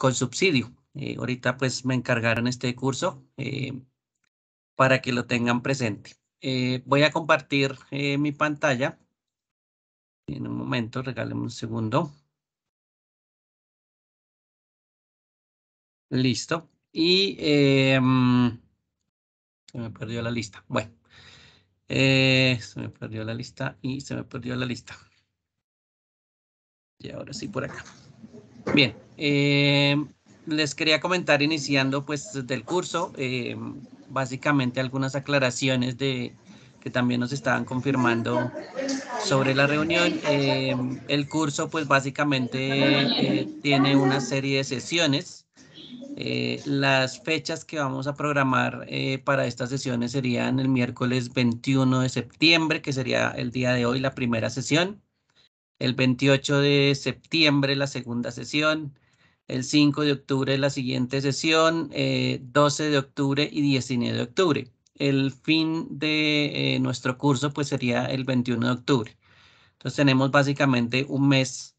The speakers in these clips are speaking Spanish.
con subsidio. Eh, ahorita pues me encargaron este curso eh, para que lo tengan presente. Eh, voy a compartir mi pantalla. En un momento, regáleme un segundo. Listo. Y em, se me perdió la lista. Bueno, se me perdió la lista y se me perdió la lista. Y ahora sí por acá. Bien. Eh, les quería comentar iniciando pues del curso, eh, básicamente algunas aclaraciones de que también nos estaban confirmando sobre la reunión. Eh, el curso pues básicamente tiene una serie de sesiones. las fechas que vamos a programar para estas sesiones serían el miércoles 21 de septiembre, que sería el día de hoy la primera sesión, el 28 de septiembre la segunda sesión, el 5 de octubre la siguiente sesión, 12 eh, de octubre y 19 de octubre. El fin de eh, nuestro curso pues sería el 21 de octubre. Entonces tenemos básicamente un mes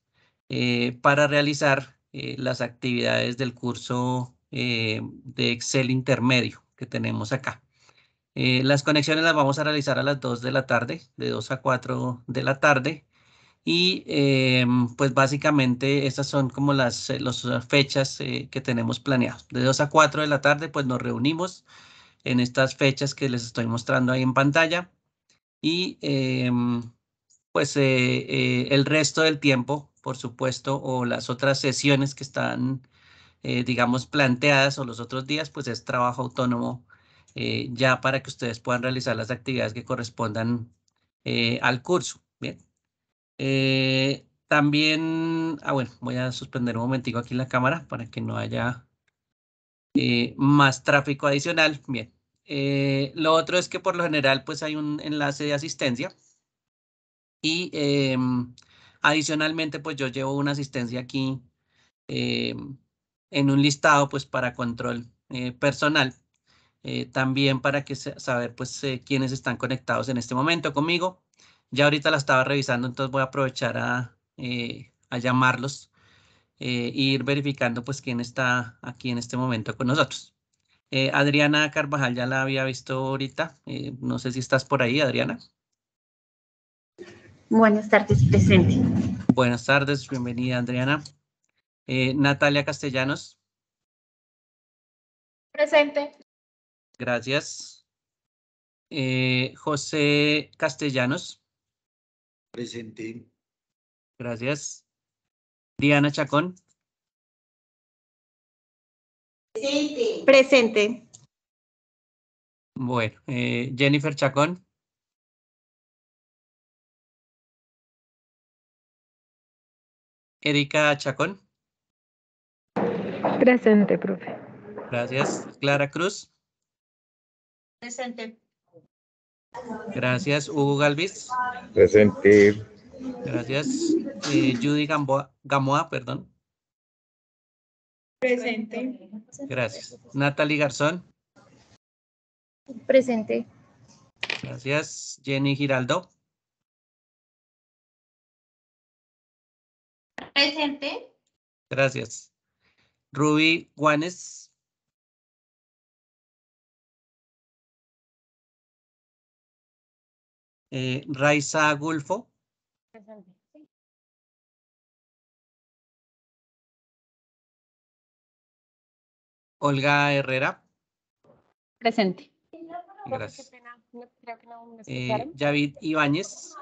eh, para realizar las actividades del curso de Excel intermedio que tenemos acá. las conexiones las vamos a realizar a las 2 de la tarde, de 2 a 4 de la tarde. Y em, pues básicamente estas son como las, eh, las eh, fechas eh, que tenemos planeadas. De 2 a 4 de la tarde pues nos reunimos en estas fechas que les estoy mostrando ahí en pantalla. Y em, pues el resto del tiempo, por supuesto, o las otras sesiones que están, digamos, planteadas o los otros días, pues es trabajo autónomo ya para que ustedes puedan realizar las actividades que correspondan al curso. Eh, también, ah bueno, voy a suspender un momentico aquí la cámara para que no haya eh, más tráfico adicional. Bien, eh, lo otro es que por lo general pues hay un enlace de asistencia y em, adicionalmente pues yo llevo una asistencia aquí em, en un listado pues para control personal. también para que saber pues quiénes están conectados en este momento conmigo ya ahorita la estaba revisando, entonces voy a aprovechar a, eh, llamarlos eh, e ir verificando pues quién está aquí en este momento con nosotros. Eh, Adriana Carvajal ya la había visto ahorita. no sé si estás por ahí, Adriana. Buenas tardes, presente. Buenas tardes, bienvenida, Adriana. Natalia Castellanos. Presente. Gracias. José Castellanos. Presente. Gracias. Diana Chacón. Presente. Presente. Bueno, eh, Jennifer Chacón. Erika Chacón. Presente, profe. Gracias. Clara Cruz. Presente. Gracias, Hugo Galvis. Presente. Gracias, eh, Judy Gamboa, Gamoa, perdón. Presente. Gracias. Natalie Garzón. Presente. Gracias, Jenny Giraldo. Presente. Gracias. Ruby Guanes. eh, Raiza Gulfo. Presente. Olga Herrera. Presente. Gracias. Eh, Yavid Ibáñez.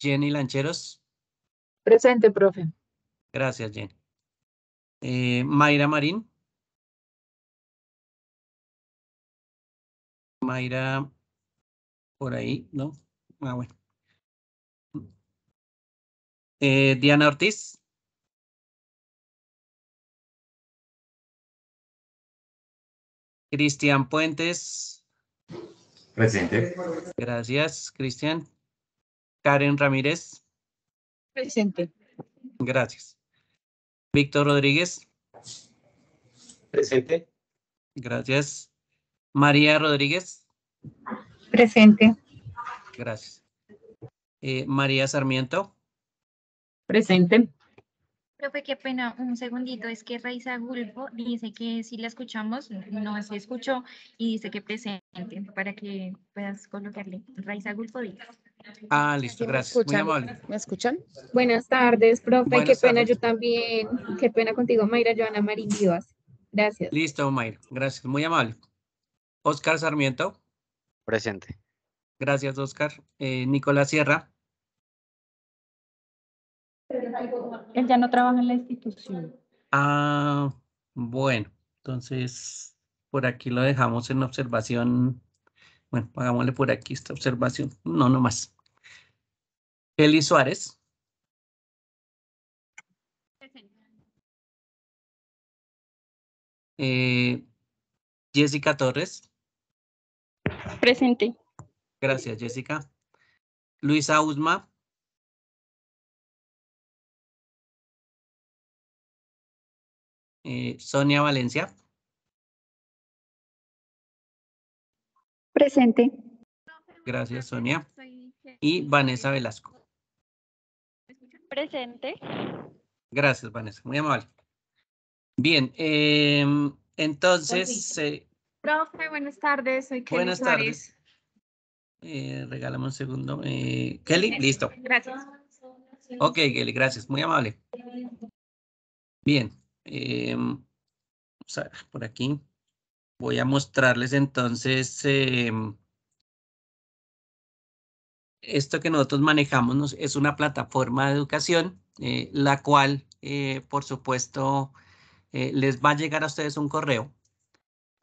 Jenny Lancheros. Presente, profe. Gracias, Jenny. Eh, Mayra Marín. Mayra, por ahí, ¿no? Ah, bueno. Eh, Diana Ortiz. Cristian Puentes. Presente. Gracias, Cristian. Karen Ramírez. Presente. Gracias. Víctor Rodríguez. Presente. Gracias. María Rodríguez. Presente. Gracias. Eh, María Sarmiento. Presente. Profe, qué pena, un segundito, es que Raiza Gulfo dice que si la escuchamos, no se escuchó y dice que presente para que puedas colocarle. Raiza Gulfo dice. Ah, listo, gracias. Muy amable. ¿Me escuchan? Buenas tardes, profe, qué pena, yo también, qué pena contigo, Mayra Joana Marín Gracias. Listo, Mayra, gracias, muy amable. Oscar Sarmiento. Presente. Gracias, Oscar. Eh, Nicolás Sierra. Él ya no trabaja en la institución. Ah, bueno, entonces por aquí lo dejamos en observación. Bueno, hagámosle por aquí esta observación. No, no más. Eli Suárez. Eh, Jessica Torres. Presente. Gracias, Jessica. Luisa Usma. Eh, Sonia Valencia. Presente. Gracias, Sonia. Y Vanessa Velasco. Presente. Gracias, Vanessa. Muy amable. Bien, em, entonces pues Profe, buenas tardes. Soy Kelly buenas Tardes. Eh, regálame un segundo. Eh, Kelly, eh, listo. Gracias. Ok, Kelly, gracias. Muy amable. Bien. Em, por aquí. Voy a mostrarles entonces em, esto que nosotros manejamos es una plataforma de educación, la cual, por supuesto, les va a llegar a ustedes un correo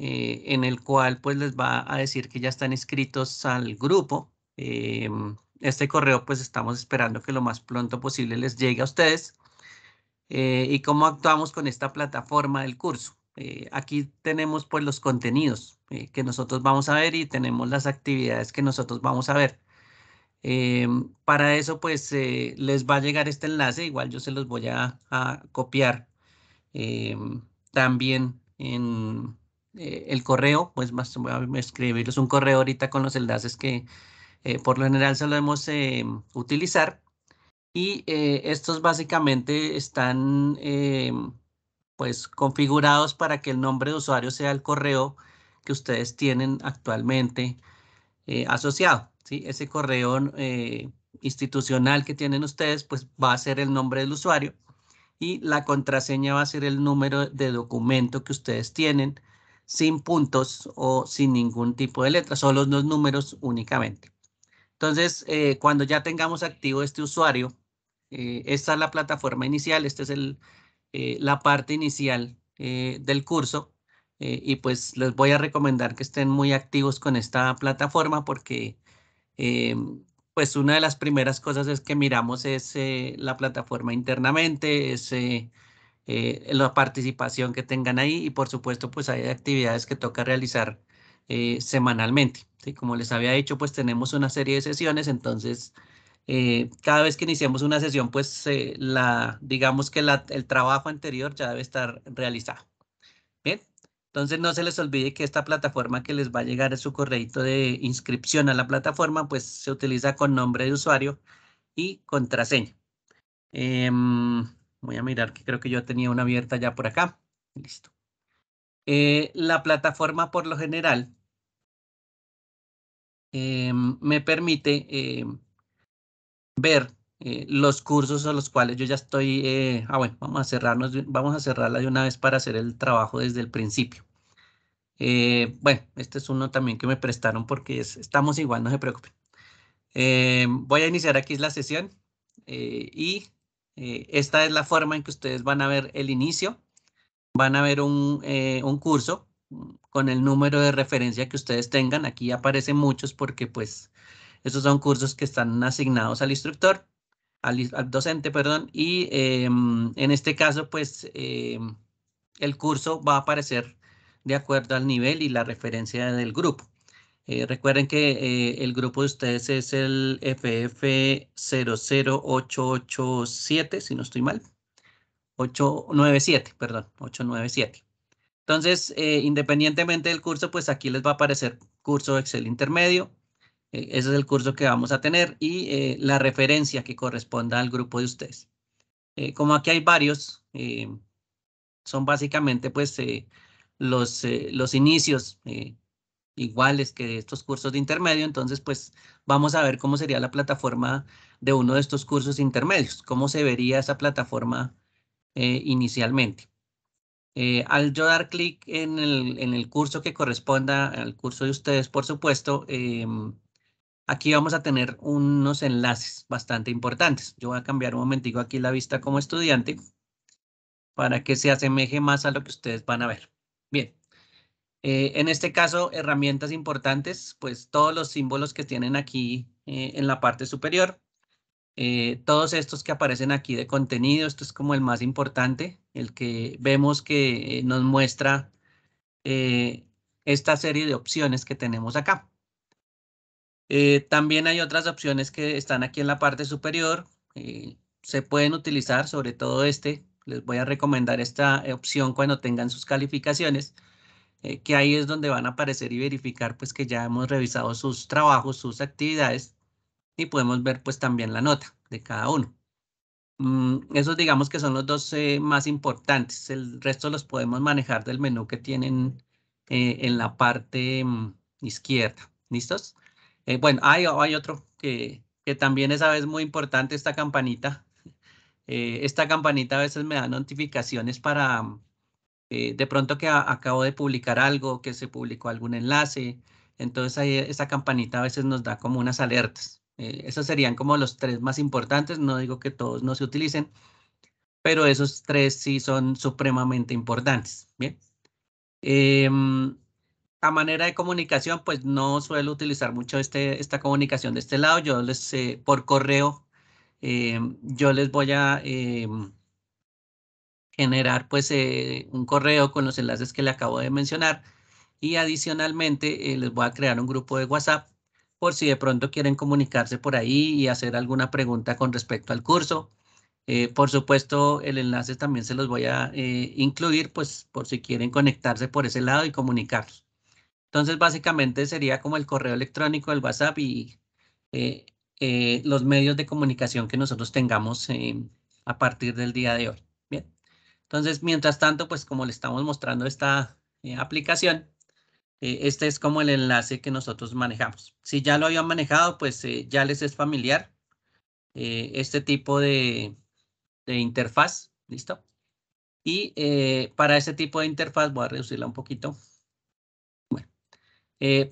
eh, en el cual pues les va a decir que ya están inscritos al grupo. Em, este correo pues estamos esperando que lo más pronto posible les llegue a ustedes. Eh, y cómo actuamos con esta plataforma del curso. Eh, aquí tenemos pues los contenidos que nosotros vamos a ver y tenemos las actividades que nosotros vamos a ver. Em, para eso, pues les va a llegar este enlace, igual yo se los voy a, copiar em, también en, eh, el correo, pues más voy a escribirles un correo ahorita con los enlaces que eh, por lo general lo eh, utilizar. Y eh, estos básicamente están pues configurados para que el nombre de usuario sea el correo que ustedes tienen actualmente asociado. Ese correo institucional que tienen ustedes pues va a ser el nombre del usuario y la contraseña va a ser el número de documento que ustedes tienen sin puntos o sin ningún tipo de letra, solo los números únicamente. Entonces, eh, cuando ya tengamos activo este usuario, eh, esta es la plataforma inicial, esta es el, eh, la parte inicial del curso y pues les voy a recomendar que estén muy activos con esta plataforma porque pues una de las primeras cosas es que miramos es la plataforma internamente, es eh, la participación que tengan ahí y por supuesto pues hay actividades que toca realizar eh, semanalmente. ¿sí? Como les había dicho pues tenemos una serie de sesiones entonces eh, cada vez que iniciamos una sesión pues la digamos que la, el trabajo anterior ya debe estar realizado. Bien, entonces no se les olvide que esta plataforma que les va a llegar es su correo de inscripción a la plataforma pues se utiliza con nombre de usuario y contraseña. Em, Voy a mirar que creo que yo tenía una abierta ya por acá. Listo. Eh, la plataforma por lo general eh, me permite eh, ver eh, los cursos a los cuales yo ya estoy. ah, bueno, vamos a cerrarnos, vamos a cerrarla de una vez para hacer el trabajo desde el principio. bueno, este es uno también que me prestaron porque estamos igual, no se preocupen. voy a iniciar aquí la sesión y eh, esta es la forma en que ustedes van a ver el inicio. Van a ver un, eh, curso mm, con el número de referencia que ustedes tengan. Aquí aparecen muchos porque pues estos son cursos que están asignados al instructor, al, docente, perdón. Y em, en este caso pues em, el curso va a aparecer de acuerdo al nivel y la referencia del grupo. Eh, recuerden que eh, el grupo de ustedes es el FF00887, si no estoy mal. 897, perdón, 897. Entonces, eh, independientemente del curso, pues aquí les va a aparecer curso Excel intermedio. ese es el curso que vamos a tener y la referencia que corresponda al grupo de ustedes. como aquí hay varios, son básicamente pues los, los inicios iguales que estos cursos de intermedio, entonces pues vamos a ver cómo sería la plataforma de uno de estos cursos intermedios, cómo se vería esa plataforma eh, inicialmente. Eh, al yo dar clic en el, curso que corresponda al curso de ustedes, por supuesto, eh, aquí vamos a tener unos enlaces bastante importantes. Yo voy a cambiar un momentico aquí la vista como estudiante para que se asemeje más a lo que ustedes van a ver. Bien. Eh, en este caso, herramientas importantes, pues todos los símbolos que tienen aquí eh, en la parte superior. Eh, todos estos que aparecen aquí de contenido, esto es como el más importante, el que vemos que nos muestra esta serie de opciones que tenemos acá. también hay otras opciones que están aquí en la parte superior. se pueden utilizar, sobre todo este. Les voy a recomendar esta opción cuando tengan sus calificaciones eh, que ahí es donde van a aparecer y verificar pues que ya hemos revisado sus trabajos, sus actividades y podemos ver pues también la nota de cada uno. Mm, esos digamos que son los dos eh, más importantes. El resto los podemos manejar del menú que tienen eh, en la parte mm, izquierda. ¿Listos? bueno, hay, hay otro que, que también es a veces muy importante, esta campanita. esta campanita a veces me da notificaciones para, mm, eh, de pronto que acabo de publicar algo, que se publicó algún enlace. Entonces ahí, e, esa campanita a veces nos da como unas alertas. Eh, esos serían como los tres más importantes. No digo que todos no se utilicen, pero esos tres sí son supremamente importantes. Bien. Em, a manera de comunicación, pues no suelo utilizar mucho este, esta comunicación de este lado. Yo les, eh, por correo, em, yo les voy a em, generar pues eh, un correo con los enlaces que le acabo de mencionar y adicionalmente eh, les voy a crear un grupo de WhatsApp por si de pronto quieren comunicarse por ahí y hacer alguna pregunta con respecto al curso. Eh, por supuesto, el enlace también se los voy a incluir, pues por si quieren conectarse por ese lado y comunicarlos. Entonces, básicamente sería como el correo electrónico, el WhatsApp y los medios de comunicación que nosotros tengamos a partir del día de hoy. Entonces, mientras tanto, pues como le estamos mostrando esta eh, aplicación, eh, este es como el enlace que nosotros manejamos. Si ya lo habían manejado, pues eh, ya les es familiar este tipo de, interfaz, ¿listo? Y para este tipo de interfaz, voy a reducirla un poquito. Bueno,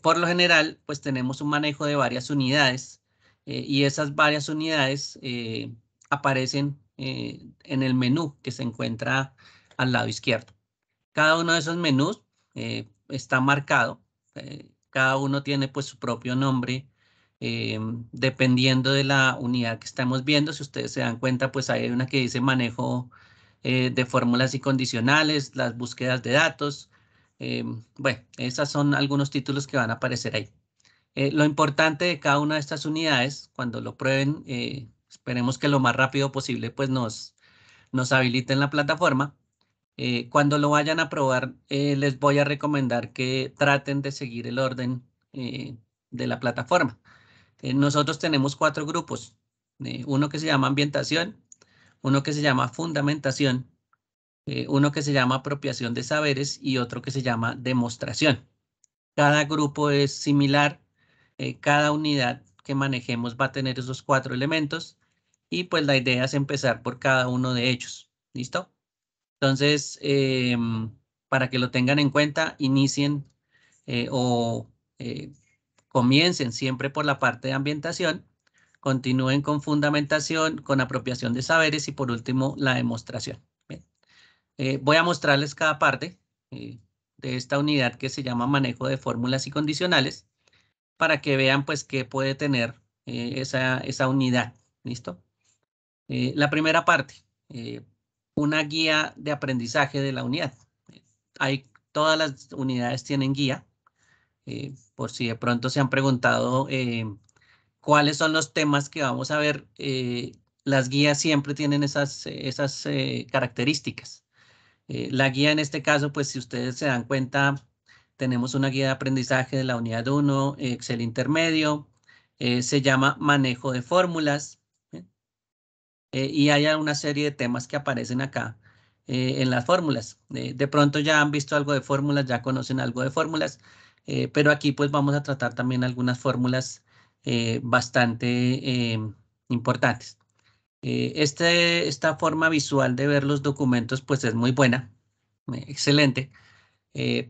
por lo general, pues tenemos un manejo de varias unidades y esas varias unidades aparecen eh, en el menú que se encuentra al lado izquierdo. Cada uno de esos menús eh, está marcado, eh, cada uno tiene pues su propio nombre, dependiendo de la unidad que estamos viendo, si ustedes se dan cuenta, pues hay una que dice manejo de fórmulas y condicionales, las búsquedas de datos, bueno, esos son algunos títulos que van a aparecer ahí. lo importante de cada una de estas unidades, cuando lo prueben, Esperemos que lo más rápido posible pues nos, nos habiliten la plataforma. Eh, cuando lo vayan a probar, eh, les voy a recomendar que traten de seguir el orden eh, de la plataforma. nosotros tenemos cuatro grupos. uno que se llama ambientación, uno que se llama fundamentación, uno que se llama apropiación de saberes y otro que se llama demostración. Cada grupo es similar. cada unidad que manejemos va a tener esos cuatro elementos y pues la idea es empezar por cada uno de ellos. ¿Listo? Entonces, em, para que lo tengan en cuenta, inicien eh, o eh, comiencen siempre por la parte de ambientación, continúen con fundamentación, con apropiación de saberes y por último la demostración. Eh, voy a mostrarles cada parte de esta unidad que se llama manejo de fórmulas y condicionales para que vean pues qué puede tener esa, esa unidad. ¿Listo? Eh, la primera parte, eh, una guía de aprendizaje de la unidad. Eh, hay, todas las unidades tienen guía. por si de pronto se han preguntado cuáles son los temas que vamos a ver, las guías siempre tienen esas, esas características. la guía en este caso, pues si ustedes se dan cuenta, tenemos una guía de aprendizaje de la unidad 1, Excel intermedio, se llama manejo de fórmulas, eh, y hay una serie de temas que aparecen acá eh, en las fórmulas. Eh, de pronto ya han visto algo de fórmulas, ya conocen algo de fórmulas, pero aquí pues vamos a tratar también algunas fórmulas bastante em, importantes. Este, esta forma visual de ver los documentos pues es muy buena, excelente.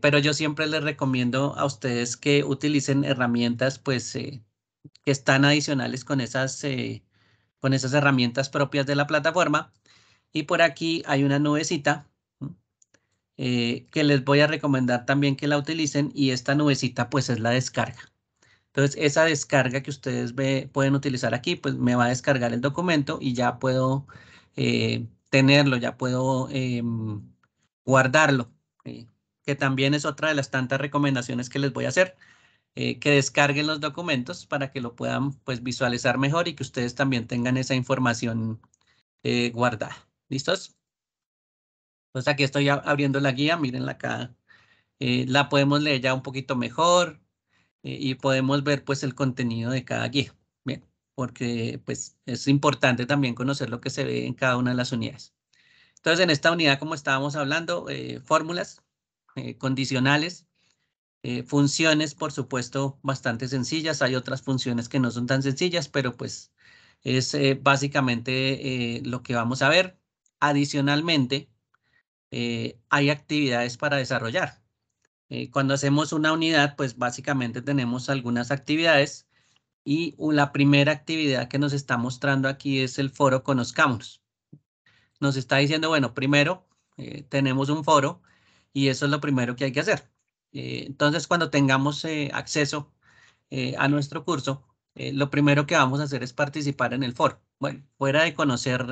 pero yo siempre les recomiendo a ustedes que utilicen herramientas pues que están adicionales con esas con esas herramientas propias de la plataforma. Y por aquí hay una nubecita eh, que les voy a recomendar también que la utilicen y esta nubecita pues es la descarga. Entonces esa descarga que ustedes ve, pueden utilizar aquí pues me va a descargar el documento y ya puedo eh, tenerlo, ya puedo em, guardarlo, eh, que también es otra de las tantas recomendaciones que les voy a hacer. Eh, que descarguen los documentos para que lo puedan pues, visualizar mejor y que ustedes también tengan esa información eh, guardada. ¿Listos? Pues aquí estoy abriendo la guía, mirenla acá. Eh, la podemos leer ya un poquito mejor y podemos ver pues el contenido de cada guía. Bien, porque pues es importante también conocer lo que se ve en cada una de las unidades. Entonces en esta unidad como estábamos hablando, fórmulas condicionales, eh, funciones, por supuesto, bastante sencillas. Hay otras funciones que no son tan sencillas, pero pues es eh, básicamente eh, lo que vamos a ver. Adicionalmente, hay actividades para desarrollar. cuando hacemos una unidad, pues básicamente tenemos algunas actividades y la primera actividad que nos está mostrando aquí es el foro conozcamos Nos está diciendo, bueno, primero tenemos un foro y eso es lo primero que hay que hacer. Eh, entonces, cuando tengamos eh, acceso eh, a nuestro curso, lo primero que vamos a hacer es participar en el foro. Bueno, fuera de conocer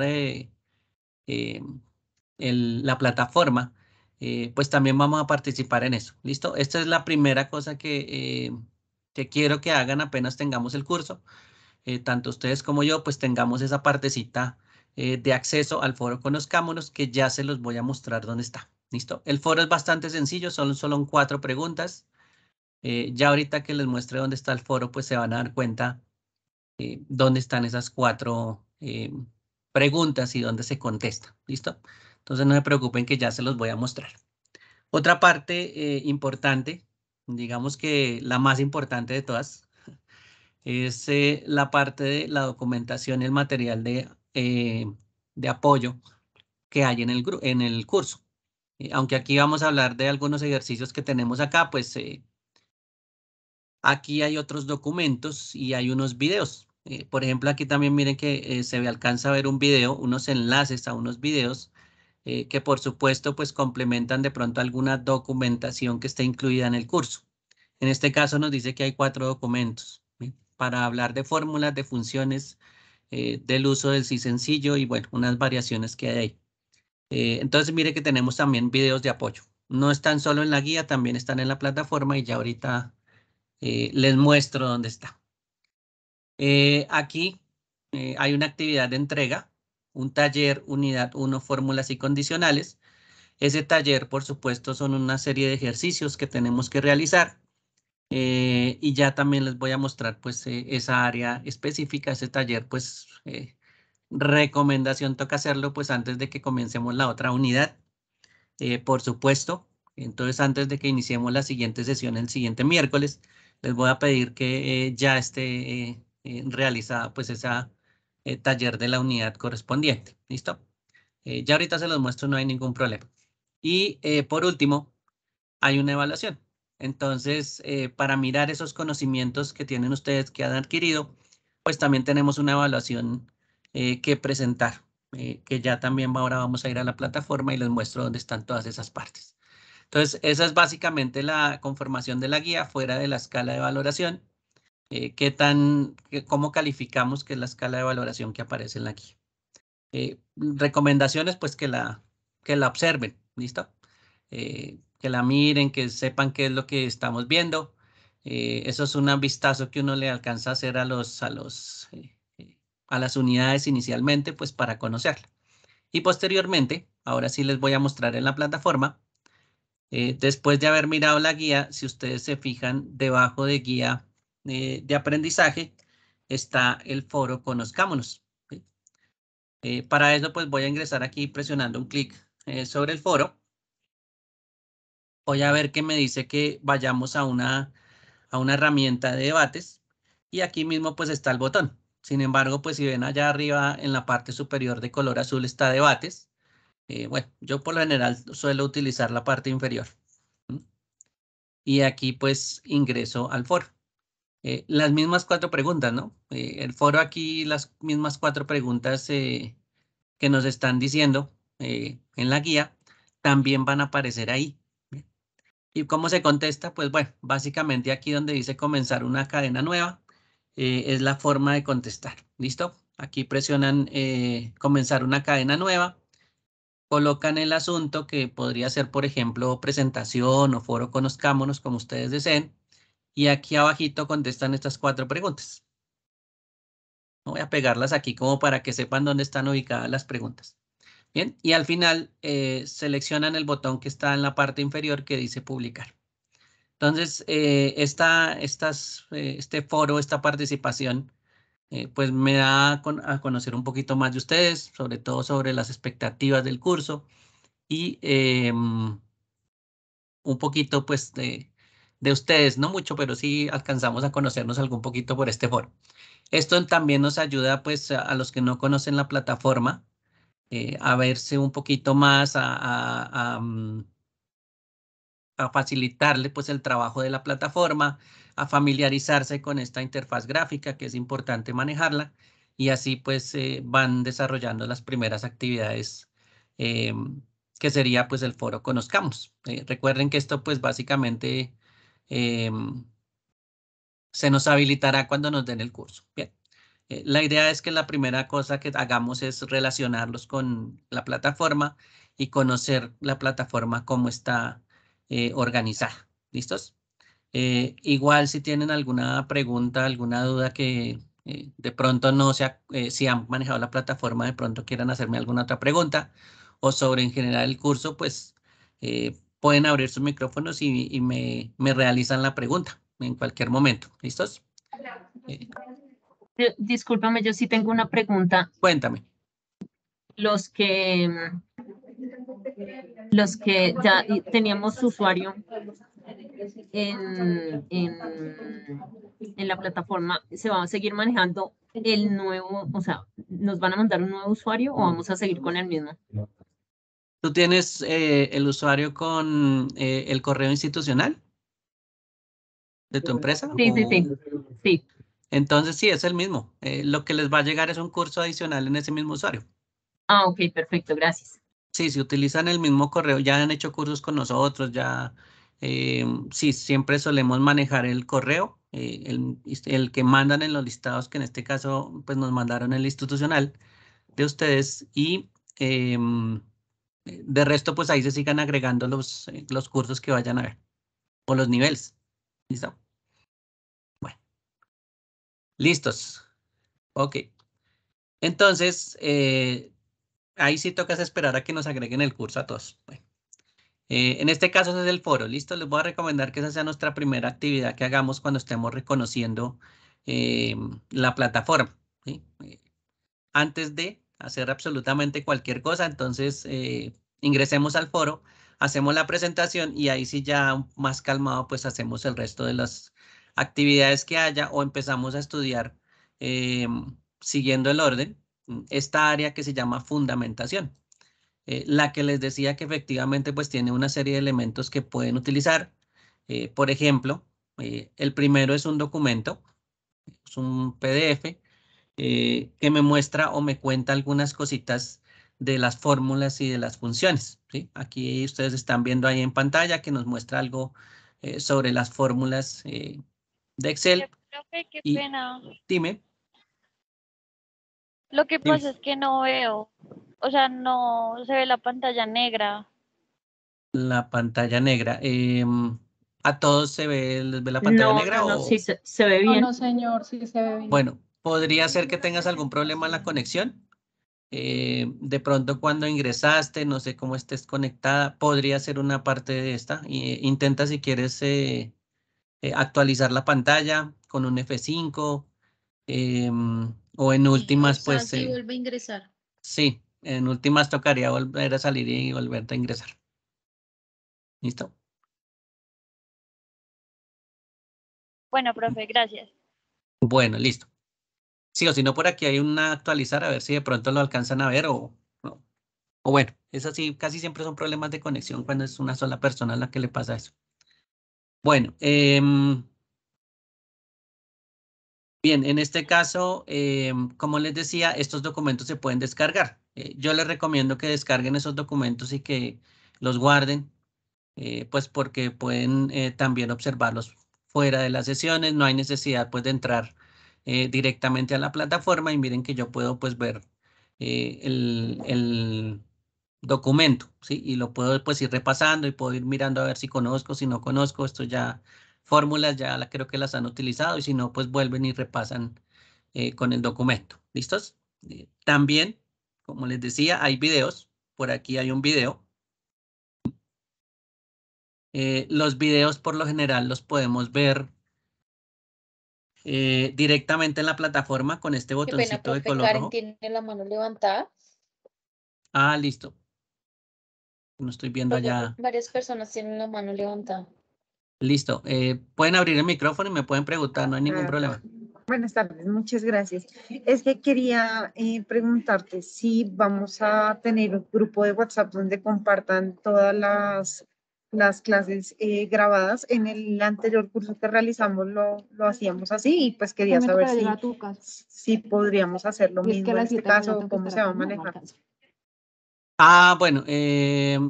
la plataforma, pues también vamos a participar en eso. ¿Listo? Esta es la primera cosa que, que quiero que hagan apenas tengamos el curso. tanto ustedes como yo, pues tengamos esa partecita de acceso al foro Conozcámonos, que ya se los voy a mostrar dónde está. ¿Listo? El foro es bastante sencillo, son solo cuatro preguntas. Eh, ya ahorita que les muestre dónde está el foro, pues se van a dar cuenta eh, dónde están esas cuatro eh, preguntas y dónde se contesta. ¿Listo? Entonces no se preocupen que ya se los voy a mostrar. Otra parte importante, digamos que la más importante de todas, es la parte de la documentación y el material de, apoyo que hay en el, en el curso. Eh, aunque aquí vamos a hablar de algunos ejercicios que tenemos acá, pues eh, aquí hay otros documentos y hay unos videos. Eh, por ejemplo, aquí también miren que se alcanza a ver un video, unos enlaces a unos videos que por supuesto pues complementan de pronto alguna documentación que esté incluida en el curso. En este caso nos dice que hay cuatro documentos para hablar de fórmulas, de funciones, del uso del sí sencillo y bueno, unas variaciones que hay ahí. Eh, entonces mire que tenemos también videos de apoyo. No están solo en la guía, también están en la plataforma y ya ahorita eh, les muestro dónde está. Eh, aquí hay una actividad de entrega, un taller unidad 1 fórmulas y condicionales. Ese taller, por supuesto, son una serie de ejercicios que tenemos que realizar. y ya también les voy a mostrar pues esa área específica, ese taller pues Recomendación toca hacerlo pues antes de que comencemos la otra unidad, eh, por supuesto. Entonces antes de que iniciemos la siguiente sesión el siguiente miércoles, les voy a pedir que eh, ya esté eh, realizada pues esa taller de la unidad correspondiente. ¿Listo? ya ahorita se los muestro, no hay ningún problema. Y por último, hay una evaluación. Entonces, para mirar esos conocimientos que tienen ustedes que han adquirido, pues también tenemos una evaluación eh, que presentar, eh, que ya también ahora vamos a ir a la plataforma y les muestro dónde están todas esas partes. Entonces, esa es básicamente la conformación de la guía fuera de la escala de valoración. Eh, qué tan, cómo calificamos que es la escala de valoración que aparece en la guía. recomendaciones, pues que la, que la observen, ¿listo? que la miren, que sepan qué es lo que estamos viendo. eso es un vistazo que uno le alcanza a hacer a los, a los a las unidades inicialmente pues para conocerla. Y posteriormente, ahora sí les voy a mostrar en la plataforma, eh, después de haber mirado la guía, si ustedes se fijan debajo de guía eh, de aprendizaje, está el foro Conozcámonos. Eh, para eso pues voy a ingresar aquí presionando un clic sobre el foro. Voy a ver que me dice que vayamos a una, a una herramienta de debates y aquí mismo pues está el botón. Sin embargo, pues si ven allá arriba en la parte superior de color azul está debates. Eh, bueno, yo por lo general suelo utilizar la parte inferior. Y aquí pues ingreso al foro. Eh, las mismas cuatro preguntas, ¿no? Eh, el foro aquí, las mismas cuatro preguntas que nos están diciendo en la guía, también van a aparecer ahí. ¿Y cómo se contesta? Pues bueno, básicamente aquí donde dice comenzar una cadena nueva, eh, es la forma de contestar. ¿Listo? Aquí presionan eh, comenzar una cadena nueva. Colocan el asunto que podría ser, por ejemplo, presentación o foro conozcámonos como ustedes deseen. Y aquí abajito contestan estas cuatro preguntas. Voy a pegarlas aquí como para que sepan dónde están ubicadas las preguntas. Bien, y al final eh, seleccionan el botón que está en la parte inferior que dice publicar. Entonces, eh, esta, estas, eh, este foro, esta participación, eh, pues me da a conocer un poquito más de ustedes, sobre todo sobre las expectativas del curso y em, un poquito pues de, de, ustedes, no mucho, pero sí alcanzamos a conocernos algún poquito por este foro. Esto también nos ayuda pues a, los que no conocen la plataforma a verse un poquito más, a, a mm, a facilitarle pues el trabajo de la plataforma, a familiarizarse con esta interfaz gráfica que es importante manejarla y así pues eh, van desarrollando las primeras actividades eh, que sería pues el foro Conozcamos. Eh, recuerden que esto pues básicamente se nos habilitará cuando nos den el curso. Bien. La idea es que la primera cosa que hagamos es relacionarlos con la plataforma y conocer la plataforma cómo está eh, organizar. ¿Listos? Eh, igual si tienen alguna pregunta, alguna duda que eh, de pronto no sea, si han manejado la plataforma, de pronto quieran hacerme alguna otra pregunta o sobre en general el curso, pues pueden abrir sus micrófonos y, me, me, realizan la pregunta en cualquier momento. ¿Listos? Discúlpame, yo sí tengo una pregunta. Cuéntame. Los que los que ya teníamos usuario en, la plataforma, se va a seguir manejando el nuevo, o sea, nos van a mandar un nuevo usuario o vamos a seguir con el mismo. ¿Tú tienes eh, el usuario con eh, el correo institucional de tu empresa? Sí, sí, sí. Entonces sí, es el mismo. Eh, lo que les va a llegar es un curso adicional en ese mismo usuario. Ah, ok, perfecto, gracias sí, si utilizan el mismo correo, ya han hecho cursos con nosotros, ya eh, sí, siempre solemos manejar el correo, eh, este, el, que mandan en los listados, que en este caso pues nos mandaron el institucional de ustedes y em, de resto pues ahí se sigan agregando los, eh, los cursos que vayan a ver o los niveles. ¿Listo? Bueno. Listos. Ok. Entonces, ahí sí tocas esperar a que nos agreguen el curso a todos. Eh, en este caso ese es el foro, listo, les voy a recomendar que esa sea nuestra primera actividad que hagamos cuando estemos reconociendo eh, la plataforma, eh, antes de hacer absolutamente cualquier cosa, entonces ingresemos al foro, hacemos la presentación y ahí sí ya más calmado pues hacemos el resto de las actividades que haya o empezamos a estudiar siguiendo el orden, Mm, esta área que se llama fundamentación, eh, la que les decía que efectivamente pues tiene una serie de elementos que pueden utilizar. Eh, por ejemplo, eh, el primero es un documento, es un PDF que me muestra o me cuenta algunas cositas de las fórmulas y de las funciones. ¿sí? Aquí ustedes están viendo ahí en pantalla que nos muestra algo sobre las fórmulas de Excel. dime. Lo que pasa es que no veo, o sea, no se ve la pantalla negra. La pantalla negra. Em, ¿A todos se ve, la pantalla negra? No, no, sí se, ve bien. No, señor, sí se ve bien. Bueno, podría ser que tengas algún problema en la conexión. Eh, de pronto cuando ingresaste, no sé cómo estés conectada, podría ser una parte de esta. Eh, intenta si quieres eh, actualizar la pantalla con un F5. O en últimas, pues... sí, eh, vuelve a ingresar. Sí, en últimas tocaría volver a salir y volverte a ingresar. ¿Listo? Bueno, profe, gracias. Bueno, listo. Sí, o si no, por aquí hay una actualizar, a ver si de pronto lo alcanzan a ver o... No. O bueno, es así, casi siempre son problemas de conexión cuando es una sola persona la que le pasa eso. Bueno, eh, Bien, en este caso, eh, como les decía, estos documentos se pueden descargar. Eh, yo les recomiendo que descarguen esos documentos y que los guarden, eh, pues porque pueden también observarlos fuera de las sesiones. No hay necesidad pues de entrar directamente a la plataforma y miren que yo puedo pues ver el, documento, ¿sí? Y lo puedo pues ir repasando y puedo ir mirando a ver si conozco, si no conozco. Esto ya fórmulas ya la, creo que las han utilizado y si no, pues vuelven y repasan eh, con el documento. ¿Listos? Eh, también, como les decía, hay videos. Por aquí hay un video. Eh, los videos por lo general los podemos ver directamente en la plataforma con este botoncito de color Karen tiene la mano levantada. Ah, listo. No estoy viendo allá. Varias personas tienen la mano levantada. Listo. Eh, pueden abrir el micrófono y me pueden preguntar, no hay ningún problema. Buenas tardes, muchas gracias. Es que quería eh, preguntarte si vamos a tener un grupo de WhatsApp donde compartan todas las, clases eh, grabadas. En el anterior curso que realizamos lo, lo hacíamos así y pues quería saber si, si, podríamos hacer lo mismo en este caso cómo se va a manejar. Ah, bueno,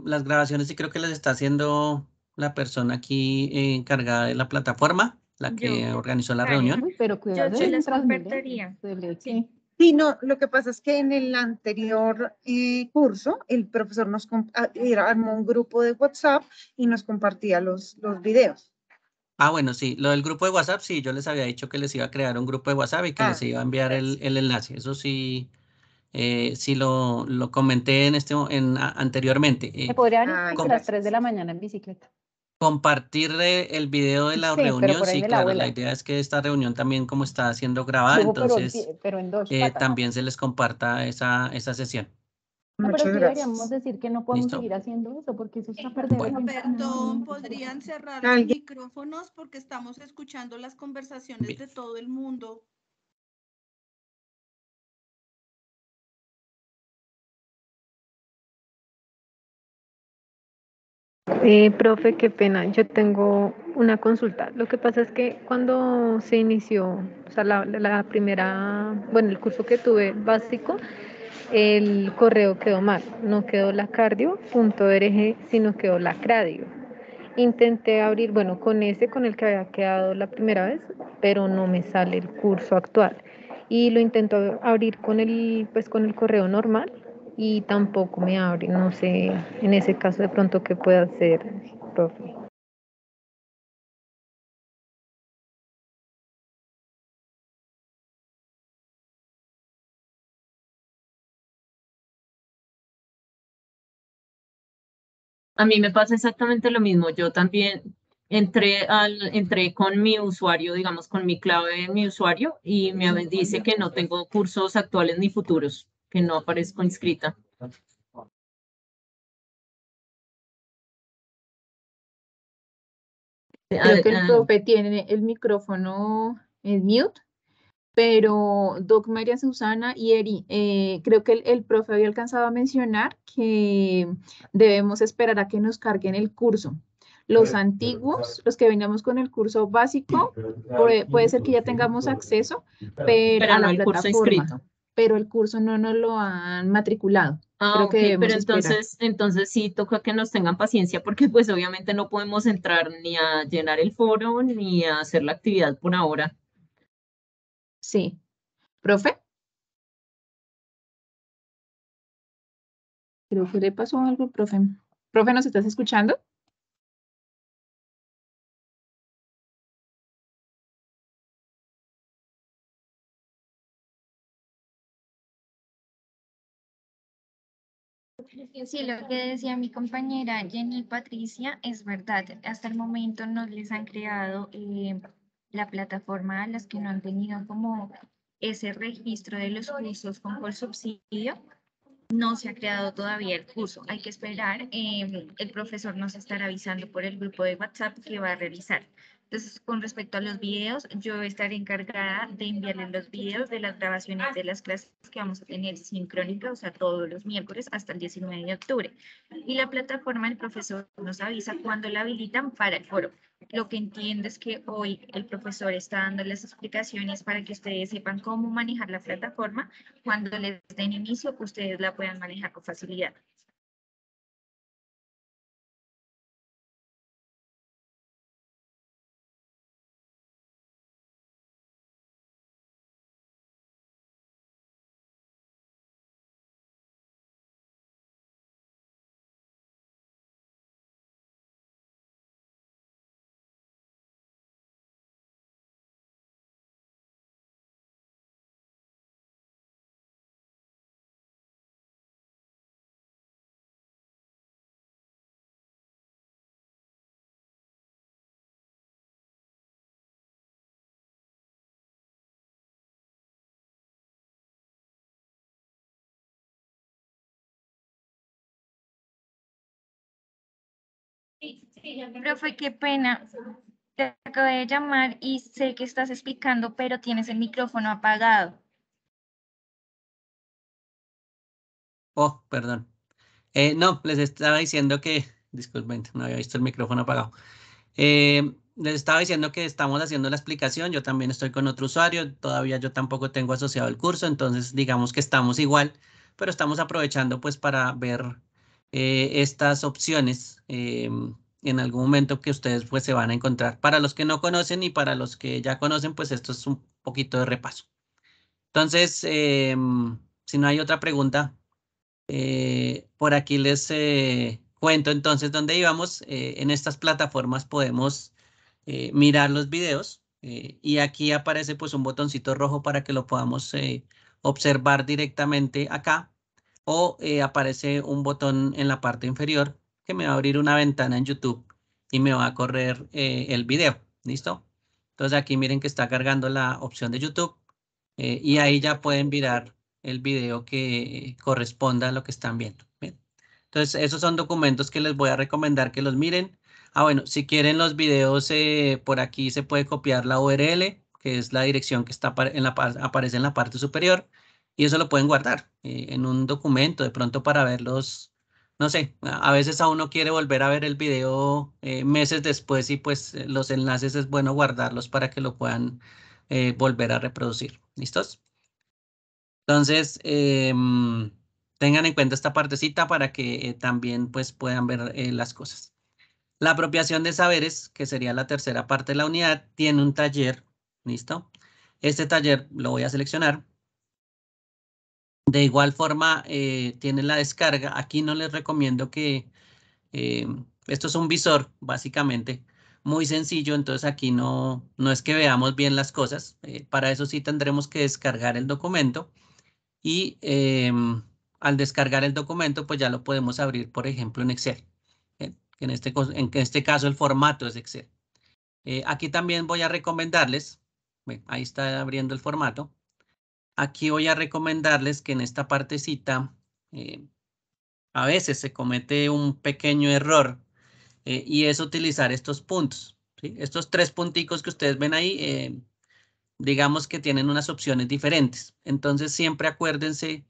las grabaciones sí creo que las está haciendo la persona aquí encargada de la plataforma, la que organizó la reunión. Pero cuidado, yo, les Sí. no, lo que pasa es que en el anterior eh, curso, el profesor nos ah, armó un grupo de WhatsApp y nos compartía los, los videos. Ah, bueno, sí, lo del grupo de WhatsApp, sí, yo les había dicho que les iba a crear un grupo de WhatsApp y que ah, les iba a enviar pues. el, enlace. Eso sí, eh, sí lo, lo, comenté en este en, anteriormente. Eh, podrían ir a las 3 de la mañana en bicicleta compartir el video de la reunión, sí, claro, la, idea es que esta reunión también como está siendo grabada, entonces eh, también se les comparta esa, esa sesión. No, pero decir que no podemos seguir haciendo eso porque eso está perdiendo. perdón, podrían cerrar los micrófonos porque estamos escuchando las conversaciones de todo el mundo. Eh, profe, qué pena, yo tengo una consulta. Lo que pasa es que cuando se inició, o sea, la, primera, bueno, el curso que tuve básico, el correo quedó mal, no quedó la cardio.org, sino quedó la cradio. Intenté abrir, bueno, con ese, con el que había quedado la primera vez, pero no me sale el curso actual. Y lo intento abrir con el, pues, con el correo normal y tampoco me abre. No sé, en ese caso de pronto, ¿qué puedo hacer, profe? A mí me pasa exactamente lo mismo. Yo también entré, al, entré con mi usuario, digamos, con mi clave en mi usuario y me dice que no tengo cursos actuales ni futuros que no aparezco inscrita. Creo ah, que el ah. profe tiene el micrófono en mute, pero Doc María Susana y Eri, eh, creo que el, profe había alcanzado a mencionar que debemos esperar a que nos carguen el curso. Los antiguos, los que veníamos con el curso básico, puede ser que ya tengamos acceso, pero, no, el Curso inscrito pero el curso no nos lo han matriculado. Ah, ok, pero entonces, entonces sí toca que nos tengan paciencia porque pues obviamente no podemos entrar ni a llenar el foro ni a hacer la actividad por ahora. Sí. ¿Profe? Creo que le pasó algo, profe. ¿Profe, nos estás escuchando? Sí, lo que decía mi compañera Jenny Patricia es verdad. Hasta el momento no les han creado eh, la plataforma a las que no han tenido como ese registro de los cursos con por subsidio. No se ha creado todavía el curso. Hay que esperar. Eh, el profesor nos estará avisando por el grupo de WhatsApp que va a revisar. Entonces, con respecto a los videos, yo estaré encargada de enviarles los videos de las grabaciones de las clases que vamos a tener sincrónicas, o sea, todos los miércoles hasta el 19 de octubre. Y la plataforma, el profesor nos avisa cuando la habilitan para el foro. Lo que entiendo es que hoy el profesor está dando las explicaciones para que ustedes sepan cómo manejar la plataforma. Cuando les den inicio, ustedes la puedan manejar con facilidad. Profe, qué pena. Te acabé de llamar y sé que estás explicando, pero tienes el micrófono apagado. Oh, perdón. Eh, no, les estaba diciendo que, disculpen, no había visto el micrófono apagado. Eh, les estaba diciendo que estamos haciendo la explicación, yo también estoy con otro usuario, todavía yo tampoco tengo asociado el curso, entonces digamos que estamos igual, pero estamos aprovechando pues para ver eh, estas opciones eh, en algún momento que ustedes pues se van a encontrar. Para los que no conocen y para los que ya conocen, pues esto es un poquito de repaso. Entonces, eh, si no hay otra pregunta, por aquí les cuento entonces dónde íbamos. en estas plataformas podemos mirar los videos y aquí aparece pues un botoncito rojo para que lo podamos observar directamente acá o eh, aparece un botón en la parte inferior que me va a abrir una ventana en YouTube y me va a correr eh, el video. ¿Listo? Entonces aquí miren que está cargando la opción de YouTube eh, y ahí ya pueden mirar el video que corresponda a lo que están viendo. Entonces esos son documentos que les voy a recomendar que los miren. Ah, bueno, si quieren los videos, por aquí se puede copiar la URL, que es la dirección que está en la, aparece en la parte superior y eso lo pueden guardar eh, en un documento de pronto para verlos. No sé, a veces a uno quiere volver a ver el video eh, meses después y pues eh, los enlaces es bueno guardarlos para que lo puedan volver a reproducir. ¿Listos? Entonces, em, tengan en cuenta esta partecita para que también pues puedan ver las cosas. La apropiación de saberes, que sería la tercera parte de la unidad, tiene un taller. ¿Listo? Este taller lo voy a seleccionar de igual forma, eh, tiene la descarga. Aquí no les recomiendo que... Eh, esto es un visor, básicamente, muy sencillo. Entonces aquí no, no es que veamos bien las cosas. Eh, para eso sí tendremos que descargar el documento. Y al descargar el documento, pues ya lo podemos abrir, por ejemplo, en Excel. En este, en este caso el formato es Excel. aquí también voy a recomendarles. ahí está abriendo el formato aquí voy a recomendarles que en esta partecita eh, a veces se comete un pequeño error eh, y es utilizar estos puntos. Estos tres punticos que ustedes ven ahí, eh, digamos que tienen unas opciones diferentes. Entonces siempre acuérdense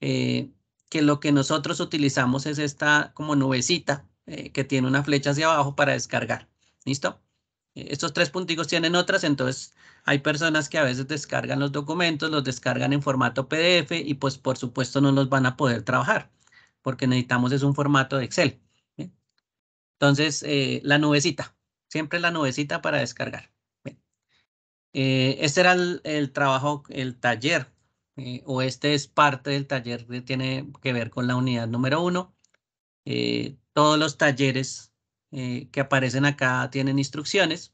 que lo que nosotros utilizamos es esta como nubecita que tiene una flecha hacia abajo para descargar. ¿Listo? Estos tres punticos tienen otras, entonces hay personas que a veces descargan los documentos, los descargan en formato PDF y pues por supuesto no los van a poder trabajar porque necesitamos es un formato de Excel. Entonces, eh, la nubecita, siempre la nubecita para descargar. Eh, este era el, trabajo, el taller, eh, o este es parte del taller que tiene que ver con la unidad número uno. todos los talleres que aparecen acá tienen instrucciones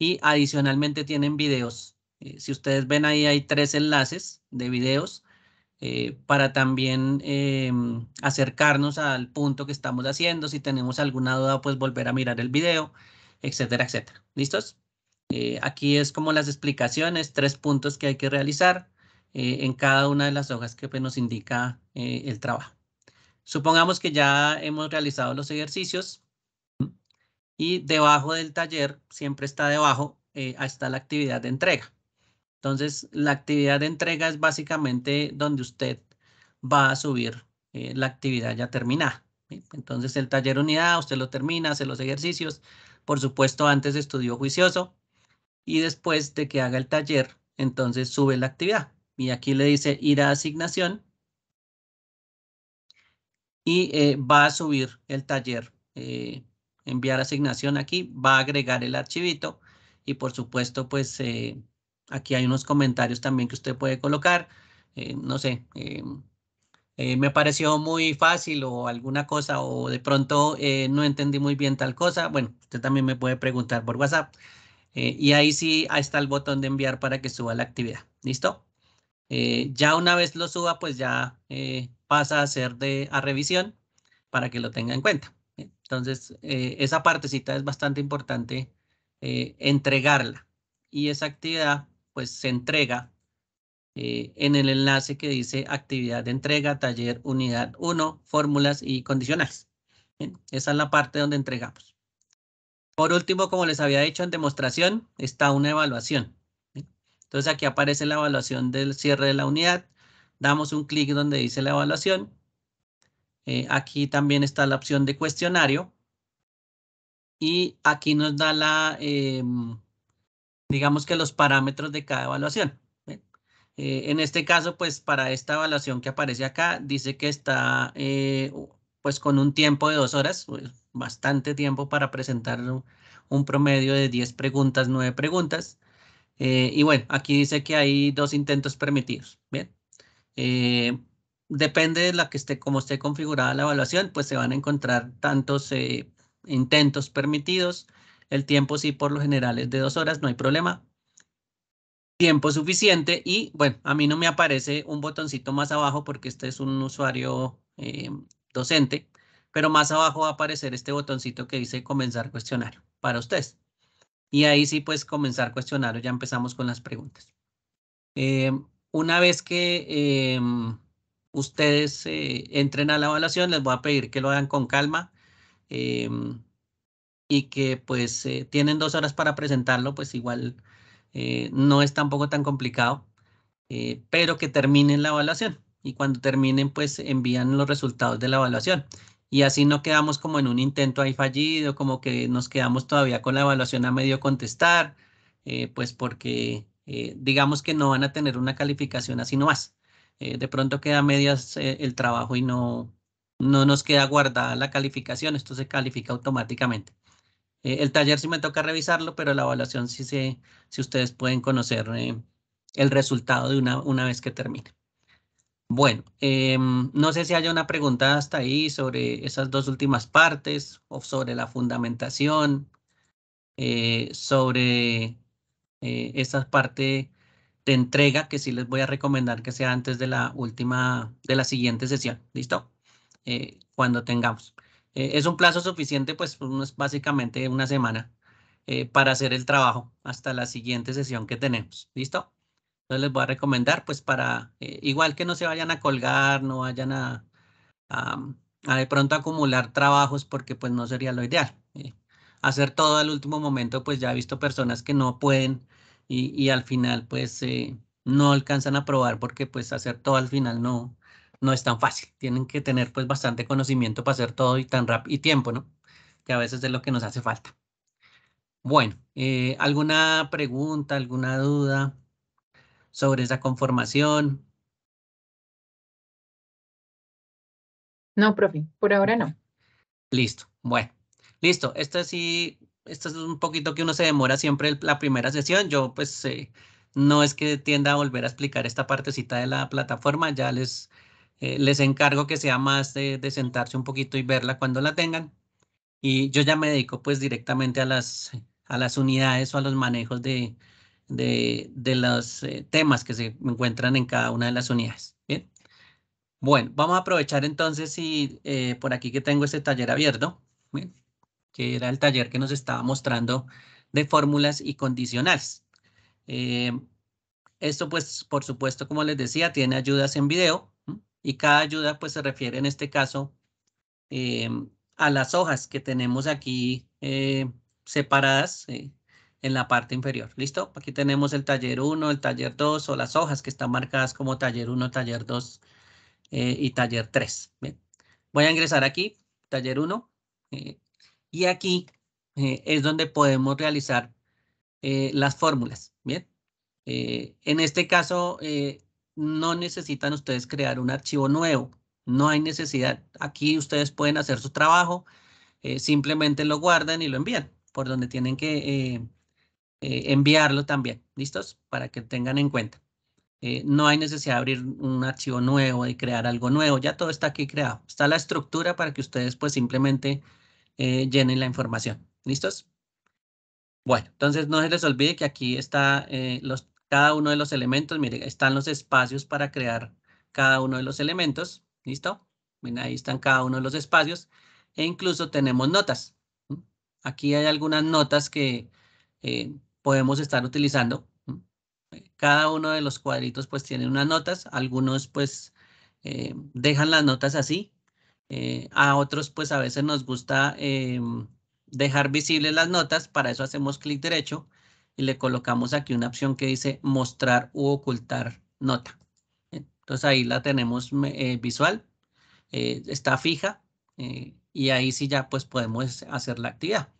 y adicionalmente tienen videos. Eh, si ustedes ven ahí hay tres enlaces de videos eh, para también em, acercarnos al punto que estamos haciendo. Si tenemos alguna duda, pues volver a mirar el video, etcétera, etcétera. ¿Listos? Eh, aquí es como las explicaciones, tres puntos que hay que realizar en cada una de las hojas que pues, nos indica el trabajo. Supongamos que ya hemos realizado los ejercicios y debajo del taller, siempre está debajo, eh, está la actividad de entrega. Entonces, la actividad de entrega es básicamente donde usted va a subir eh, la actividad ya terminada. Entonces, el taller unidad, usted lo termina, hace los ejercicios. Por supuesto, antes estudió juicioso y después de que haga el taller, entonces sube la actividad. Y aquí le dice ir a asignación y eh, va a subir el taller enviar asignación aquí, va a agregar el archivito y por supuesto pues eh, aquí hay unos comentarios también que usted puede colocar, eh, no sé, eh, me pareció muy fácil o alguna cosa o de pronto no entendí muy bien tal cosa, bueno, usted también me puede preguntar por WhatsApp y ahí sí ahí está el botón de enviar para que suba la actividad, ¿listo? ya una vez lo suba pues ya pasa a ser de a revisión para que lo tenga en cuenta. Entonces, eh, esa partecita es bastante importante eh, entregarla. Y esa actividad, pues, se entrega eh, en el enlace que dice actividad de entrega, taller, unidad 1, fórmulas y condicionales. esa es la parte donde entregamos. Por último, como les había dicho en demostración, está una evaluación. Entonces aquí aparece la evaluación del cierre de la unidad. Damos un clic donde dice la evaluación eh, aquí también está la opción de cuestionario. Y aquí nos da la, em, digamos que los parámetros de cada evaluación. Eh, en este caso, pues para esta evaluación que aparece acá, dice que está eh, pues con un tiempo de dos horas, pues, bastante tiempo para presentar un, promedio de 10 preguntas, 9 preguntas. y bueno, aquí dice que hay dos intentos permitidos. Bien depende de la que esté, como esté configurada la evaluación, pues se van a encontrar tantos eh, intentos permitidos. El tiempo sí por lo general es de dos horas, no hay problema. Tiempo suficiente y bueno, a mí no me aparece un botoncito más abajo porque este es un usuario eh, docente, pero más abajo va a aparecer este botoncito que dice comenzar cuestionario para ustedes. Y ahí sí, pues comenzar cuestionario, ya empezamos con las preguntas. Eh, una vez que em, ustedes eh, entren a la evaluación, les voy a pedir que lo hagan con calma eh, y que pues eh, tienen dos horas para presentarlo, pues igual no es tampoco tan complicado, pero que terminen la evaluación y cuando terminen pues envían los resultados de la evaluación. Y así no quedamos como en un intento ahí fallido, como que nos quedamos todavía con la evaluación a medio contestar, pues porque digamos que no van a tener una calificación así nomás. Eh, de pronto queda medias eh, el trabajo y no, no nos queda guardada la calificación, esto se califica automáticamente. Eh, el taller sí me toca revisarlo, pero la evaluación sí se, si ustedes pueden conocer el resultado de una, una vez que termine. Bueno, no sé si hay una pregunta hasta ahí sobre esas dos últimas partes o sobre la fundamentación, sobre esa parte de entrega que sí les voy a recomendar que sea antes de la última, de la siguiente sesión, ¿listo? Eh, cuando tengamos. Eh, es un plazo suficiente, pues es básicamente una semana eh, para hacer el trabajo hasta la siguiente sesión que tenemos, ¿listo? Entonces les voy a recomendar, pues para, igual que no se vayan a colgar, no vayan a, a, a, de pronto acumular trabajos porque pues no sería lo ideal. hacer todo al último momento, pues ya he visto personas que no pueden y, al final pues eh, no alcanzan a probar porque pues hacer todo al final no, no es tan fácil. Tienen que tener pues bastante conocimiento para hacer todo y tan rápido y tiempo, ¿no? Que a veces es lo que nos hace falta. Bueno, eh, ¿alguna pregunta, alguna duda sobre esa conformación? No, profe, por ahora no. Listo, bueno, listo. esto sí esto es un poquito que uno se demora siempre la primera sesión. Yo pues eh, no es que tienda a volver a explicar esta partecita de la plataforma, ya les, eh, les encargo que sea más de, sentarse un poquito y verla cuando la tengan. Y yo ya me dedico pues directamente a las, a las unidades o a los manejos de, de, los eh, temas que se encuentran en cada una de las unidades. Bien. Bueno, vamos a aprovechar entonces y por aquí que tengo este taller abierto. Bien que era el taller que nos estaba mostrando de fórmulas y condicionales. Eh, esto, pues, por supuesto, como les decía, tiene ayudas en video y cada ayuda, pues, se refiere en este caso eh, a las hojas que tenemos aquí eh, separadas en la parte inferior. ¿Listo? Aquí tenemos el taller 1, el taller 2 o las hojas que están marcadas como taller 1, taller 2 y taller 3. Voy a ingresar aquí, taller 1. Y aquí eh, es donde podemos realizar eh, las fórmulas, ¿bien? Eh, en este caso, no necesitan ustedes crear un archivo nuevo. No hay necesidad. Aquí ustedes pueden hacer su trabajo. simplemente lo guardan y lo envían por donde tienen que enviarlo también. ¿Listos? Para que tengan en cuenta. no hay necesidad de abrir un archivo nuevo, y crear algo nuevo, ya todo está aquí creado. Está la estructura para que ustedes pues simplemente eh, llenen la información. ¿Listos? Bueno, entonces no se les olvide que aquí está eh, los, cada uno de los elementos. Miren, están los espacios para crear cada uno de los elementos. ¿Listo? Miren, ahí están cada uno de los espacios. E incluso tenemos notas. Aquí hay algunas notas que eh, podemos estar utilizando. Cada uno de los cuadritos pues tiene unas notas. Algunos pues dejan las notas así eh, a otros, pues a veces nos gusta em, dejar visibles las notas, para eso hacemos clic derecho y le colocamos aquí una opción que dice mostrar u ocultar nota. Entonces ahí la tenemos eh, visual, eh, está fija y ahí sí ya pues podemos hacer la actividad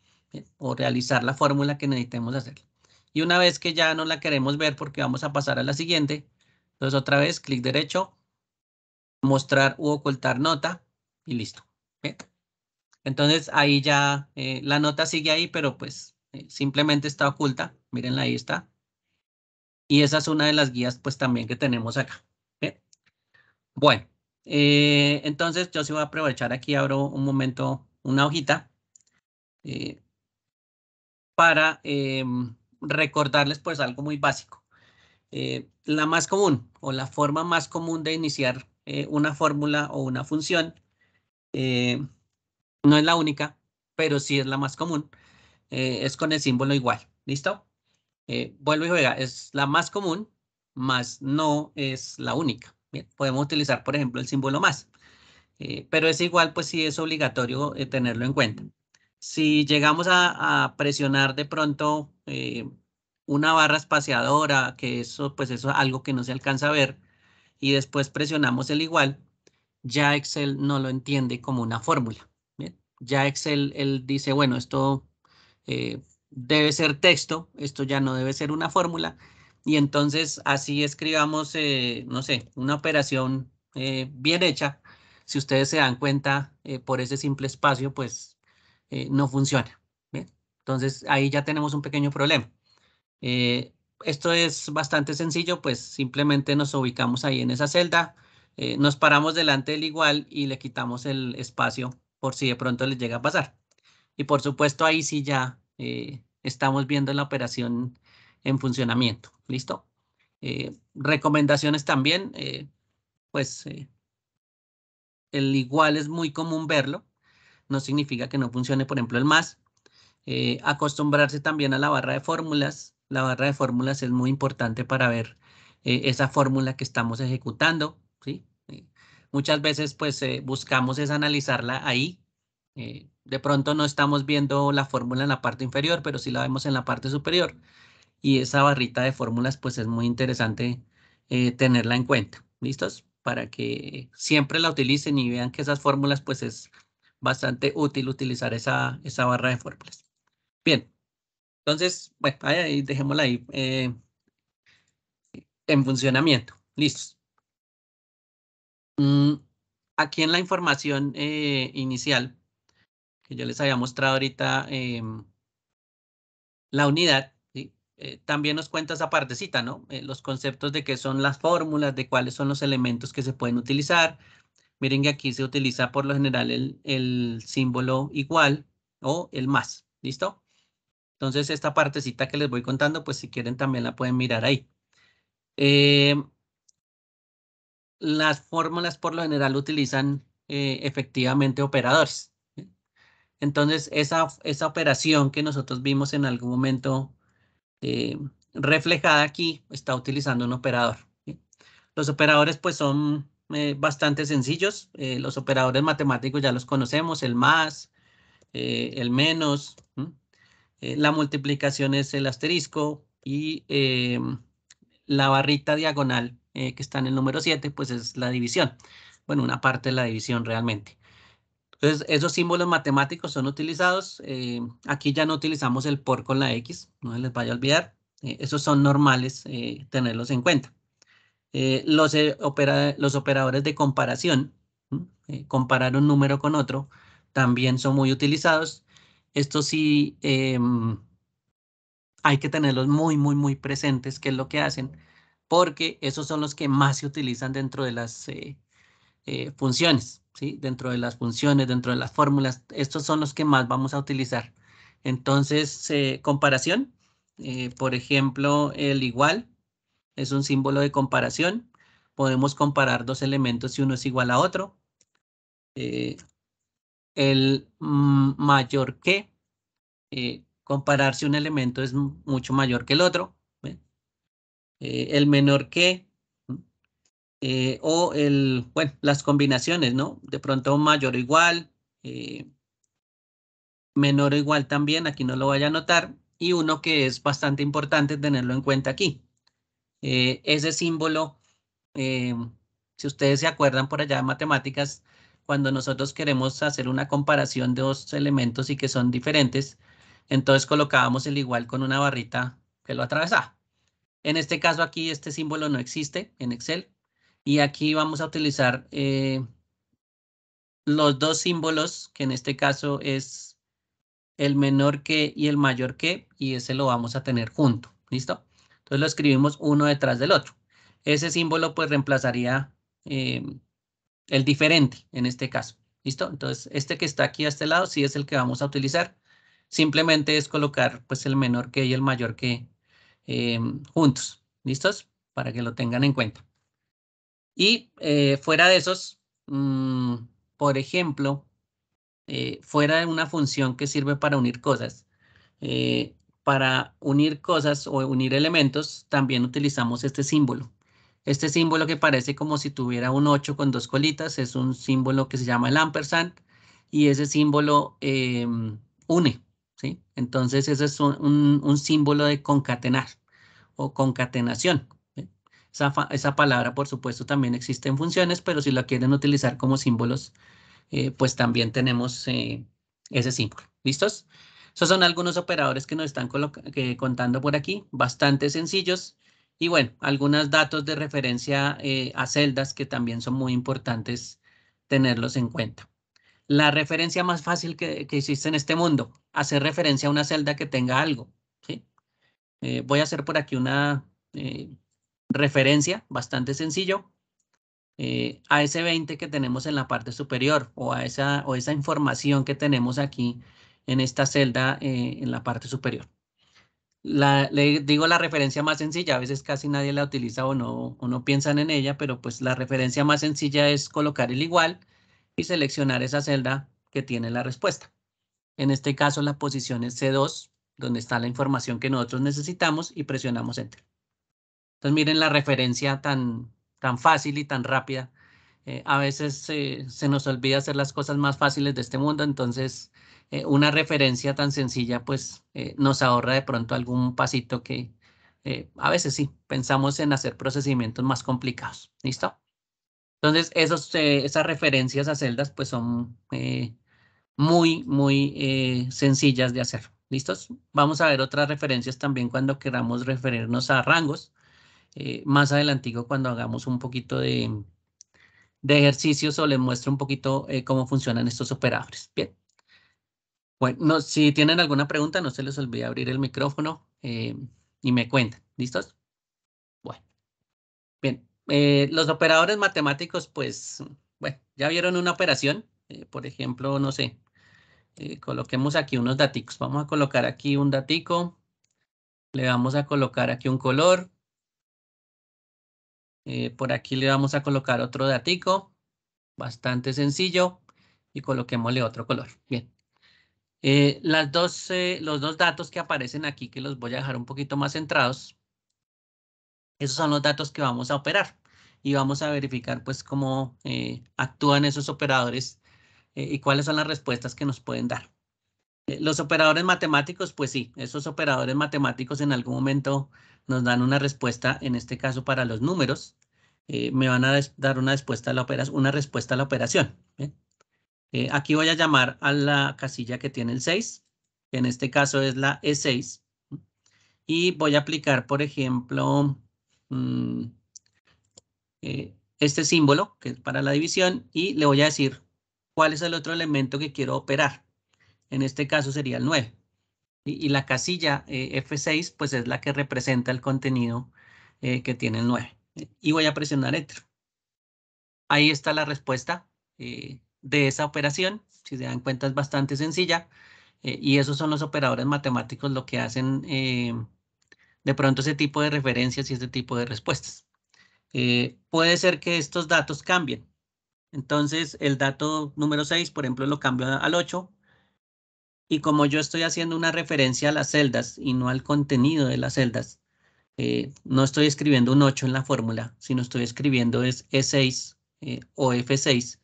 o realizar la fórmula que necesitemos hacer. Y una vez que ya no la queremos ver porque vamos a pasar a la siguiente, entonces otra vez clic derecho, mostrar u ocultar nota y listo. Entonces ahí ya eh, la nota sigue ahí, pero pues eh, simplemente está oculta. Miren, ahí está. Y esa es una de las guías pues también que tenemos acá. Bueno, eh, entonces yo sí voy a aprovechar aquí, abro un momento una hojita para em, recordarles pues algo muy básico. la más común o la forma más común de iniciar una fórmula o una función eh, no es la única, pero sí es la más común. Eh, es con el símbolo igual. ¿Listo? Eh, vuelvo y juega. Es la más común, más no es la única. podemos utilizar, por ejemplo, el símbolo más. pero es igual, pues sí es obligatorio tenerlo en cuenta. Si llegamos a, presionar de pronto una barra espaciadora, que eso pues eso es algo que no se alcanza a ver, y después presionamos el igual, ya Excel no lo entiende como una fórmula. Ya Excel él dice, bueno, esto eh, debe ser texto, esto ya no debe ser una fórmula. Y entonces así escribamos, eh, no sé, una operación eh, bien hecha. Si ustedes se dan cuenta por ese simple espacio, pues no funciona. Entonces ahí ya tenemos un pequeño problema. esto es bastante sencillo, pues simplemente nos ubicamos ahí en esa celda eh, nos paramos delante del igual y le quitamos el espacio por si de pronto les llega a pasar. Y por supuesto ahí sí ya eh, estamos viendo la operación en funcionamiento. ¿Listo? Eh, recomendaciones también, pues el igual es muy común verlo. No significa que no funcione, por ejemplo, el más. acostumbrarse también a la barra de fórmulas. La barra de fórmulas es muy importante para ver esa fórmula que estamos ejecutando. ¿sí? muchas veces pues eh, buscamos es analizarla ahí. Eh, de pronto no estamos viendo la fórmula en la parte inferior, pero sí la vemos en la parte superior. Y esa barrita de fórmulas pues es muy interesante eh, tenerla en cuenta. ¿Listos? Para que siempre la utilicen y vean que esas fórmulas pues es bastante útil utilizar esa, esa barra de fórmulas. Bien, entonces, bueno, ahí dejémosla ahí en funcionamiento. Listos. Mm, aquí en la información eh, inicial que yo les había mostrado ahorita, em, la unidad, eh, también nos cuenta esa partecita, ¿no? Eh, los conceptos de qué son las fórmulas, de cuáles son los elementos que se pueden utilizar. Miren que aquí se utiliza por lo general el, el símbolo igual o el más, ¿listo? Entonces, esta partecita que les voy contando, pues si quieren también la pueden mirar ahí. Em, las fórmulas por lo general utilizan eh, efectivamente operadores. Entonces, esa, esa, operación que nosotros vimos en algún momento eh, reflejada aquí está utilizando un operador. Los operadores pues son eh, bastante sencillos. los operadores matemáticos ya los conocemos, el más, el menos. la multiplicación es el asterisco y la barrita diagonal eh, que está en el número 7, pues es la división. Bueno, una parte de la división realmente. Entonces, esos símbolos matemáticos son utilizados. Eh, aquí ya no utilizamos el por con la X, no les vaya a olvidar. Eh, esos son normales tenerlos en cuenta. los, los operadores de comparación, comparar un número con otro, también son muy utilizados. Esto sí em, hay que tenerlos muy, muy, muy presentes, que es lo que hacen porque esos son los que más se utilizan dentro de las eh, eh, funciones, dentro de las funciones, dentro de las fórmulas, estos son los que más vamos a utilizar. Entonces, eh, comparación, por ejemplo, el igual es un símbolo de comparación. Podemos comparar dos elementos si uno es igual a otro. el mayor que, comparar si un elemento es mucho mayor que el otro eh, el menor que, eh, o el, bueno, las combinaciones, ¿no? De pronto mayor o igual, eh, menor o igual también, aquí no lo vaya a notar, y uno que es bastante importante tenerlo en cuenta aquí. ese símbolo, si ustedes se acuerdan por allá de matemáticas, cuando nosotros queremos hacer una comparación de dos elementos y que son diferentes, entonces colocábamos el igual con una barrita que lo atravesaba. En este caso aquí este símbolo no existe en Excel y aquí vamos a utilizar eh, los dos símbolos que en este caso es el menor que y el mayor que y ese lo vamos a tener junto, ¿listo? Entonces lo escribimos uno detrás del otro. Ese símbolo pues reemplazaría eh, el diferente en este caso, ¿listo? Entonces este que está aquí a este lado sí es el que vamos a utilizar. Simplemente es colocar pues el menor que y el mayor que eh, juntos. ¿Listos? Para que lo tengan en cuenta. Y eh, fuera de esos, mm, por ejemplo, eh, fuera de una función que sirve para unir cosas, para unir cosas o unir elementos, también utilizamos este símbolo. Este símbolo que parece como si tuviera un 8 con dos colitas, es un símbolo que se llama el ampersand y ese símbolo em, une ¿sí? Entonces, ese es un, un, símbolo de concatenar o concatenación. Esa, esa, palabra, por supuesto, también existe en funciones, pero si la quieren utilizar como símbolos, eh, pues también tenemos eh, ese símbolo. ¿Listos? Esos son algunos operadores que nos están contando por aquí, bastante sencillos. Y bueno, algunos datos de referencia eh, a celdas que también son muy importantes tenerlos en cuenta. La referencia más fácil que, que existe en este mundo, hacer referencia a una celda que tenga algo. Eh, voy a hacer por aquí una eh, referencia bastante sencillo eh, a ese 20 que tenemos en la parte superior o a esa, o esa información que tenemos aquí en esta celda en la parte superior. La, le digo la referencia más sencilla, a veces casi nadie la utiliza o no, o no piensan en ella, pero pues la referencia más sencilla es colocar el igual y seleccionar esa celda que tiene la respuesta. En este caso, la posición es C2, donde está la información que nosotros necesitamos y presionamos Enter. Entonces, miren la referencia tan, tan fácil y tan rápida. Eh, a veces se nos olvida hacer las cosas más fáciles de este mundo, entonces eh, una referencia tan sencilla pues eh, nos ahorra de pronto algún pasito que a veces sí, pensamos en hacer procedimientos más complicados. ¿Listo? Entonces esos, esas referencias a celdas pues son muy, muy eh, sencillas de hacer. ¿Listos? Vamos a ver otras referencias también cuando queramos referirnos a rangos. Eh, más adelantico cuando hagamos un poquito de, ejercicios o les muestro un poquito eh, cómo funcionan estos operadores. Bien. Bueno, si tienen alguna pregunta, no se les olvide abrir el micrófono y me cuentan. ¿Listos? Bueno. Bien. los operadores matemáticos, pues, bueno, ya vieron una operación. por ejemplo, no sé, eh, coloquemos aquí unos daticos. Vamos a colocar aquí un datico. Le vamos a colocar aquí un color. Eh, por aquí le vamos a colocar otro datico. Bastante sencillo. Y coloquémosle otro color. Bien. Eh, las dos, los dos datos que aparecen aquí, que los voy a dejar un poquito más centrados. Esos son los datos que vamos a operar. Y vamos a verificar pues cómo actúan esos operadores eh, y cuáles son las respuestas que nos pueden dar. Eh, los operadores matemáticos, pues sí, esos operadores matemáticos en algún momento nos dan una respuesta, en este caso para los números, eh, me van a dar una respuesta a la, operación, aquí voy a llamar a la casilla que tiene el 6, que en este caso es la E6, y voy a aplicar, por ejemplo, mm, este símbolo, que es para la división, y le voy a decir cuál es el otro elemento que quiero operar. En este caso sería el 9. Y, la casilla eh, F6 pues es la que representa el contenido eh, que tiene el 9. Y voy a presionar Enter. Ahí está la respuesta eh, de esa operación. Si se dan cuenta es bastante sencilla. y esos son los operadores matemáticos lo que hacen de pronto ese tipo de referencias y ese tipo de respuestas. puede ser que estos datos cambien entonces, el dato número 6, por ejemplo, lo cambio al 8. Y como yo estoy haciendo una referencia a las celdas y no al contenido de las celdas, eh, no estoy escribiendo un 8 en la fórmula, sino estoy escribiendo es E6 eh, o F6.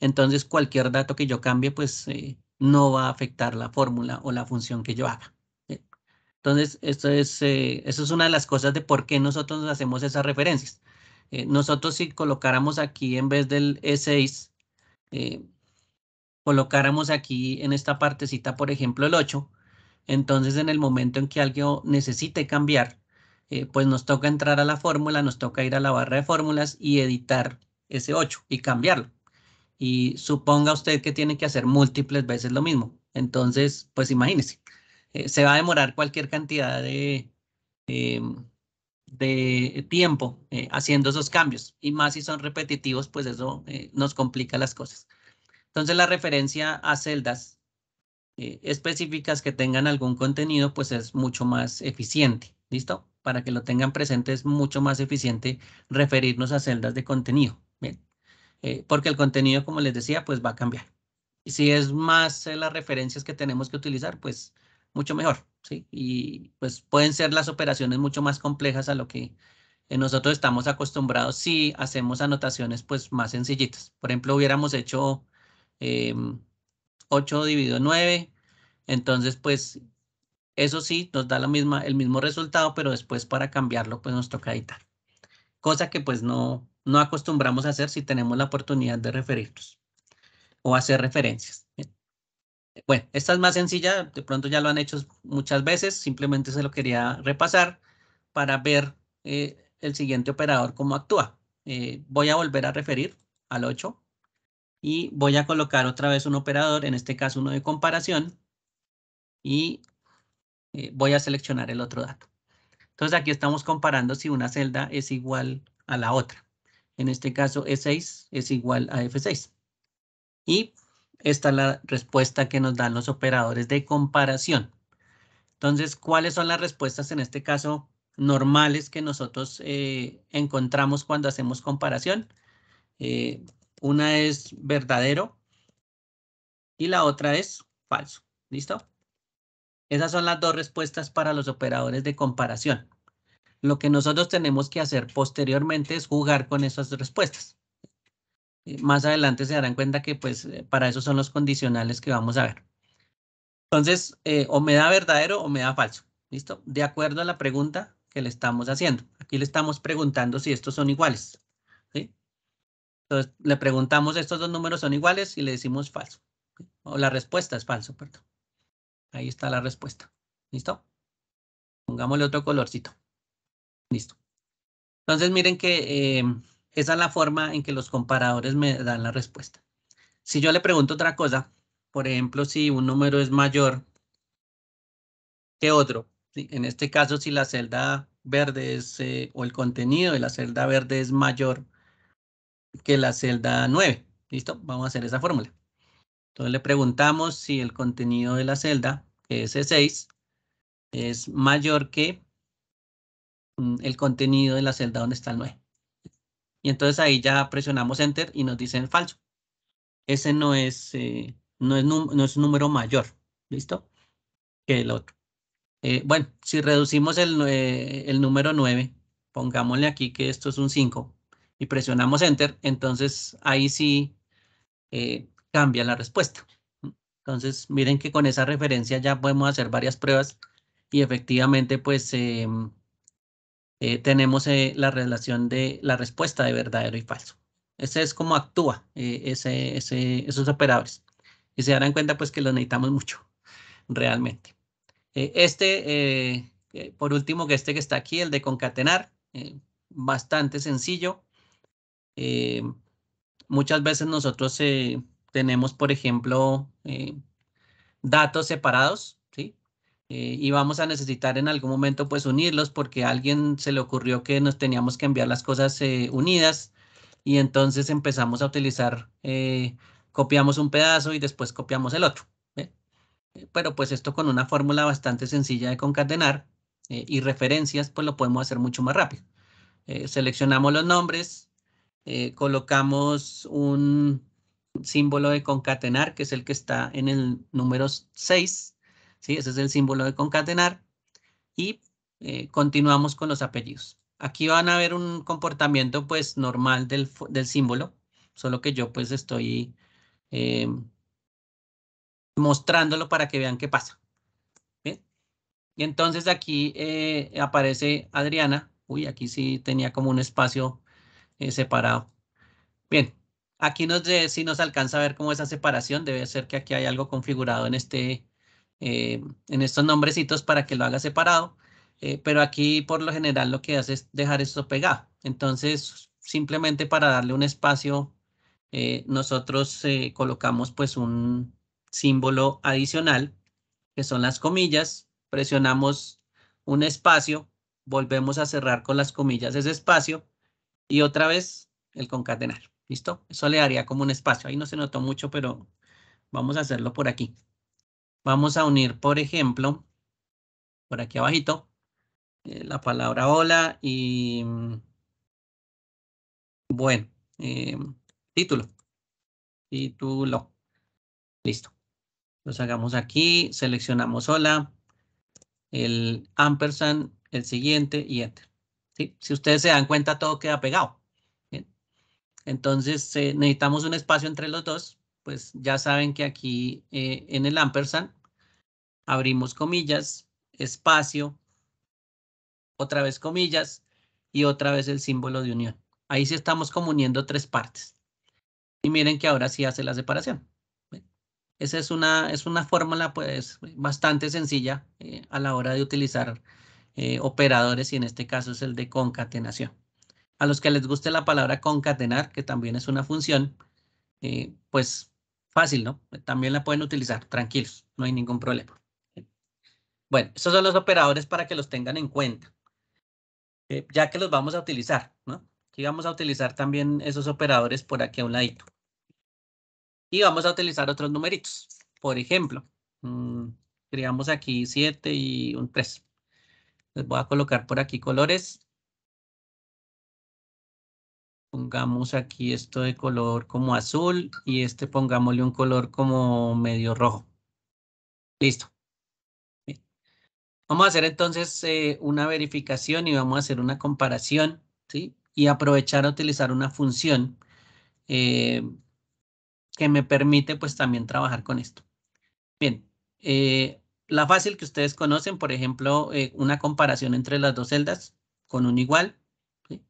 Entonces, cualquier dato que yo cambie, pues eh, no va a afectar la fórmula o la función que yo haga. Eh. Entonces, esto es, eso es una de las cosas de por qué nosotros hacemos esas referencias. Eh, nosotros si colocáramos aquí en vez del E6, eh, colocáramos aquí en esta partecita, por ejemplo, el 8, entonces en el momento en que alguien necesite cambiar, eh, pues nos toca entrar a la fórmula, nos toca ir a la barra de fórmulas y editar ese 8 y cambiarlo. Y suponga usted que tiene que hacer múltiples veces lo mismo. Entonces, pues imagínese, se va a demorar cualquier cantidad de, em, de tiempo eh, haciendo esos cambios y más si son repetitivos, pues eso eh, nos complica las cosas. Entonces la referencia a celdas eh, específicas que tengan algún contenido, pues es mucho más eficiente, ¿listo? Para que lo tengan presente es mucho más eficiente referirnos a celdas de contenido, porque el contenido, como les decía, pues va a cambiar. Y si es más las referencias que tenemos que utilizar, pues mucho mejor, ¿sí? Y pues pueden ser las operaciones mucho más complejas a lo que eh, nosotros estamos acostumbrados si hacemos anotaciones pues más sencillitas. Por ejemplo, hubiéramos hecho 8 eh, dividido 9, entonces pues eso sí nos da la misma, el mismo resultado, pero después para cambiarlo pues nos toca editar. Cosa que pues no, no acostumbramos a hacer si tenemos la oportunidad de referirnos o hacer referencias. Bueno, esta es más sencilla, de pronto ya lo han hecho muchas veces, simplemente se lo quería repasar para ver eh, el siguiente operador cómo actúa. Eh, voy a volver a referir al 8 y voy a colocar otra vez un operador, en este caso uno de comparación, y eh, voy a seleccionar el otro dato. Entonces aquí estamos comparando si una celda es igual a la otra. En este caso E6 es igual a F6. Y esta es la respuesta que nos dan los operadores de comparación. Entonces, ¿cuáles son las respuestas en este caso normales que nosotros eh, encontramos cuando hacemos comparación? Eh, una es verdadero y la otra es falso. ¿Listo? Esas son las dos respuestas para los operadores de comparación. Lo que nosotros tenemos que hacer posteriormente es jugar con esas respuestas. Eh, más adelante se darán cuenta que pues eh, para eso son los condicionales que vamos a ver. Entonces, eh, o me da verdadero o me da falso, ¿listo? De acuerdo a la pregunta que le estamos haciendo. Aquí le estamos preguntando si estos son iguales, ¿sí? Entonces, le preguntamos estos dos números son iguales y le decimos falso. O la respuesta es falso, perdón. Ahí está la respuesta, ¿listo? Pongámosle otro colorcito. Listo. Entonces, miren que... Esa es la forma en que los comparadores me dan la respuesta. Si yo le pregunto otra cosa, por ejemplo, si un número es mayor que otro, en este caso si la celda verde es, eh, o el contenido de la celda verde es mayor que la celda 9. ¿Listo? Vamos a hacer esa fórmula. Entonces le preguntamos si el contenido de la celda, que es 6 es mayor que mm, el contenido de la celda donde está el 9 y entonces ahí ya presionamos enter y nos dicen falso. Ese no es, eh, no es, un número mayor, ¿listo? Que el otro. Eh, bueno, si reducimos el, eh, el número 9, pongámosle aquí que esto es un 5 y presionamos enter, entonces ahí sí cambia la respuesta. Entonces, miren que con esa referencia ya podemos hacer varias pruebas y efectivamente, pues, em, eh, tenemos eh, la relación de la respuesta de verdadero y falso. Ese es como actúa eh, esos operadores. Y se darán cuenta pues que los necesitamos mucho, realmente. este, por último, que este que está aquí, el de concatenar, bastante sencillo. muchas veces nosotros tenemos, por ejemplo, datos separados eh, y vamos a necesitar en algún momento pues unirlos porque a alguien se le ocurrió que nos teníamos que enviar las cosas eh, unidas y entonces empezamos a utilizar, eh, copiamos un pedazo y después copiamos el otro. Pero pues esto con una fórmula bastante sencilla de concatenar y referencias pues lo podemos hacer mucho más rápido. seleccionamos los nombres, colocamos un símbolo de concatenar que es el que está en el número 6 ¿sí? Ese es el símbolo de concatenar. Y eh, continuamos con los apellidos. Aquí van a ver un comportamiento pues normal del, símbolo, solo que yo pues estoy em, mostrándolo para que vean qué pasa. Y entonces aquí eh, aparece Adriana. Uy, aquí sí tenía como un espacio eh, separado. Bien, aquí nos si nos alcanza a ver cómo esa separación, debe ser que aquí hay algo configurado en este eh, en estos nombrecitos para que lo haga separado, eh, pero aquí por lo general lo que hace es dejar esto pegado. Entonces, simplemente para darle un espacio, eh, nosotros colocamos pues un símbolo adicional, que son las comillas, presionamos un espacio, volvemos a cerrar con las comillas ese espacio y otra vez el concatenar. ¿Listo? Eso le daría como un espacio. Ahí no se notó mucho, pero vamos a hacerlo por aquí. Vamos a unir, por ejemplo, por aquí abajito, eh, la palabra hola y, mm, bueno, eh, título. Título. Listo. Los hagamos aquí, seleccionamos hola, el ampersand, el siguiente y enter. Si ustedes se dan cuenta, todo queda pegado. Entonces eh, necesitamos un espacio entre los dos, pues ya saben que aquí eh, en el ampersand abrimos comillas, espacio, otra vez comillas y otra vez el símbolo de unión. Ahí sí estamos como uniendo tres partes. Y miren que ahora sí hace la separación. Esa es una, es una fórmula pues bastante sencilla eh, a la hora de utilizar eh, operadores y en este caso es el de concatenación. A los que les guste la palabra concatenar, que también es una función, eh, pues fácil, ¿no? También la pueden utilizar, tranquilos, no hay ningún problema. Bueno, esos son los operadores para que los tengan en cuenta, eh, ya que los vamos a utilizar, ¿no? Aquí vamos a utilizar también esos operadores por aquí a un ladito. Y vamos a utilizar otros numeritos. Por ejemplo, mm, creamos aquí 7 y un 3. Les voy a colocar por aquí colores. Pongamos aquí esto de color como azul y este pongámosle un color como medio rojo. Listo. Vamos a hacer entonces eh, una verificación y vamos a hacer una comparación, ¿sí? Y aprovechar a utilizar una función eh, que me permite pues también trabajar con esto. Bien, eh, la fácil que ustedes conocen, por ejemplo, una comparación entre las dos celdas con un igual, ¿sí?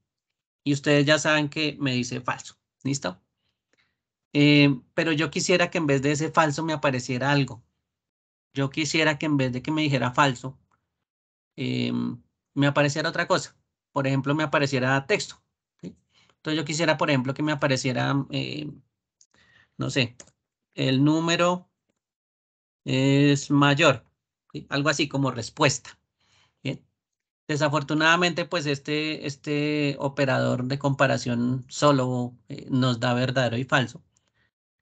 Y ustedes ya saben que me dice falso, ¿listo? pero yo quisiera que en vez de ese falso me apareciera algo, yo quisiera que en vez de que me dijera falso, Em, me apareciera otra cosa. Por ejemplo, me apareciera texto. Entonces yo quisiera, por ejemplo, que me apareciera, em, no sé, el número es mayor. Algo así como respuesta. Desafortunadamente, pues este, este operador de comparación solo eh, nos da verdadero y falso.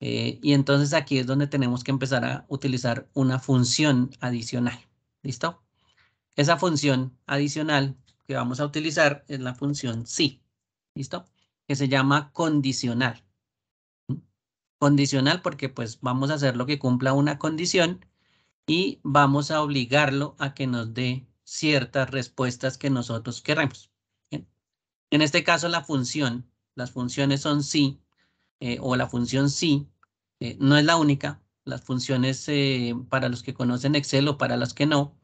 Eh, y entonces aquí es donde tenemos que empezar a utilizar una función adicional. ¿Listo? Esa función adicional que vamos a utilizar es la función sí, ¿listo? Que se llama condicional. Condicional porque pues vamos a hacer lo que cumpla una condición y vamos a obligarlo a que nos dé ciertas respuestas que nosotros queremos. En este caso la función, las funciones son sí eh, o la función sí, eh, no es la única. Las funciones eh, para los que conocen Excel o para las que no,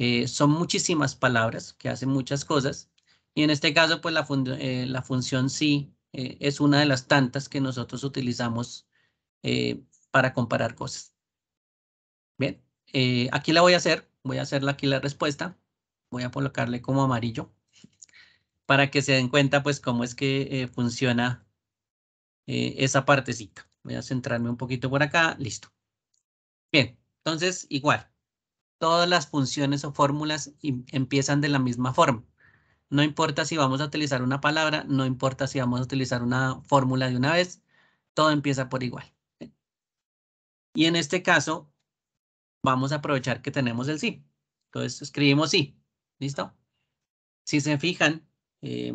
eh, son muchísimas palabras que hacen muchas cosas y en este caso pues la, eh, función sí eh, es una de las tantas que nosotros utilizamos para comparar cosas. Bien, aquí la voy a hacer, voy a hacerla aquí la respuesta, voy a colocarle como amarillo para que se den cuenta pues cómo es que funciona esa partecita. Voy a centrarme un poquito por acá, listo. Bien, entonces igual, todas las funciones o fórmulas empiezan de la misma forma. No importa si vamos a utilizar una palabra, no importa si vamos a utilizar una fórmula de una vez, todo empieza por igual. Y en este caso, vamos a aprovechar que tenemos el sí. Entonces escribimos sí. ¿Listo? Si se fijan, eh,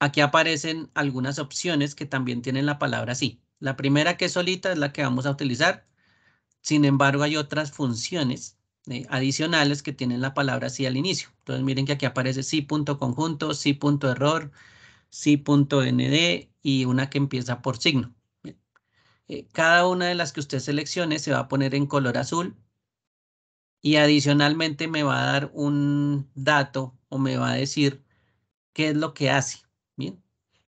aquí aparecen algunas opciones que también tienen la palabra sí. La primera que es solita es la que vamos a utilizar. Sin embargo, hay otras funciones eh, adicionales que tienen la palabra sí al inicio. Entonces, miren que aquí aparece sí punto conjunto, sí error, y una que empieza por signo. Eh, cada una de las que usted seleccione se va a poner en color azul y adicionalmente me va a dar un dato o me va a decir qué es lo que hace.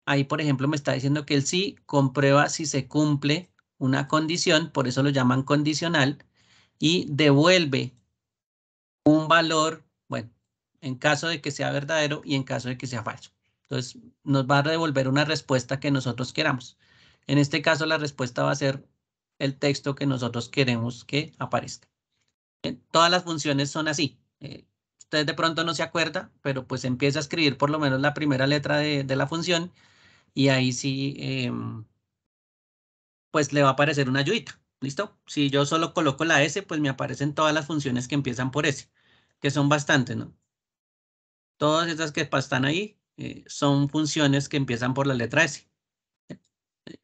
ahí por ejemplo me está diciendo que el sí comprueba si se cumple una condición, por eso lo llaman condicional, y devuelve un valor, bueno, en caso de que sea verdadero y en caso de que sea falso. Entonces, nos va a devolver una respuesta que nosotros queramos. En este caso, la respuesta va a ser el texto que nosotros queremos que aparezca. todas las funciones son así. Eh, Ustedes de pronto no se acuerda, pero pues empieza a escribir por lo menos la primera letra de, la función y ahí sí em, pues le va a aparecer una ayudita. ¿Listo? Si yo solo coloco la S, pues me aparecen todas las funciones que empiezan por S, que son bastantes, ¿no? Todas estas que están ahí eh, son funciones que empiezan por la letra S.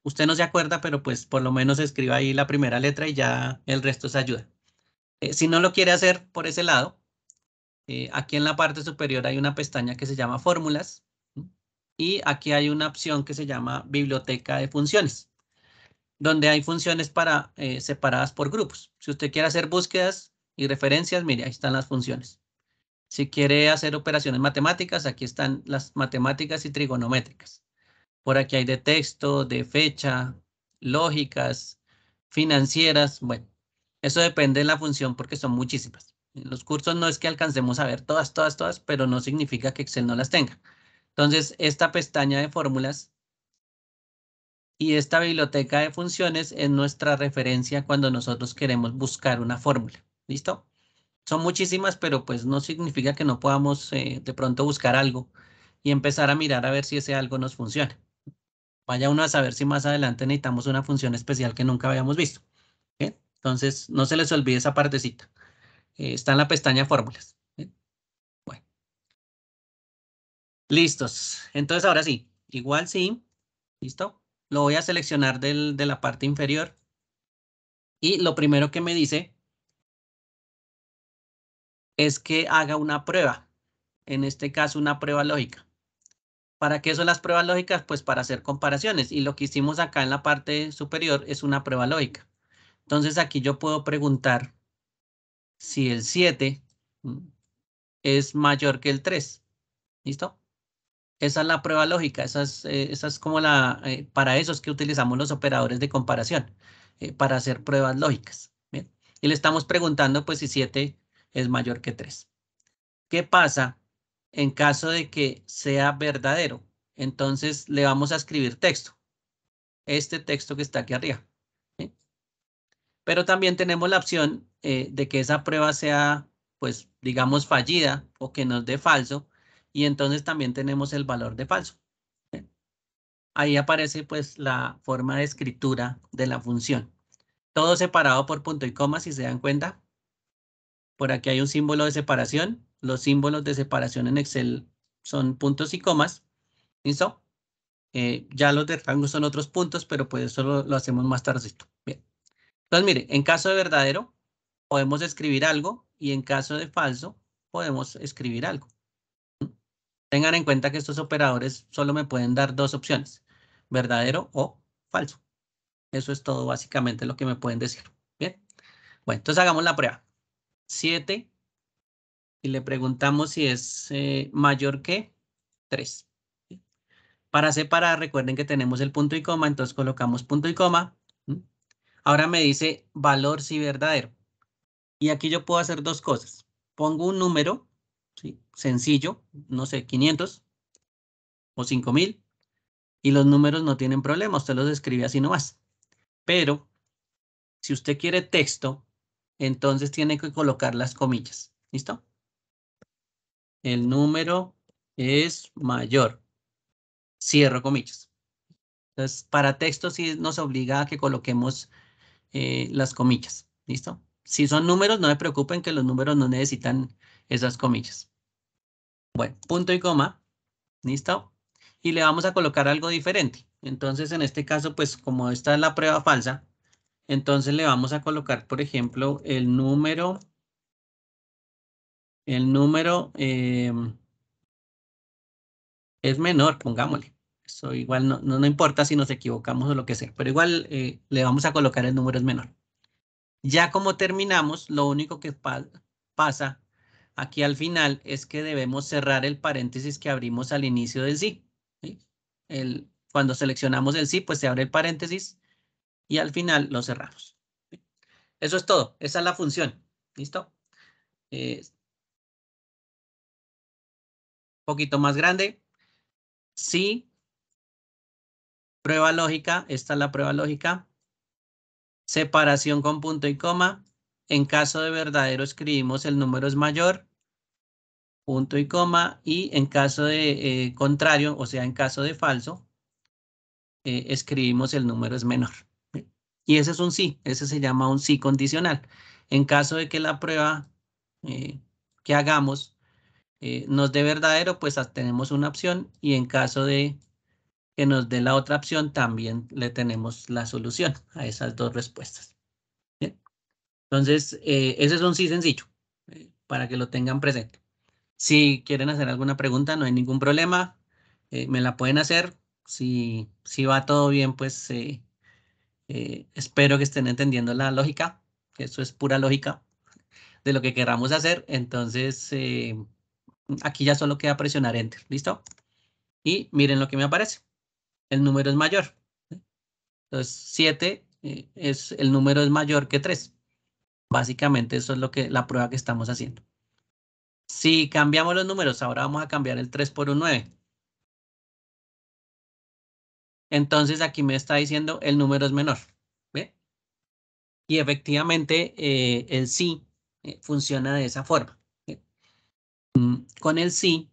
Usted no se acuerda, pero pues por lo menos escriba ahí la primera letra y ya el resto se ayuda. Eh, si no lo quiere hacer por ese lado, eh, aquí en la parte superior hay una pestaña que se llama fórmulas y aquí hay una opción que se llama biblioteca de funciones donde hay funciones para, eh, separadas por grupos. Si usted quiere hacer búsquedas y referencias, mire, ahí están las funciones. Si quiere hacer operaciones matemáticas, aquí están las matemáticas y trigonométricas. Por aquí hay de texto, de fecha, lógicas, financieras. Bueno, eso depende de la función porque son muchísimas. En los cursos no es que alcancemos a ver todas, todas, todas, pero no significa que Excel no las tenga. Entonces, esta pestaña de fórmulas y esta biblioteca de funciones es nuestra referencia cuando nosotros queremos buscar una fórmula. ¿Listo? Son muchísimas, pero pues no significa que no podamos eh, de pronto buscar algo y empezar a mirar a ver si ese algo nos funciona. Vaya uno a saber si más adelante necesitamos una función especial que nunca habíamos visto. Entonces, no se les olvide esa partecita. Eh, está en la pestaña fórmulas. Bueno. Listos. Entonces, ahora sí. Igual sí. ¿Listo? Lo voy a seleccionar de la parte inferior. Y lo primero que me dice es que haga una prueba. En este caso, una prueba lógica. ¿Para qué son las pruebas lógicas? Pues para hacer comparaciones. Y lo que hicimos acá en la parte superior es una prueba lógica. Entonces aquí yo puedo preguntar si el 7 es mayor que el 3. ¿Listo? Esa es la prueba lógica, esa es, eh, como la, eh, para eso es que utilizamos los operadores de comparación, eh, para hacer pruebas lógicas. Y le estamos preguntando pues si 7 es mayor que 3. ¿Qué pasa en caso de que sea verdadero? Entonces le vamos a escribir texto. Este texto que está aquí arriba. Pero también tenemos la opción de que esa prueba sea, pues, digamos, fallida o que nos dé falso y entonces también tenemos el valor de falso. Ahí aparece pues la forma de escritura de la función. Todo separado por punto y coma, si se dan cuenta. Por aquí hay un símbolo de separación. Los símbolos de separación en Excel son puntos y comas. ¿Listo? Eh, ya los de rango son otros puntos, pero pues eso lo, hacemos más tarde. Bien. Entonces, mire, en caso de verdadero, podemos escribir algo y en caso de falso, podemos escribir algo. Tengan en cuenta que estos operadores solo me pueden dar dos opciones, verdadero o falso. Eso es todo básicamente lo que me pueden decir. Bien. Bueno, entonces hagamos la prueba. 7 y le preguntamos si es eh, mayor que 3. Para separar, recuerden que tenemos el punto y coma, entonces colocamos punto y coma. Ahora me dice valor si verdadero. Y aquí yo puedo hacer dos cosas. Pongo un número sencillo, no sé, 500 o 5000, y los números no tienen problema, usted los escribe así nomás. Pero si usted quiere texto, entonces tiene que colocar las comillas, ¿listo? El número es mayor, cierro comillas. Entonces, para texto sí nos obliga a que coloquemos eh, las comillas, ¿listo? Si son números, no se preocupen que los números no necesitan esas comillas. Bueno, punto y coma. ¿Listo? Y le vamos a colocar algo diferente. Entonces, en este caso, pues como esta es la prueba falsa, entonces le vamos a colocar, por ejemplo, el número, el número em, es menor, pongámosle. Eso igual no, no, importa si nos equivocamos o lo que sea, pero igual eh, le vamos a colocar el número es menor. Ya como terminamos, lo único que pasa aquí al final es que debemos cerrar el paréntesis que abrimos al inicio del sí. El, cuando seleccionamos el sí, pues se abre el paréntesis y al final lo cerramos. Eso es todo. Esa es la función. ¿Listo? Un eh, poquito más grande. Sí. Prueba lógica. Esta es la prueba lógica. Separación con punto y coma. En caso de verdadero escribimos el número es mayor punto y coma, y en caso de eh, contrario, o sea, en caso de falso, eh, escribimos el número es menor. Y ese es un sí, ese se llama un sí condicional. En caso de que la prueba eh, que hagamos nos dé verdadero, pues tenemos una opción, y en caso de que nos dé la otra opción, también le tenemos la solución a esas dos respuestas. Entonces, ese es un sí sencillo, para que lo tengan presente. Si quieren hacer alguna pregunta, no hay ningún problema. Eh, me la pueden hacer. Si, si va todo bien, pues eh, eh, espero que estén entendiendo la lógica. eso es pura lógica de lo que queramos hacer. Entonces, aquí ya solo queda presionar Enter. ¿Listo? Y miren lo que me aparece. El número es mayor. Entonces, 7 es el número es mayor que 3. Básicamente eso es lo que la prueba que estamos haciendo. Si cambiamos los números, ahora vamos a cambiar el 3 por un 9. Entonces aquí me está diciendo el número es menor. ¿ve? Y efectivamente eh, el sí eh, funciona de esa forma. Mm, con el sí,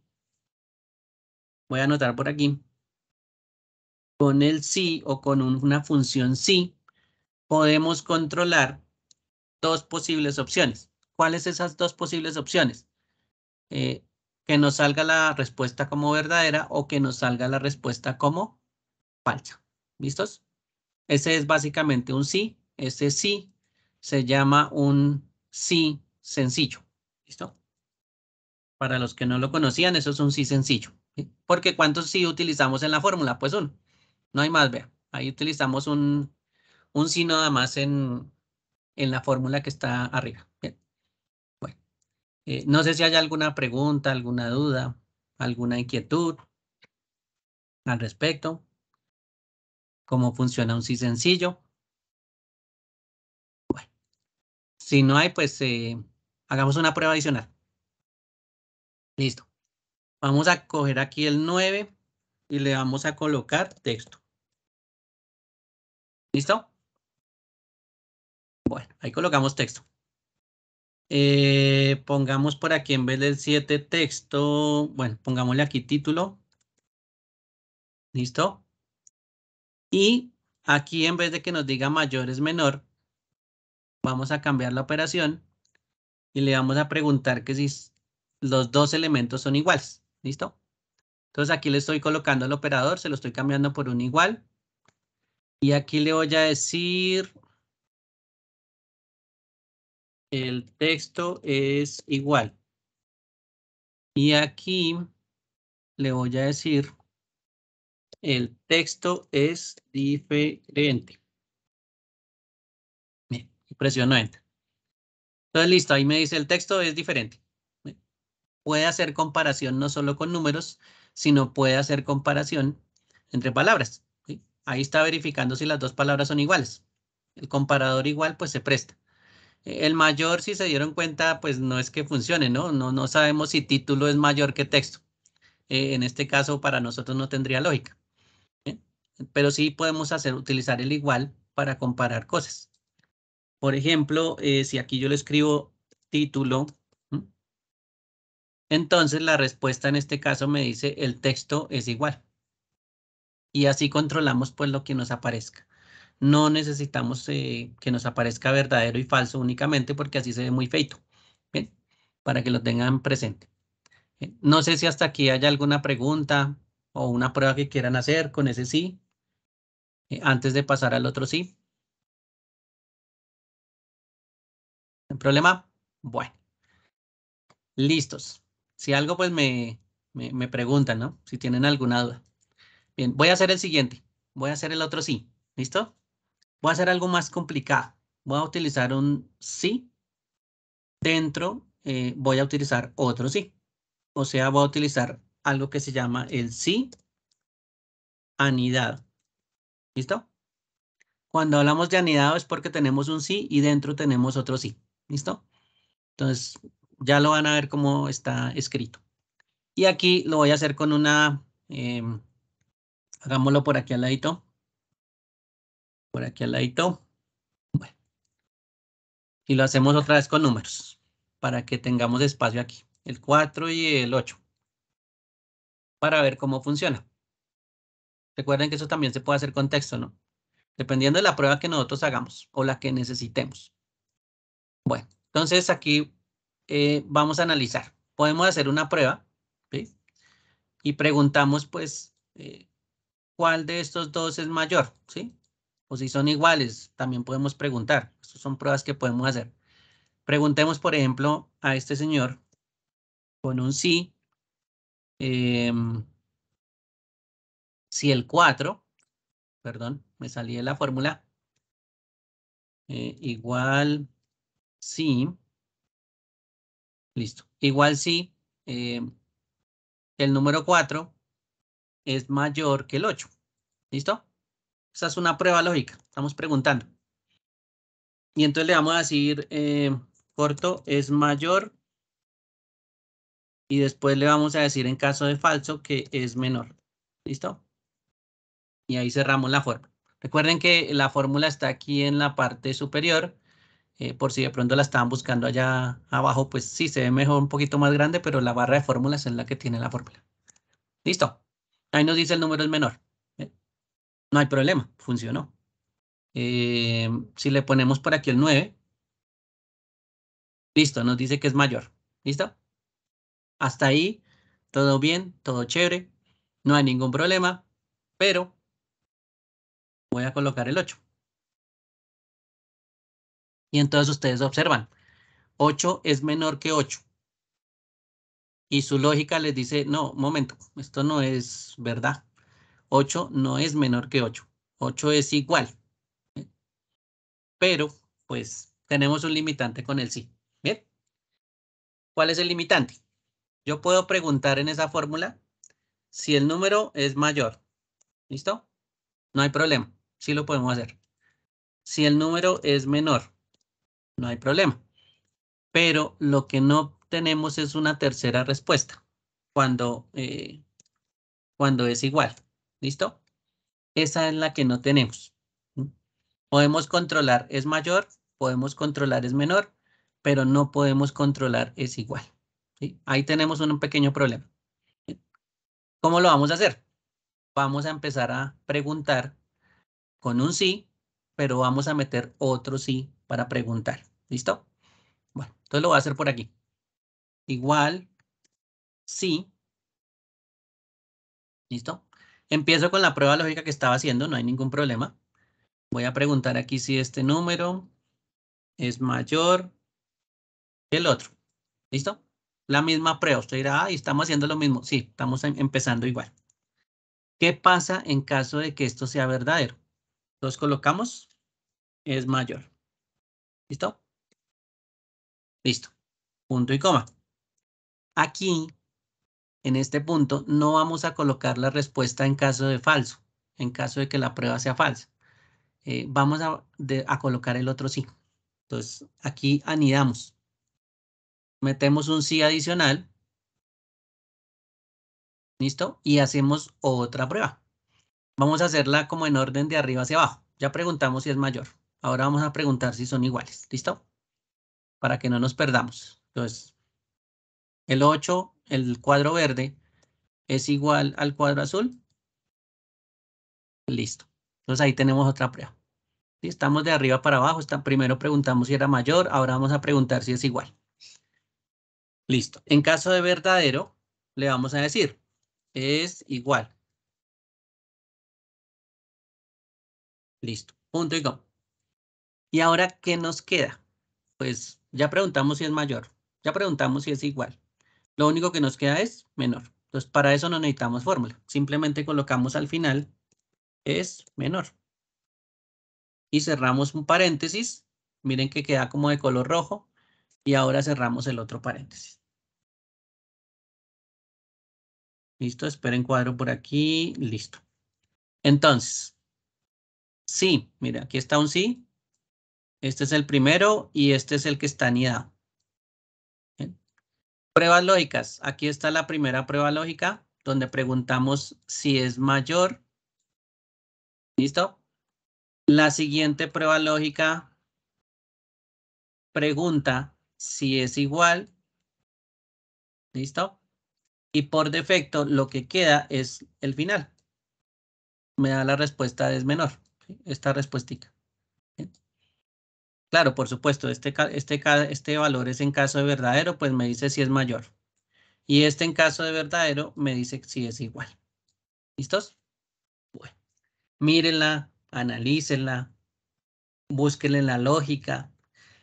voy a anotar por aquí, con el sí o con una función sí, podemos controlar dos posibles opciones. ¿Cuáles esas dos posibles opciones? Eh, que nos salga la respuesta como verdadera o que nos salga la respuesta como falsa. ¿Listos? Ese es básicamente un sí. Ese sí se llama un sí sencillo. ¿Listo? Para los que no lo conocían, eso es un sí sencillo. Porque ¿cuántos sí utilizamos en la fórmula? Pues uno. No hay más, vea. Ahí utilizamos un, un sí nada más en la fórmula que está arriba. Eh, no sé si hay alguna pregunta, alguna duda, alguna inquietud al respecto. ¿Cómo funciona un sí sencillo? Bueno, si no hay, pues eh, hagamos una prueba adicional. Listo. Vamos a coger aquí el 9 y le vamos a colocar texto. ¿Listo? Bueno, ahí colocamos texto. Eh, pongamos por aquí en vez del 7 texto, bueno, pongámosle aquí título. ¿Listo? Y aquí en vez de que nos diga mayor es menor, vamos a cambiar la operación y le vamos a preguntar que si los dos elementos son iguales. ¿Listo? Entonces aquí le estoy colocando el operador, se lo estoy cambiando por un igual. Y aquí le voy a decir el texto es igual. Y aquí le voy a decir, el texto es diferente. Bien, presiono Enter. Entonces, listo, ahí me dice el texto es diferente. Puede hacer comparación no solo con números, sino puede hacer comparación entre palabras. Ahí está verificando si las dos palabras son iguales. El comparador igual, pues se presta el mayor, si se dieron cuenta, pues no es que funcione, ¿no? No, no sabemos si título es mayor que texto. Eh, en este caso, para nosotros no tendría lógica. ¿eh? Pero sí podemos hacer, utilizar el igual para comparar cosas. Por ejemplo, eh, si aquí yo le escribo título, entonces la respuesta en este caso me dice el texto es igual. Y así controlamos pues lo que nos aparezca. No necesitamos eh, que nos aparezca verdadero y falso únicamente porque así se ve muy feito. Bien, para que lo tengan presente. Eh, no sé si hasta aquí hay alguna pregunta o una prueba que quieran hacer con ese sí eh, antes de pasar al otro sí. ¿El problema? Bueno. Listos. Si algo, pues me, me, me preguntan, ¿no? Si tienen alguna duda. Bien, voy a hacer el siguiente. Voy a hacer el otro sí. ¿Listo? Voy a hacer algo más complicado. Voy a utilizar un sí. Dentro eh, voy a utilizar otro sí. O sea, voy a utilizar algo que se llama el sí anidado. ¿Listo? Cuando hablamos de anidado es porque tenemos un sí y dentro tenemos otro sí. ¿Listo? Entonces, ya lo van a ver cómo está escrito. Y aquí lo voy a hacer con una, em, hagámoslo por aquí al ladito, por aquí al ladito. Bueno. Y lo hacemos otra vez con números para que tengamos espacio aquí, el 4 y el 8, para ver cómo funciona. Recuerden que eso también se puede hacer con texto, ¿no? Dependiendo de la prueba que nosotros hagamos o la que necesitemos. Bueno, entonces aquí eh, vamos a analizar. Podemos hacer una prueba ¿sí? y preguntamos, pues, eh, ¿cuál de estos dos es mayor? ¿sí? o pues si son iguales, también podemos preguntar. Estas son pruebas que podemos hacer. Preguntemos, por ejemplo, a este señor con un sí, em, si el 4, perdón, me salí de la fórmula, eh, igual sí. listo, igual sí. Em, el número 4 es mayor que el 8, ¿listo? Esa es una prueba lógica, estamos preguntando. Y entonces le vamos a decir eh, corto es mayor y después le vamos a decir en caso de falso que es menor. ¿Listo? Y ahí cerramos la forma. Recuerden que la fórmula está aquí en la parte superior. Eh, por si de pronto la estaban buscando allá abajo, pues sí, se ve mejor un poquito más grande, pero la barra de fórmulas es la que tiene la fórmula. Listo. Ahí nos dice el número es menor. No hay problema, funcionó. Eh, si le ponemos por aquí el 9, listo, nos dice que es mayor. ¿Listo? Hasta ahí, todo bien, todo chévere, no hay ningún problema, pero voy a colocar el 8. Y entonces ustedes observan, 8 es menor que 8. Y su lógica les dice, no, momento, esto no es verdad. 8 no es menor que 8. 8 es igual. Pero, pues, tenemos un limitante con el sí. ¿Bien? ¿Cuál es el limitante? Yo puedo preguntar en esa fórmula si el número es mayor. ¿Listo? No hay problema. Sí lo podemos hacer. Si el número es menor, no hay problema. Pero lo que no tenemos es una tercera respuesta cuando, eh, cuando es igual. ¿Listo? Esa es la que no tenemos. Podemos controlar es mayor, podemos controlar es menor, pero no podemos controlar es igual. Ahí tenemos un, un pequeño problema. ¿Cómo lo vamos a hacer? Vamos a empezar a preguntar con un sí, pero vamos a meter otro sí para preguntar. ¿Listo? Bueno, entonces lo voy a hacer por aquí. Igual, sí. ¿Listo? Empiezo con la prueba lógica que estaba haciendo, no hay ningún problema. Voy a preguntar aquí si este número es mayor que el otro. ¿Listo? La misma prueba. Usted dirá, ah, y estamos haciendo lo mismo. Sí, estamos em, empezando igual. ¿Qué pasa en caso de que esto sea verdadero? Los colocamos, es mayor. ¿Listo? Listo. Punto y coma. Aquí en este punto no vamos a colocar la respuesta en caso de falso, en caso de que la prueba sea falsa. Eh, vamos a, a colocar el otro sí. Entonces, aquí anidamos. Metemos un sí adicional. ¿Listo? Y hacemos otra prueba. Vamos a hacerla como en orden de arriba hacia abajo. Ya preguntamos si es mayor. Ahora vamos a preguntar si son iguales. ¿Listo? Para que no nos perdamos. Entonces, el 8, el cuadro verde, es igual al cuadro azul. Listo. Entonces ahí tenemos otra prueba. Si estamos de arriba para abajo, primero preguntamos si era mayor, ahora vamos a preguntar si es igual. Listo. En caso de verdadero, le vamos a decir, es igual. Listo. Punto y coma. ¿Y ahora qué nos queda? Pues ya preguntamos si es mayor, ya preguntamos si es igual. Lo único que nos queda es menor. Entonces, para eso no necesitamos fórmula. Simplemente colocamos al final es menor. Y cerramos un paréntesis. Miren que queda como de color rojo. Y ahora cerramos el otro paréntesis. Listo, esperen cuadro por aquí. Listo. Entonces, sí, mira, aquí está un sí. Este es el primero y este es el que está anidado. Pruebas lógicas. Aquí está la primera prueba lógica donde preguntamos si es mayor. ¿Listo? La siguiente prueba lógica pregunta si es igual. ¿Listo? Y por defecto lo que queda es el final. Me da la respuesta es menor. Esta respuestica. Claro, por supuesto, este, este, este valor es en caso de verdadero, pues me dice si es mayor. Y este en caso de verdadero me dice si es igual. ¿Listos? Bueno, mírenla, analícenla, búsquenle la lógica.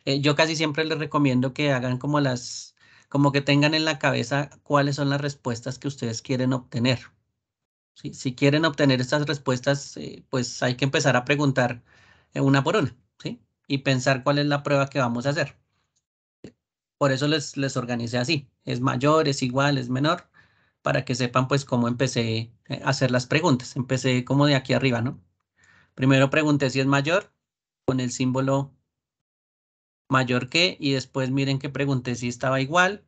Eh, yo casi siempre les recomiendo que hagan como las, como que tengan en la cabeza cuáles son las respuestas que ustedes quieren obtener. Si, quieren obtener estas respuestas, eh, pues hay que empezar a preguntar eh, una por una, ¿sí? y pensar cuál es la prueba que vamos a hacer. Por eso les, les organicé así. Es mayor, es igual, es menor, para que sepan pues cómo empecé eh, a hacer las preguntas. Empecé como de aquí arriba, ¿no? Primero pregunté si es mayor con el símbolo mayor que y después miren que pregunté si estaba igual.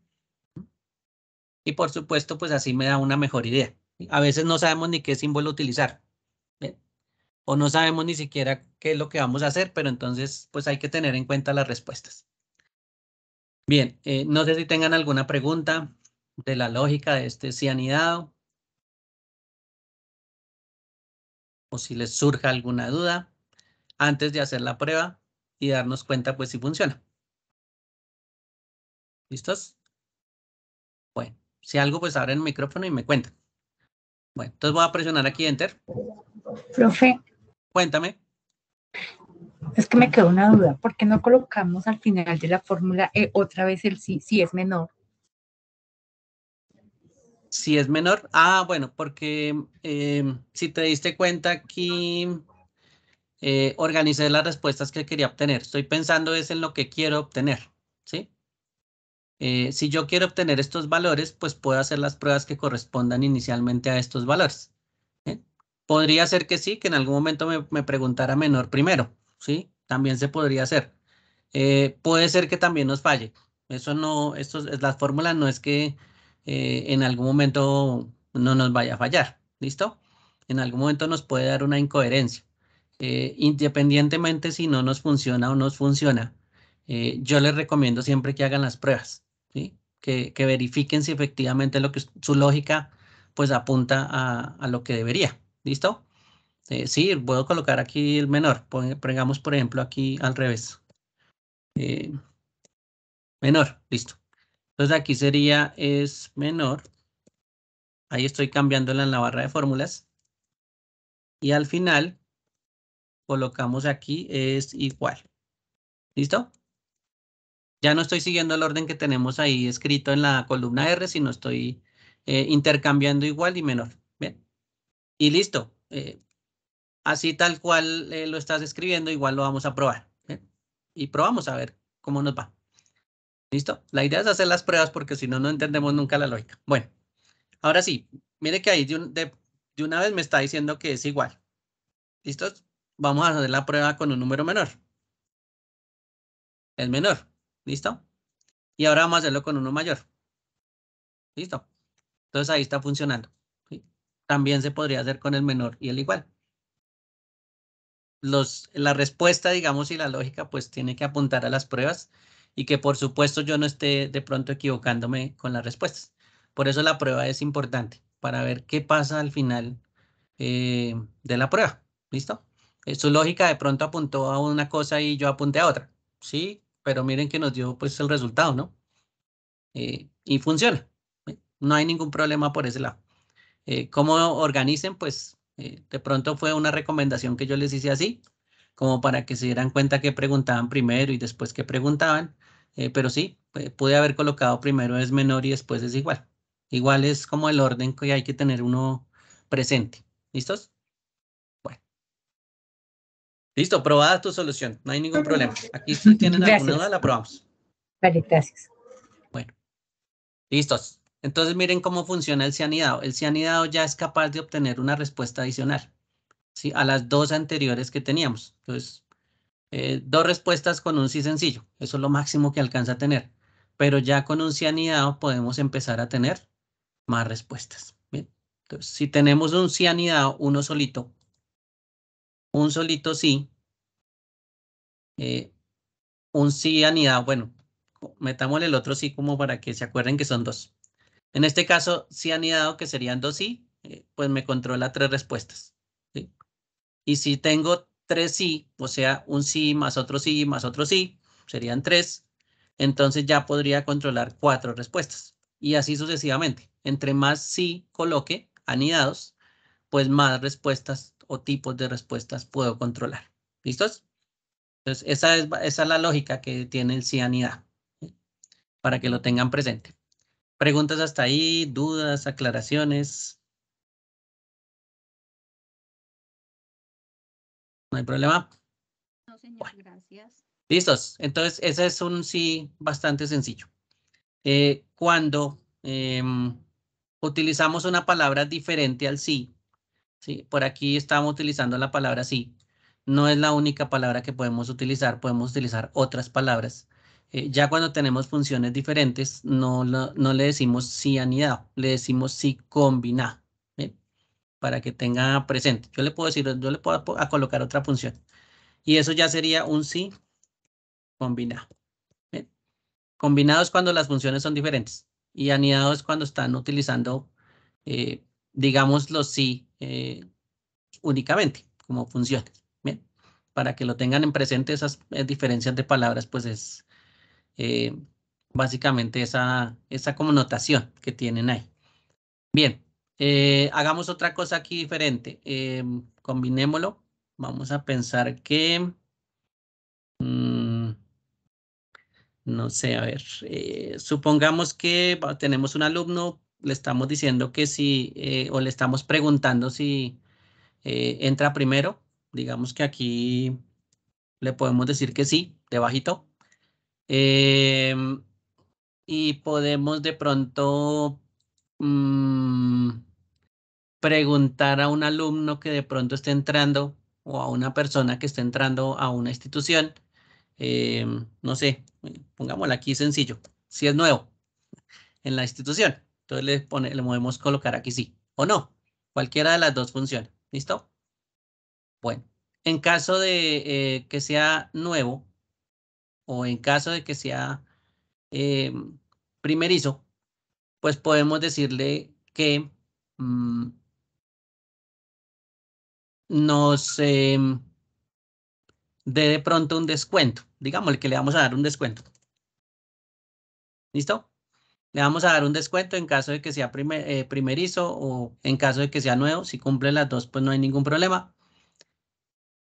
Y por supuesto, pues así me da una mejor idea. A veces no sabemos ni qué símbolo utilizar o no sabemos ni siquiera qué es lo que vamos a hacer, pero entonces pues hay que tener en cuenta las respuestas. Bien, eh, no sé si tengan alguna pregunta de la lógica de este cianidado o si les surja alguna duda antes de hacer la prueba y darnos cuenta pues si funciona. ¿Listos? Bueno, si algo pues abren el micrófono y me cuentan. Bueno, entonces voy a presionar aquí Enter. Profe, Cuéntame. Es que me quedó una duda, ¿por qué no colocamos al final de la fórmula E otra vez el sí, si es menor? Si es menor, ah, bueno, porque em, si te diste cuenta aquí eh, organicé las respuestas que quería obtener. Estoy pensando es en lo que quiero obtener, ¿sí? Eh, si yo quiero obtener estos valores, pues puedo hacer las pruebas que correspondan inicialmente a estos valores. Podría ser que sí, que en algún momento me, preguntara menor primero, ¿sí? También se podría hacer. Eh, puede ser que también nos falle. Eso no, esto, es la fórmula no es que eh, en algún momento no nos vaya a fallar, ¿listo? En algún momento nos puede dar una incoherencia. Eh, independientemente si no nos funciona o nos funciona, yo les recomiendo siempre que hagan las pruebas, ¿sí? Que, verifiquen si efectivamente lo que, su lógica pues apunta a lo que debería. ¿Listo? Eh, sí, puedo colocar aquí el menor. Pongamos, por ejemplo, aquí al revés. Eh, menor, listo. Entonces aquí sería es menor. Ahí estoy cambiándola en la barra de fórmulas. Y al final colocamos aquí es igual. ¿Listo? Ya no estoy siguiendo el orden que tenemos ahí escrito en la columna R, sino estoy eh, intercambiando igual y menor y listo. Eh, así tal cual eh, lo estás escribiendo, igual lo vamos a probar. Eh, y probamos a ver cómo nos va. ¿Listo? La idea es hacer las pruebas porque si no, no entendemos nunca la lógica. Bueno, ahora sí, mire que ahí de, una vez me está diciendo que es igual. ¿Listos? Vamos a hacer la prueba con un número menor. El menor. ¿Listo? Y ahora vamos a hacerlo con uno mayor. ¿Listo? Entonces ahí está funcionando también se podría hacer con el menor y el igual. la respuesta, digamos, y la lógica, pues tiene que apuntar a las pruebas y que por supuesto yo no esté de pronto equivocándome con las respuestas. Por eso la prueba es importante, para ver qué pasa al final eh, de la prueba. ¿Listo? Eh, su lógica de pronto apuntó a una cosa y yo apunté a otra. Sí, pero miren que nos dio pues el resultado, ¿no? Eh, y funciona. No hay ningún problema por ese lado. Eh, cómo organicen, pues eh, de pronto fue una recomendación que yo les hice así, como para que se dieran cuenta que preguntaban primero y después que preguntaban, eh, pero sí, pude haber colocado primero es menor y después es igual. Igual es como el orden que hay que tener uno presente. ¿Listos? Bueno. Listo, probada tu solución, no hay ningún problema. Aquí si tienen alguna la probamos. Vale, gracias. Bueno. Listos. Entonces miren cómo funciona el cianidado. El cianidado ya es capaz de obtener una respuesta adicional ¿sí? a las dos anteriores que teníamos. Entonces, eh, dos respuestas con un sí sencillo. Eso es lo máximo que alcanza a tener. Pero ya con un anidado podemos empezar a tener más respuestas. Entonces, si tenemos un anidado, uno solito, un solito sí, eh, un sí anidado, bueno, metámosle el otro sí como para que se acuerden que son dos. En este caso, si anidado, que serían dos sí, eh, pues me controla tres respuestas. Y si tengo tres sí, o sea, un sí más otro sí más otro sí, serían tres, entonces ya podría controlar cuatro respuestas. Y así sucesivamente. Entre más sí coloque, anidados, pues más respuestas o tipos de respuestas puedo controlar. ¿Listos? Entonces, esa es, la lógica que tiene el sí anidado, para que lo tengan presente. Preguntas hasta ahí, dudas, aclaraciones. No hay problema. No, señor, gracias. Listos. Entonces, ese es un sí bastante sencillo. Eh, cuando em, utilizamos una palabra diferente al sí, ¿sí? por aquí estamos utilizando la palabra sí. No es la única palabra que podemos utilizar, podemos utilizar otras palabras eh, ya cuando tenemos funciones diferentes, no, no, le decimos anidado le decimos si combinado para que tenga presente. Yo le puedo decir, yo le puedo a, colocar otra función. Y eso ya sería un sí combinado. Combinado es cuando las funciones son diferentes. Y anidado es cuando están utilizando, eh, digamos, los sí eh, únicamente como funciones. Bien, para que lo tengan en presente esas diferencias de palabras, pues es, eh, básicamente esa, esa connotación que tienen ahí. Bien, eh, hagamos otra cosa aquí diferente. Eh, combinémoslo. Vamos a pensar que... Mm, no sé, a ver. supongamos que tenemos un alumno, le estamos diciendo que si, o le estamos preguntando si entra primero. Digamos que aquí le podemos decir que sí, de bajito. Em, y podemos de pronto mm, preguntar a un alumno que de pronto esté entrando o a una persona que esté entrando a una institución. Em, no sé, pongámoslo aquí sencillo, si es nuevo en la institución. Entonces le, pone, le podemos colocar aquí sí o no. Cualquiera de las dos funciona. ¿Listo? Bueno, en caso de eh, que sea nuevo, o en caso de que sea em, primerizo, pues podemos decirle que mm, nos em, dé de pronto un descuento. Digamos que le vamos a dar un descuento. ¿Listo? Le vamos a dar un descuento en caso de que sea eh, primerizo o en caso de que sea nuevo. Si cumple las dos, pues no hay ningún problema.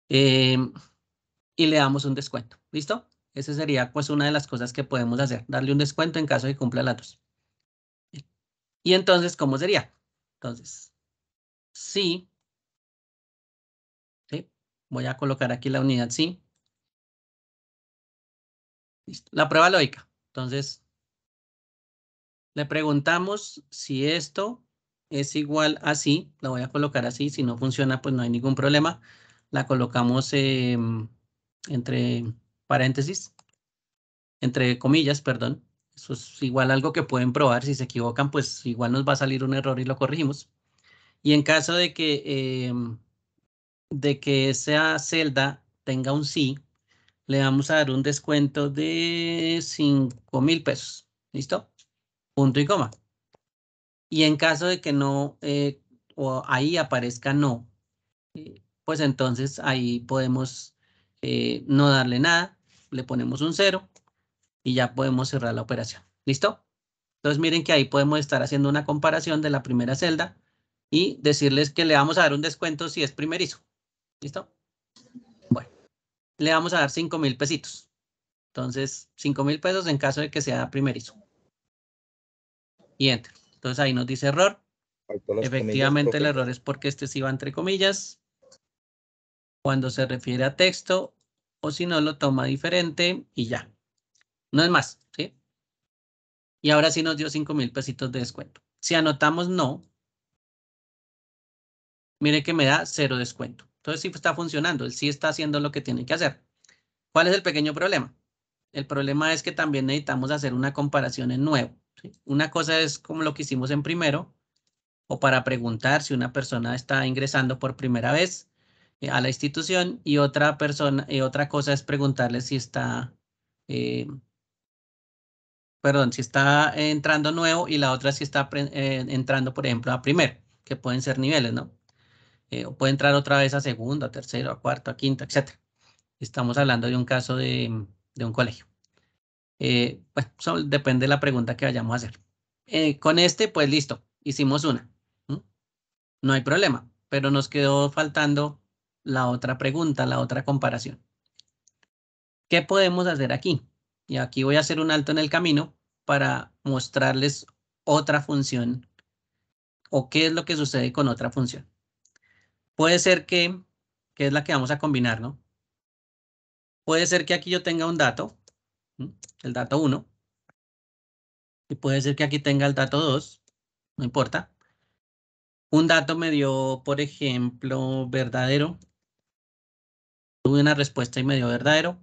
Em, y le damos un descuento. ¿Listo? Esa sería pues una de las cosas que podemos hacer, darle un descuento en caso de que cumpla Y entonces, ¿cómo sería? Entonces, sí, voy a colocar aquí la unidad sí. Listo. La prueba lógica. Entonces, le preguntamos si esto es igual a sí. La voy a colocar así. Si no funciona, pues no hay ningún problema. La colocamos em, entre paréntesis, entre comillas, perdón. Eso es igual algo que pueden probar. Si se equivocan, pues igual nos va a salir un error y lo corregimos. Y en caso de que, em, de que esa celda tenga un sí, le vamos a dar un descuento de 5 mil pesos. ¿Listo? Punto y coma. Y en caso de que no, eh, o ahí aparezca no, eh, pues entonces ahí podemos eh, no darle nada le ponemos un cero y ya podemos cerrar la operación. ¿Listo? Entonces miren que ahí podemos estar haciendo una comparación de la primera celda y decirles que le vamos a dar un descuento si es primerizo. ¿Listo? Bueno, le vamos a dar 5 mil pesitos. Entonces, 5 mil pesos en caso de que sea primerizo. Y enter. Entonces ahí nos dice error. Efectivamente el error es porque este sí va entre comillas. Cuando se refiere a texto, o si no lo toma diferente y ya. No es más, ¿sí? Y ahora sí nos dio 5 mil pesitos de descuento. Si anotamos no, mire que me da cero descuento. Entonces sí está funcionando, él sí está haciendo lo que tiene que hacer. ¿Cuál es el pequeño problema? El problema es que también necesitamos hacer una comparación en nuevo. Una cosa es como lo que hicimos en primero, o para preguntar si una persona está ingresando por primera vez, eh, a la institución y otra persona y eh, otra cosa es preguntarle si está eh, perdón si está entrando nuevo y la otra si está entrando por ejemplo a primer que pueden ser niveles no o puede entrar otra vez a segundo a tercero a cuarto a quinto etcétera estamos hablando de un caso de, un colegio pues depende de la pregunta que vayamos a hacer con este pues listo hicimos una no hay problema pero nos quedó faltando la otra pregunta, la otra comparación. ¿Qué podemos hacer aquí? Y aquí voy a hacer un alto en el camino para mostrarles otra función o qué es lo que sucede con otra función. Puede ser que, que es la que vamos a combinar, ¿no? Puede ser que aquí yo tenga un dato, el dato 1, y puede ser que aquí tenga el dato 2, no importa. Un dato me dio, por ejemplo, verdadero tuve una respuesta y medio verdadero.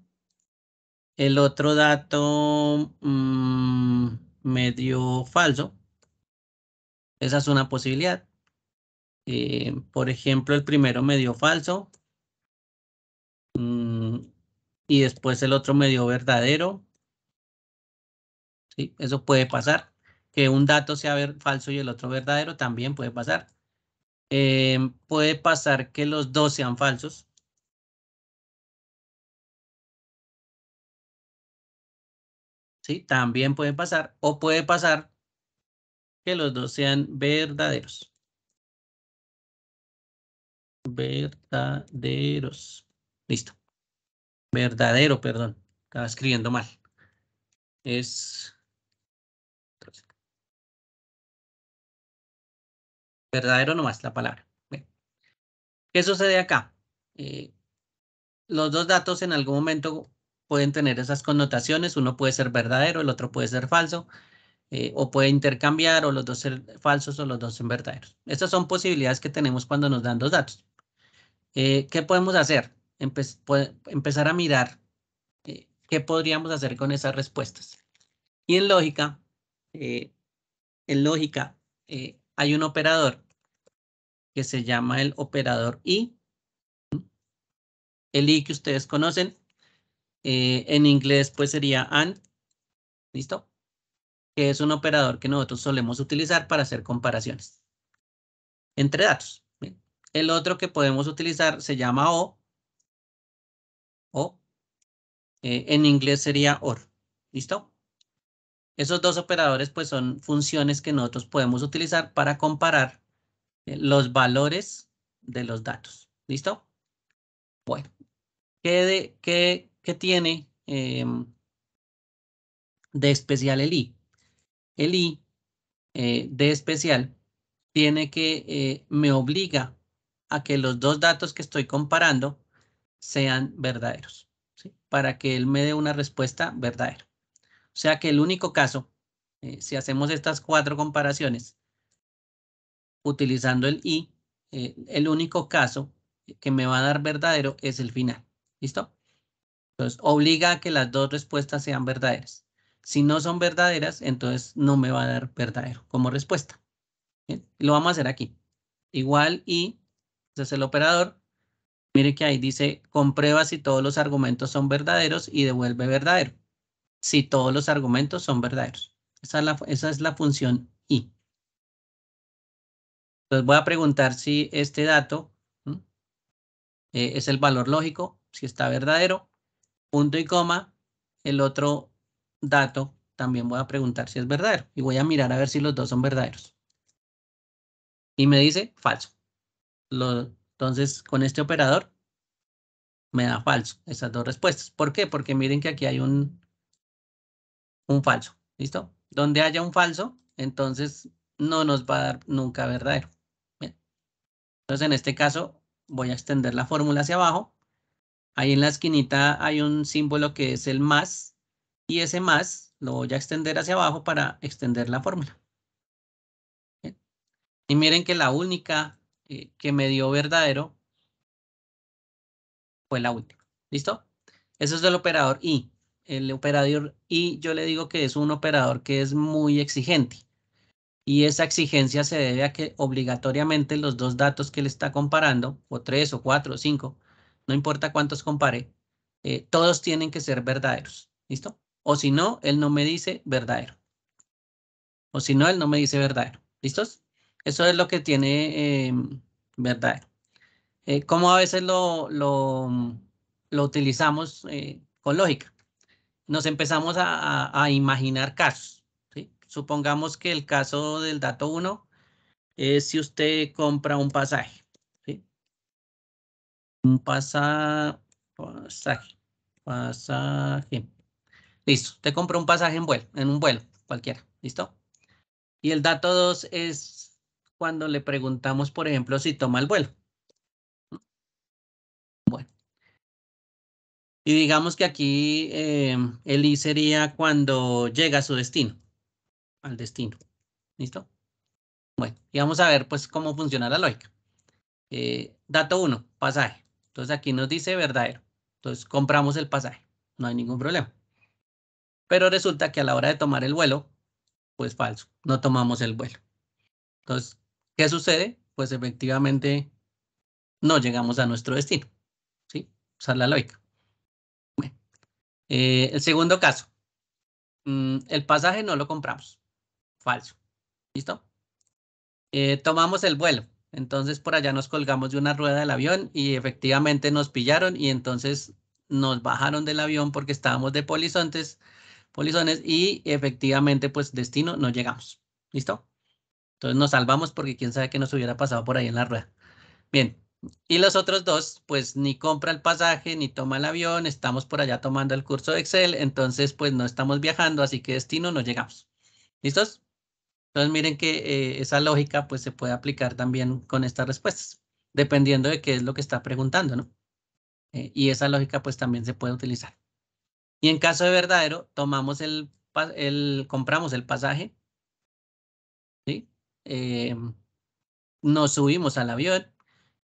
El otro dato mm, medio falso. Esa es una posibilidad. Eh, por ejemplo, el primero me dio falso. Mm, y después el otro me dio verdadero. Sí, eso puede pasar. Que un dato sea falso y el otro verdadero también puede pasar. Eh, puede pasar que los dos sean falsos. ¿sí? También puede pasar o puede pasar que los dos sean verdaderos. Verdaderos. Listo. Verdadero, perdón. Estaba escribiendo mal. Es... verdadero nomás la palabra. ¿Qué sucede acá? Eh, los dos datos en algún momento pueden tener esas connotaciones, uno puede ser verdadero, el otro puede ser falso, eh, o puede intercambiar, o los dos ser falsos o los dos ser verdaderos. Estas son posibilidades que tenemos cuando nos dan los datos. Eh, ¿Qué podemos hacer? empezar a mirar eh, qué podríamos hacer con esas respuestas. Y en lógica, en lógica hay un operador que se llama el operador I. El I que ustedes conocen eh, en inglés, pues sería AND. ¿Listo? Que es un operador que nosotros solemos utilizar para hacer comparaciones entre datos. El otro que podemos utilizar se llama O. O. Eh, en inglés sería OR. ¿Listo? Esos dos operadores pues son funciones que nosotros podemos utilizar para comparar eh, los valores de los datos. ¿Listo? Bueno, ¿qué, de, qué, que tiene em, de especial el I. El I eh, de especial tiene que, eh, me obliga a que los dos datos que estoy comparando sean verdaderos, para que él me dé una respuesta verdadera. O sea que el único caso, eh, si hacemos estas cuatro comparaciones, utilizando el i, el único caso que me va a dar verdadero es el final. ¿Listo? Entonces, obliga a que las dos respuestas sean verdaderas. Si no son verdaderas, entonces no me va a dar verdadero como respuesta. Lo vamos a hacer aquí. Igual y, es el operador, mire que ahí dice, comprueba si todos los argumentos son verdaderos y devuelve verdadero. Si todos los argumentos son verdaderos. Esa es la, esa es la función y. Entonces voy a preguntar si este dato eh, es el valor lógico, si está verdadero punto y coma, el otro dato también voy a preguntar si es verdadero y voy a mirar a ver si los dos son verdaderos. Y me dice falso. entonces, con este operador me da falso esas dos respuestas. ¿Por qué? Porque miren que aquí hay un, un falso. ¿Listo? Donde haya un falso, entonces no nos va a dar nunca verdadero. Entonces, en este caso, voy a extender la fórmula hacia abajo Ahí en la esquinita hay un símbolo que es el más y ese más lo voy a extender hacia abajo para extender la fórmula. Y miren que la única eh, que me dio verdadero fue la última. ¿Listo? Eso es el operador y. El operador y yo le digo que es un operador que es muy exigente. Y esa exigencia se debe a que obligatoriamente los dos datos que le está comparando, o tres, o cuatro, o cinco, no importa cuántos compare, eh, todos tienen que ser verdaderos, ¿listo? O si no, él no me dice verdadero. O si no, él no me dice verdadero, ¿listos? Eso es lo que tiene em, verdadero. Eh, ¿Cómo como a veces lo, mm, utilizamos eh, con lógica. Nos empezamos a, imaginar casos. Supongamos que el caso del dato 1 es si usted compra un pasaje un pasaje, pasaje. Listo, te compro un pasaje en vuelo, en un vuelo cualquiera, ¿listo? Y el dato 2 es cuando le preguntamos, por ejemplo, si toma el vuelo. Bueno. Y digamos que aquí eh, el I sería cuando llega a su destino, al destino, ¿listo? Bueno, y vamos a ver pues cómo funciona la lógica. Eh, dato 1, pasaje. Entonces aquí nos dice verdadero. Entonces compramos el pasaje, no hay ningún problema. Pero resulta que a la hora de tomar el vuelo, pues falso, no tomamos el vuelo. Entonces, ¿qué sucede? Pues efectivamente no llegamos a nuestro destino. ¿Sí? Esa es la lógica. Eh, el segundo caso. Mm, el pasaje no lo compramos. Falso. ¿Listo? Eh, tomamos el vuelo. Entonces por allá nos colgamos de una rueda del avión y efectivamente nos pillaron y entonces nos bajaron del avión porque estábamos de polizontes, polizones y efectivamente pues destino no llegamos. ¿Listo? Entonces nos salvamos porque quién sabe qué nos hubiera pasado por ahí en la rueda. Bien, y los otros dos, pues ni compra el pasaje, ni toma el avión, estamos por allá tomando el curso de Excel, entonces pues no estamos viajando, así que destino no llegamos. ¿Listos? Entonces miren que eh, esa lógica pues se puede aplicar también con estas respuestas, dependiendo de qué es lo que está preguntando, ¿no? Eh, y esa lógica pues también se puede utilizar. Y en caso de verdadero, tomamos el, el compramos el pasaje, ¿sí? Eh, nos subimos al avión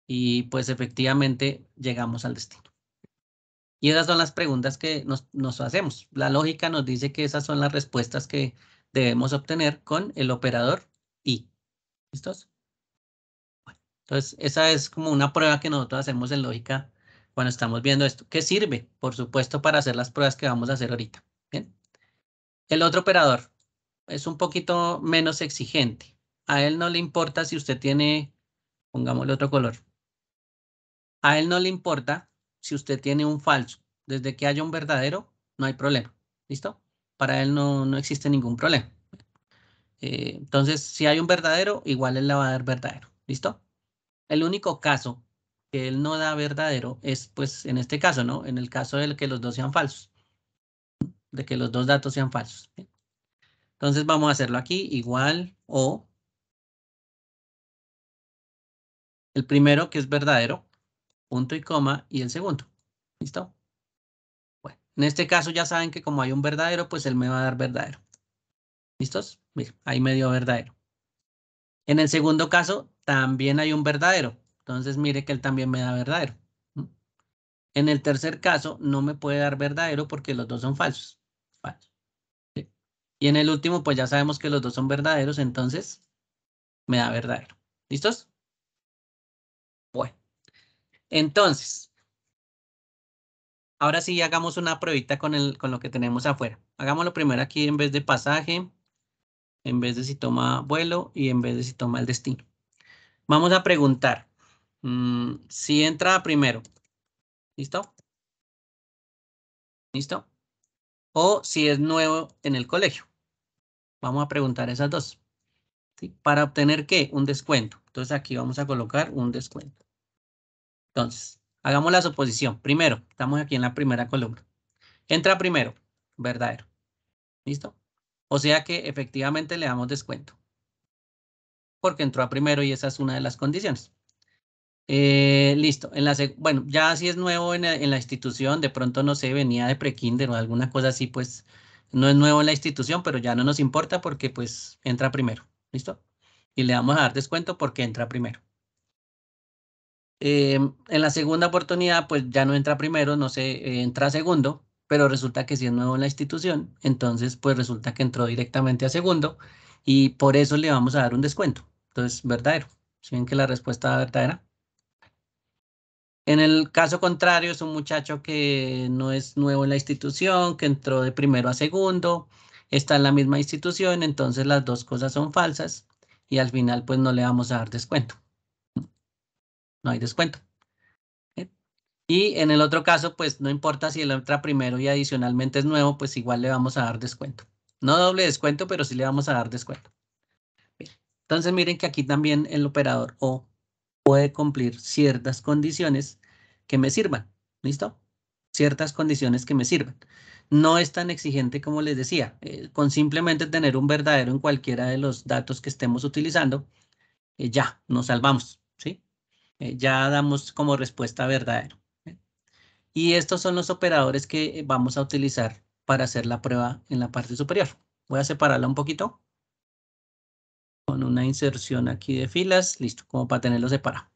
y pues efectivamente llegamos al destino. Y esas son las preguntas que nos, nos hacemos. La lógica nos dice que esas son las respuestas que debemos obtener con el operador I. ¿Listos? Bueno, entonces, esa es como una prueba que nosotros hacemos en lógica cuando estamos viendo esto, ¿Qué sirve, por supuesto, para hacer las pruebas que vamos a hacer ahorita. ¿bien? El otro operador es un poquito menos exigente. A él no le importa si usted tiene, pongámosle otro color. A él no le importa si usted tiene un falso. Desde que haya un verdadero, no hay problema. ¿Listo? para él no, existe ningún problema. Eh, entonces, si hay un verdadero, igual él la va a dar verdadero. ¿Listo? El único caso que él no da verdadero es, pues, en este caso, ¿no? En el caso de que los dos sean falsos, de que los dos datos sean falsos. Entonces, vamos a hacerlo aquí, igual o el primero que es verdadero, punto y coma, y el segundo. ¿Listo? En este caso ya saben que como hay un verdadero, pues él me va a dar verdadero. ¿Listos? Mire, ahí me dio verdadero. En el segundo caso también hay un verdadero. Entonces mire que él también me da verdadero. En el tercer caso no me puede dar verdadero porque los dos son falsos. Y en el último pues ya sabemos que los dos son verdaderos, entonces me da verdadero. ¿Listos? Bueno, entonces Ahora sí, hagamos una pruebita con, con lo que tenemos afuera. Hagámoslo primero aquí en vez de pasaje, en vez de si toma vuelo y en vez de si toma el destino. Vamos a preguntar mm, si entra primero. ¿Listo? ¿Listo? O si es nuevo en el colegio. Vamos a preguntar esas dos. ¿Para obtener qué? Un descuento. Entonces aquí vamos a colocar un descuento. Entonces, Hagamos la suposición. Primero, estamos aquí en la primera columna. Entra primero, verdadero. ¿Listo? O sea que efectivamente le damos descuento. Porque entró a primero y esa es una de las condiciones. Eh, listo. En la, bueno, ya si es nuevo en la, institución, de pronto no sé, venía de prekinder o alguna cosa así, pues no es nuevo en la institución, pero ya no nos importa porque pues entra primero. ¿Listo? Y le vamos a dar descuento porque entra primero. Em, en la segunda oportunidad, pues ya no entra primero, no se entra eh, entra segundo, pero resulta que si es nuevo en la institución, entonces pues resulta que entró directamente a segundo y por eso le vamos a dar un descuento. Entonces, verdadero. Si ven que la respuesta verdadera. En el caso contrario, es un muchacho que no es nuevo en la institución, que entró de primero a segundo, está en la misma institución, entonces las dos cosas son falsas y al final pues no le vamos a dar descuento no hay descuento. ¿Eh? Y en el otro caso, pues no importa si el otra primero y adicionalmente es nuevo, pues igual le vamos a dar descuento. No doble descuento, pero sí le vamos a dar descuento. Entonces miren que aquí también el operador O puede cumplir ciertas condiciones que me sirvan. ¿Listo? Ciertas condiciones que me sirvan. No es tan exigente como les decía. Eh, con simplemente tener un verdadero en cualquiera de los datos que estemos utilizando, eh, ya, nos salvamos. Eh, ya damos como respuesta verdadero. Y estos son los operadores que vamos a utilizar para hacer la prueba en la parte superior. Voy a separarla un poquito con una inserción aquí de filas, listo, como para tenerlo separado.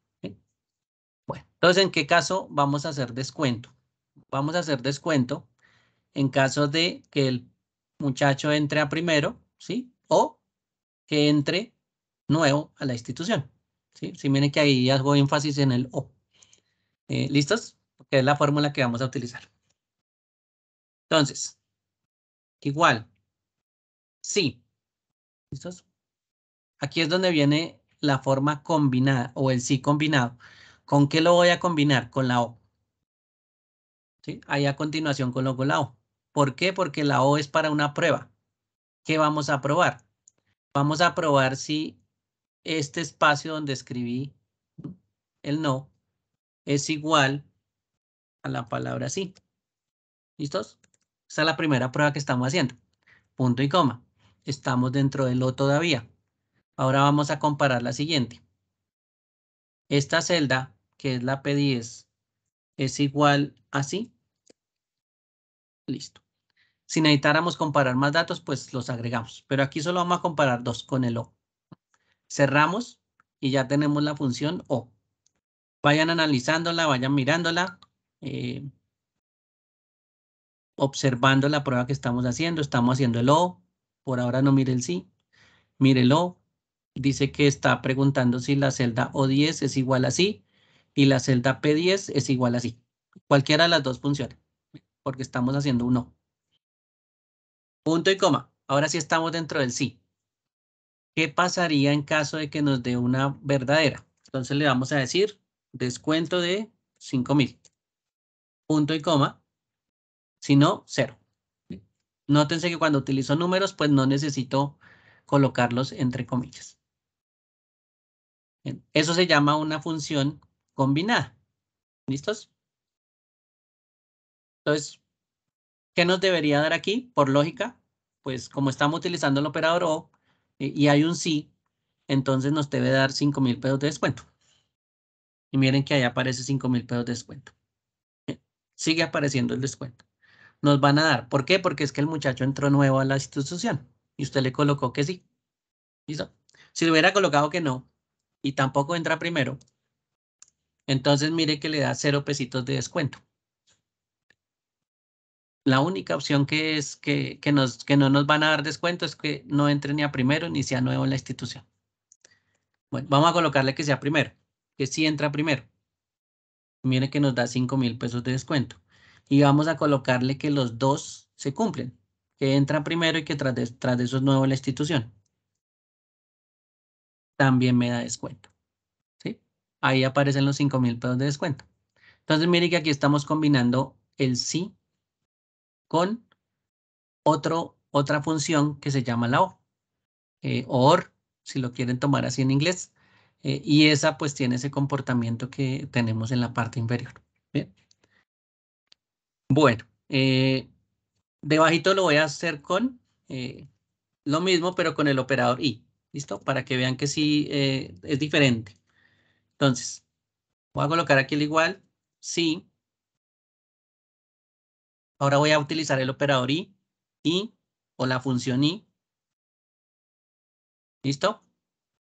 Bueno, entonces, ¿en qué caso vamos a hacer descuento? Vamos a hacer descuento en caso de que el muchacho entre a primero, ¿sí? O que entre nuevo a la institución. ¿sí? Si miren que ahí hago énfasis en el O. Eh, ¿Listos? porque es la fórmula que vamos a utilizar. Entonces, igual, sí. ¿Listos? Aquí es donde viene la forma combinada o el sí combinado. ¿Con qué lo voy a combinar? Con la O. ¿Sí? Ahí a continuación coloco la O. ¿Por qué? Porque la O es para una prueba. ¿Qué vamos a probar? Vamos a probar si este espacio donde escribí el no es igual a la palabra sí. ¿Listos? Esta es la primera prueba que estamos haciendo. Punto y coma. Estamos dentro del o todavía. Ahora vamos a comparar la siguiente. Esta celda, que es la P10, es igual a sí. Listo. Si necesitáramos comparar más datos, pues los agregamos. Pero aquí solo vamos a comparar dos con el O cerramos y ya tenemos la función O. Vayan analizándola, vayan mirándola, eh, observando la prueba que estamos haciendo. Estamos haciendo el O, por ahora no mire el sí, mire el O. Dice que está preguntando si la celda O10 es igual a sí y la celda P10 es igual a sí. Cualquiera de las dos funciones, porque estamos haciendo un O. Punto y coma. Ahora sí estamos dentro del sí. ¿Qué pasaría en caso de que nos dé una verdadera? Entonces le vamos a decir descuento de 5000. Punto y coma. Si no, cero. Nótense que cuando utilizo números, pues no necesito colocarlos entre comillas. Eso se llama una función combinada. ¿Listos? Entonces, ¿qué nos debería dar aquí? Por lógica, pues como estamos utilizando el operador O, eh, y hay un sí, entonces nos debe dar 5 mil pesos de descuento. Y miren que ahí aparece 5 mil pesos de descuento. Eh, sigue apareciendo el descuento. Nos van a dar. ¿Por qué? Porque es que el muchacho entró nuevo a la institución y usted le colocó que sí. ¿Listo? Si le hubiera colocado que no y tampoco entra primero, entonces mire que le da cero pesitos de descuento la única opción que, es, que, nos, que no nos van a dar descuento es que no entre ni a primero ni sea nuevo en la institución. Bueno, vamos a colocarle que sea primero, que sí entra primero. Mire que nos da 5 mil pesos de descuento. Y vamos a colocarle que los dos se cumplen, que entra primero y que tras de, de eso es nuevo en la institución. También me da descuento. ¿sí? Ahí aparecen los 5 mil pesos de descuento. Entonces mire que aquí estamos combinando el sí con otro, otra función que se llama la O, eh, OR, si lo quieren tomar así en inglés, eh, y esa pues tiene ese comportamiento que tenemos en la parte inferior. Bueno, eh, debajito lo voy a hacer con eh, lo mismo, pero con el operador I, ¿listo? Para que vean que sí es diferente. Entonces, voy a colocar aquí el igual, sí, Ahora voy a utilizar el operador I, I, o la función I. ¿Listo?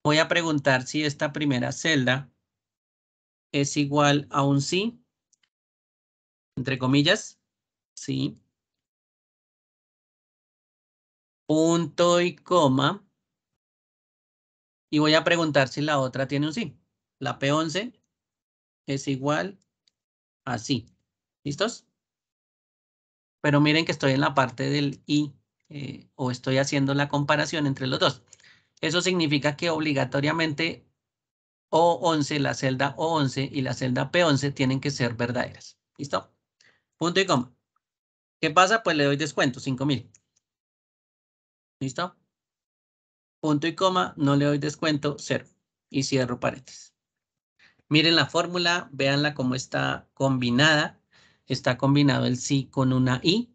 Voy a preguntar si esta primera celda es igual a un sí, entre comillas, sí, punto y coma, y voy a preguntar si la otra tiene un sí. La P11 es igual a sí. ¿Listos? pero miren que estoy en la parte del I eh, o estoy haciendo la comparación entre los dos. Eso significa que obligatoriamente O11, la celda O11 y la celda P11 tienen que ser verdaderas. ¿Listo? Punto y coma. ¿Qué pasa? Pues le doy descuento, 5000. ¿Listo? Punto y coma, no le doy descuento, cero. Y cierro paréntesis. Miren la fórmula, véanla cómo está combinada está combinado el sí con una I.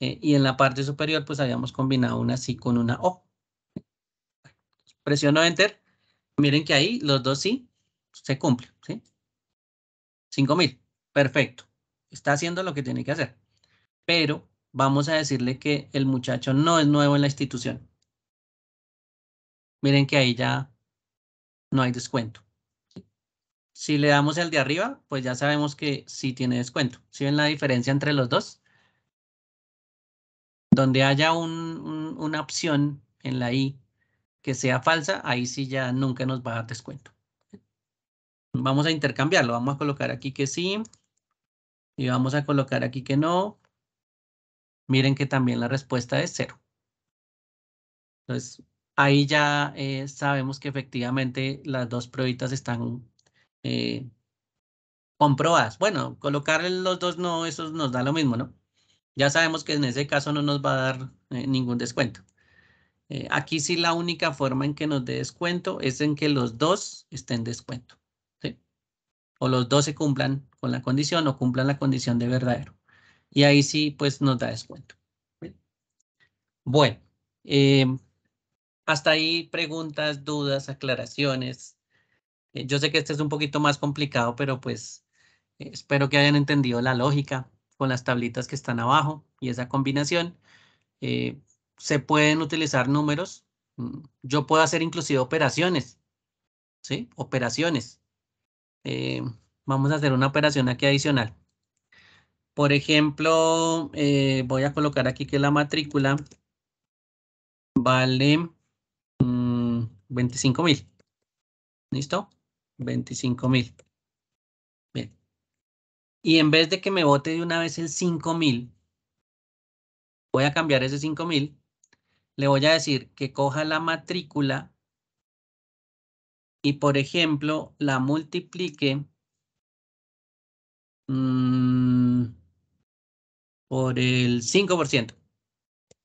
Eh, y en la parte superior, pues habíamos combinado una sí con una O. Presiono Enter. Miren que ahí los dos sí se cumplen. ¿sí? 5000. Perfecto. Está haciendo lo que tiene que hacer. Pero vamos a decirle que el muchacho no es nuevo en la institución. Miren que ahí ya no hay descuento. Si le damos el de arriba, pues ya sabemos que sí tiene descuento. ¿Sí ven la diferencia entre los dos? Donde haya una opción en la I que sea falsa, ahí sí ya nunca nos va a dar descuento. Vamos a intercambiarlo. Vamos a colocar aquí que sí. Y vamos a colocar aquí que no. Miren que también la respuesta es cero. Entonces, ahí ya eh, sabemos que efectivamente las dos pruebas están eh, comprobadas. Bueno, colocar los dos no, eso nos da lo mismo, ¿no? Ya sabemos que en ese caso no nos va a dar eh, ningún descuento. Eh, aquí sí la única forma en que nos dé descuento es en que los dos estén descuento. ¿sí? O los dos se cumplan con la condición o cumplan la condición de verdadero. Y ahí sí, pues nos da descuento. Bueno, hasta ahí preguntas, dudas, aclaraciones, eh, yo sé que este es un poquito más complicado, pero pues eh, espero que hayan entendido la lógica con las tablitas que están abajo y esa combinación. Eh, se pueden utilizar números. Mm, yo puedo hacer inclusive operaciones. ¿Sí? Operaciones. vamos a hacer una operación aquí adicional. Por ejemplo, voy a colocar aquí que la matrícula vale 25 mm, mil. ¿Listo? 25.000. Bien. Y en vez de que me vote de una vez el 5.000, voy a cambiar ese 5.000. Le voy a decir que coja la matrícula y, por ejemplo, la multiplique mm, por el 5%.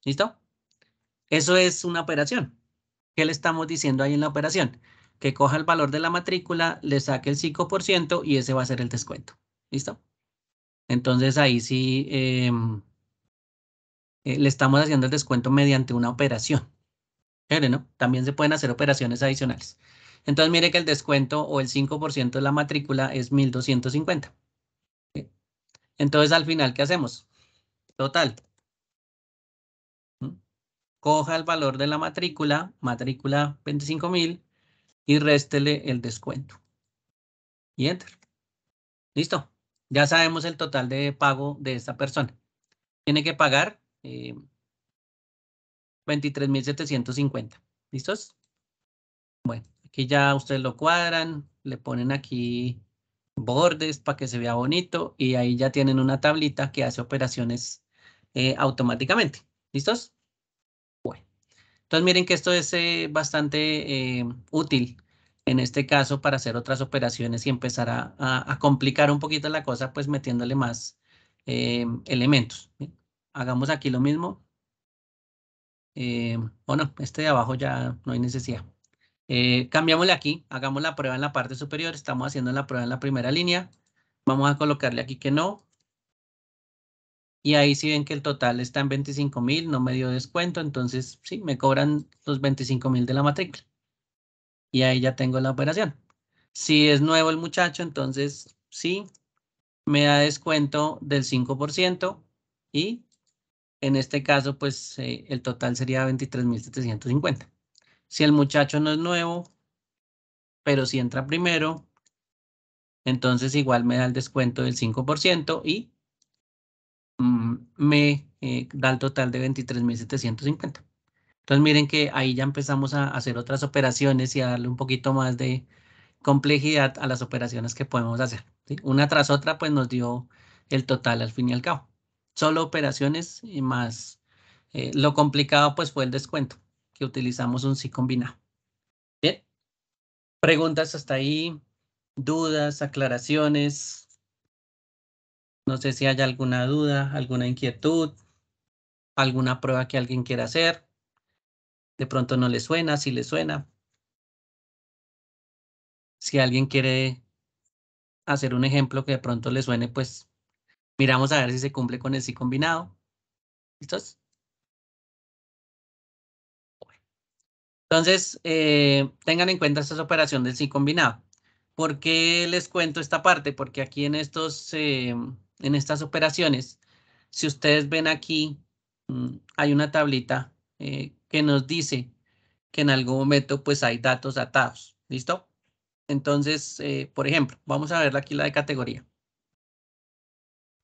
¿Listo? Eso es una operación. ¿Qué le estamos diciendo ahí en la operación? que coja el valor de la matrícula, le saque el 5% y ese va a ser el descuento. ¿Listo? Entonces ahí sí em, eh, le estamos haciendo el descuento mediante una operación. ¿no? También se pueden hacer operaciones adicionales. Entonces mire que el descuento o el 5% de la matrícula es 1250. Entonces al final, ¿qué hacemos? Total. ¿Mm? Coja el valor de la matrícula, matrícula 25,000, y réstele el descuento. Y enter. Listo. Ya sabemos el total de pago de esta persona. Tiene que pagar 23.750. Eh, ¿Listos? Bueno, aquí ya ustedes lo cuadran, le ponen aquí bordes para que se vea bonito y ahí ya tienen una tablita que hace operaciones eh, automáticamente. ¿Listos? Entonces miren que esto es eh, bastante eh, útil en este caso para hacer otras operaciones y empezar a, complicar un poquito la cosa pues metiéndole más eh, elementos. hagamos aquí lo mismo. bueno, este de abajo ya no hay necesidad. cambiámosle aquí, hagamos la prueba en la parte superior, estamos haciendo la prueba en la primera línea. Vamos a colocarle aquí que no, y ahí si ven que el total está en $25,000, no me dio descuento, entonces sí, me cobran los $25,000 de la matrícula. Y ahí ya tengo la operación. Si es nuevo el muchacho, entonces sí, me da descuento del 5% y en este caso, pues eh, el total sería 23.750. Si el muchacho no es nuevo, pero si entra primero, entonces igual me da el descuento del 5% y Mm, me eh, da el total de 23.750. Entonces miren que ahí ya empezamos a hacer otras operaciones y a darle un poquito más de complejidad a las operaciones que podemos hacer. Una tras otra pues nos dio el total al fin y al cabo. Solo operaciones y más. Eh, lo complicado pues fue el descuento, que utilizamos un sí combinado. Bien. Preguntas hasta ahí, dudas, aclaraciones. No sé si hay alguna duda, alguna inquietud, alguna prueba que alguien quiera hacer. De pronto no le suena, si le suena. Si alguien quiere hacer un ejemplo que de pronto le suene, pues miramos a ver si se cumple con el sí combinado. ¿Listos? Entonces, eh, tengan en cuenta esta operación del sí combinado. ¿Por qué les cuento esta parte? Porque aquí en estos em, en estas operaciones. Si ustedes ven aquí, mm, hay una tablita eh, que nos dice que en algún momento pues hay datos atados. ¿Listo? Entonces, eh, por ejemplo, vamos a ver aquí la de categoría.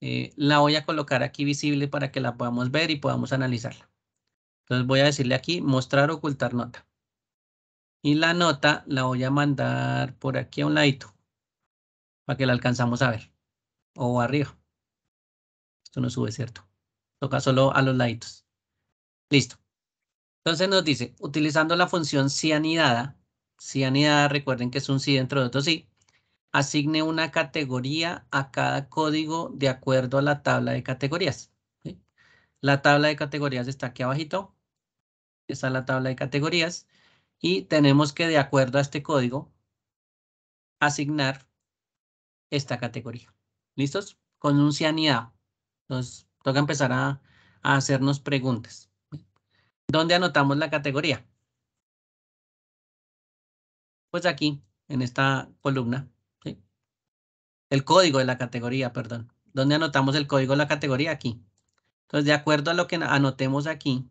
Eh, la voy a colocar aquí visible para que la podamos ver y podamos analizarla. Entonces voy a decirle aquí mostrar ocultar nota. Y la nota la voy a mandar por aquí a un ladito para que la alcanzamos a ver o arriba. Esto no sube, ¿cierto? Toca solo a los laditos. Listo. Entonces nos dice, utilizando la función cianidada, anidada, recuerden que es un sí dentro de otro sí, asigne una categoría a cada código de acuerdo a la tabla de categorías. La tabla de categorías está aquí abajito. Está la tabla de categorías. Y tenemos que, de acuerdo a este código, asignar esta categoría. ¿Listos? Con un anidado. Entonces, toca empezar a, hacernos preguntas. ¿Dónde anotamos la categoría? Pues aquí, en esta columna. El código de la categoría, perdón. ¿Dónde anotamos el código de la categoría? Aquí. Entonces, de acuerdo a lo que anotemos aquí,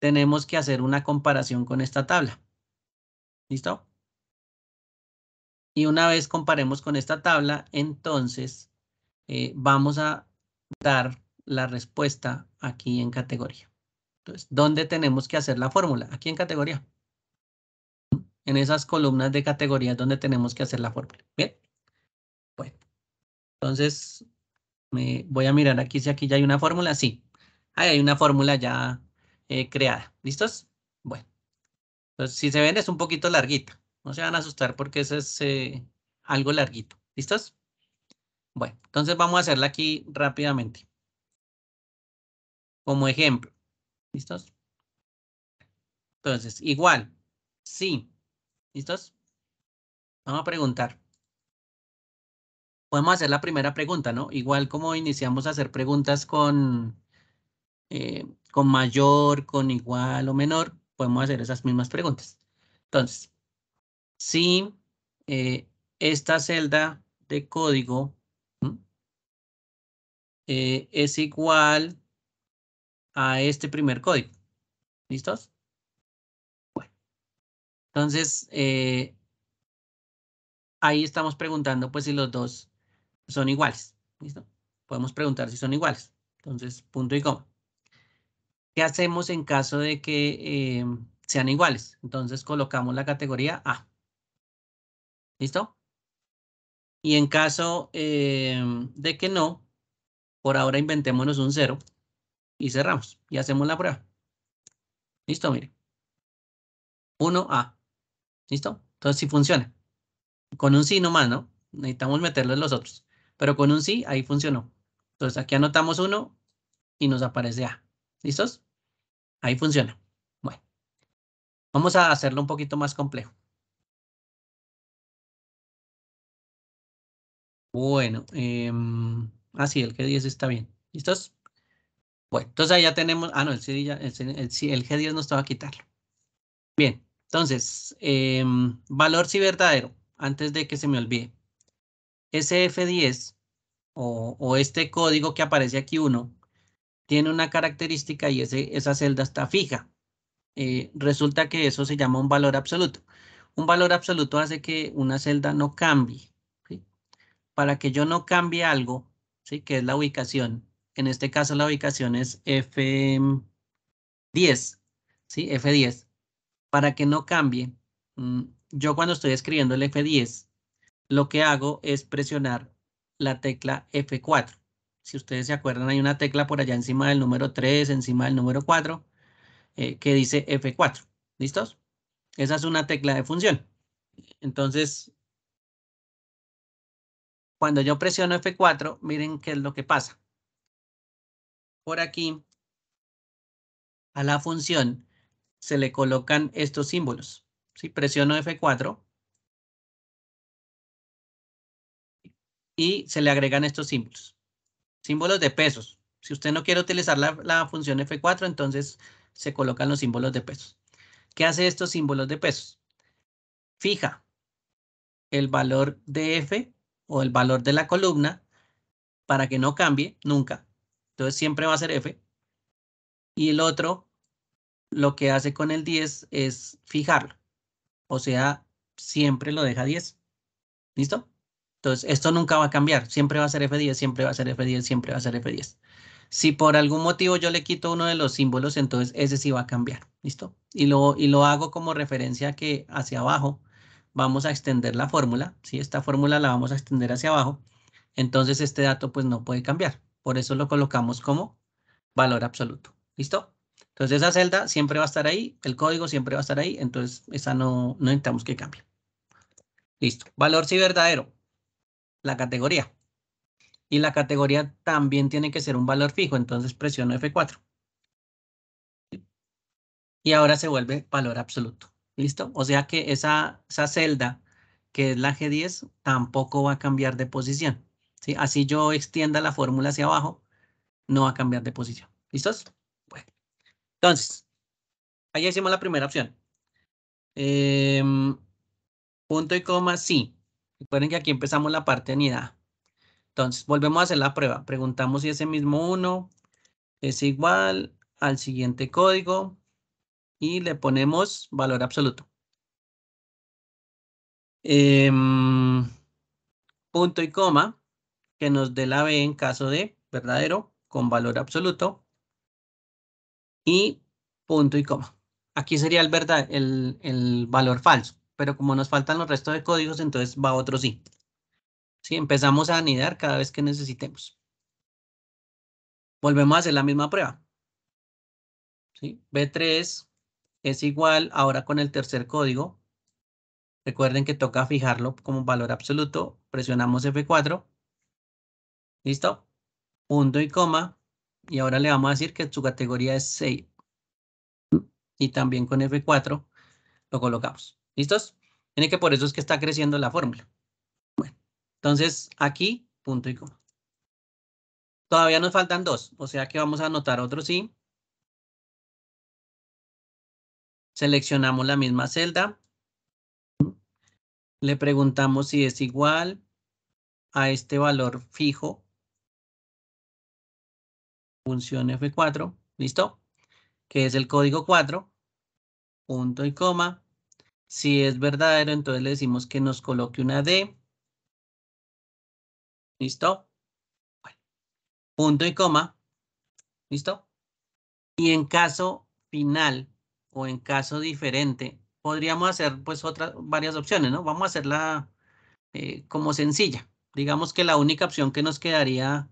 tenemos que hacer una comparación con esta tabla. ¿Listo? Y una vez comparemos con esta tabla, entonces eh, vamos a dar la respuesta aquí en categoría. Entonces, ¿dónde tenemos que hacer la fórmula? Aquí en categoría. En esas columnas de categorías donde tenemos que hacer la fórmula. Bien. Bueno, entonces me voy a mirar aquí si aquí ya hay una fórmula. Sí, ahí hay una fórmula ya eh, creada. ¿Listos? Bueno, entonces pues, si se ven es un poquito larguita. No se van a asustar porque ese es eh, algo larguito. ¿Listos? Bueno, entonces vamos a hacerla aquí rápidamente. Como ejemplo. ¿Listos? Entonces, igual. Sí. ¿Listos? Vamos a preguntar. Podemos hacer la primera pregunta, ¿no? Igual como iniciamos a hacer preguntas con, eh, con mayor, con igual o menor, podemos hacer esas mismas preguntas. Entonces, si eh, esta celda de código eh, es igual a este primer código. ¿Listos? Bueno. Entonces, eh, ahí estamos preguntando pues si los dos son iguales. ¿Listo? Podemos preguntar si son iguales. Entonces, punto y coma. ¿Qué hacemos en caso de que eh, sean iguales? Entonces colocamos la categoría A. ¿Listo? Y en caso de que no, por ahora inventémonos un 0 y cerramos y hacemos la prueba. Listo, mire. 1A. ¿Listo? Entonces sí funciona. Con un sí nomás, ¿no? Necesitamos en los otros. Pero con un sí, ahí funcionó. Entonces aquí anotamos 1 y nos aparece A. ¿Listos? Ahí funciona. Bueno. Vamos a hacerlo un poquito más complejo. Bueno, eh, Ah, sí, el G10 está bien. ¿Listos? Bueno, entonces ahí ya tenemos... Ah, no, el, ya, el, G10 nos estaba a quitarlo. Bien, entonces, em, valor si verdadero, antes de que se me olvide. f 10 o, este código que aparece aquí uno tiene una característica y ese, esa celda está fija. Eh, resulta que eso se llama un valor absoluto. Un valor absoluto hace que una celda no cambie. Para que yo no cambie algo, ¿sí? que es la ubicación. En este caso la ubicación es F10, ¿sí? F10. Para que no cambie, mm, yo cuando estoy escribiendo el F10, lo que hago es presionar la tecla F4. Si ustedes se acuerdan, hay una tecla por allá encima del número 3, encima del número 4, eh, que dice F4. ¿Listos? Esa es una tecla de función. Entonces, cuando yo presiono F4, miren qué es lo que pasa. Por aquí, a la función, se le colocan estos símbolos. Si presiono F4, y se le agregan estos símbolos. Símbolos de pesos. Si usted no quiere utilizar la, la función F4, entonces se colocan los símbolos de pesos. ¿Qué hace estos símbolos de pesos? Fija el valor de F o el valor de la columna para que no cambie nunca. Entonces siempre va a ser F. Y el otro, lo que hace con el 10 es fijarlo. O sea, siempre lo deja 10. ¿Listo? Entonces, esto nunca va a cambiar. Siempre va a ser F10, siempre va a ser F10, siempre va a ser F10. Si por algún motivo yo le quito uno de los símbolos, entonces ese sí va a cambiar. ¿Listo? Y lo, y lo hago como referencia que hacia abajo vamos a extender la fórmula, Si Esta fórmula la vamos a extender hacia abajo, entonces este dato pues no puede cambiar. Por eso lo colocamos como valor absoluto, ¿listo? Entonces esa celda siempre va a estar ahí, el código siempre va a estar ahí, entonces esa no, no necesitamos que cambie. Listo, valor si verdadero, la categoría. Y la categoría también tiene que ser un valor fijo, entonces presiono F4. Y ahora se vuelve valor absoluto. ¿Listo? O sea que esa, celda que es la G10 tampoco va a cambiar de posición. Así yo extienda la fórmula hacia abajo, no va a cambiar de posición. ¿Listos? Bueno, entonces, ahí hicimos la primera opción. Em, punto y coma, sí. Recuerden que aquí empezamos la parte anidada. Entonces, volvemos a hacer la prueba. Preguntamos si ese mismo 1 es igual al siguiente código y le ponemos valor absoluto. Em, punto y coma, que nos dé la B en caso de verdadero con valor absoluto. Y punto y coma. Aquí sería el, verdad, el, valor falso, pero como nos faltan los restos de códigos, entonces va otro sí. Sí, empezamos a anidar cada vez que necesitemos. Volvemos a hacer la misma prueba. ¿Sí? B3 es igual ahora con el tercer código. Recuerden que toca fijarlo como valor absoluto. Presionamos F4. ¿Listo? Punto y coma. Y ahora le vamos a decir que su categoría es 6. Y también con F4 lo colocamos. ¿Listos? Tiene que por eso es que está creciendo la fórmula. Bueno, entonces aquí, punto y coma. Todavía nos faltan dos, o sea que vamos a anotar otro sí. Seleccionamos la misma celda. Le preguntamos si es igual a este valor fijo. Función F4. ¿Listo? Que es el código 4. Punto y coma. Si es verdadero, entonces le decimos que nos coloque una D. ¿Listo? punto y coma. ¿Listo? Y en caso final o en caso diferente, podríamos hacer pues otras varias opciones, ¿no? Vamos a hacerla eh, como sencilla. Digamos que la única opción que nos quedaría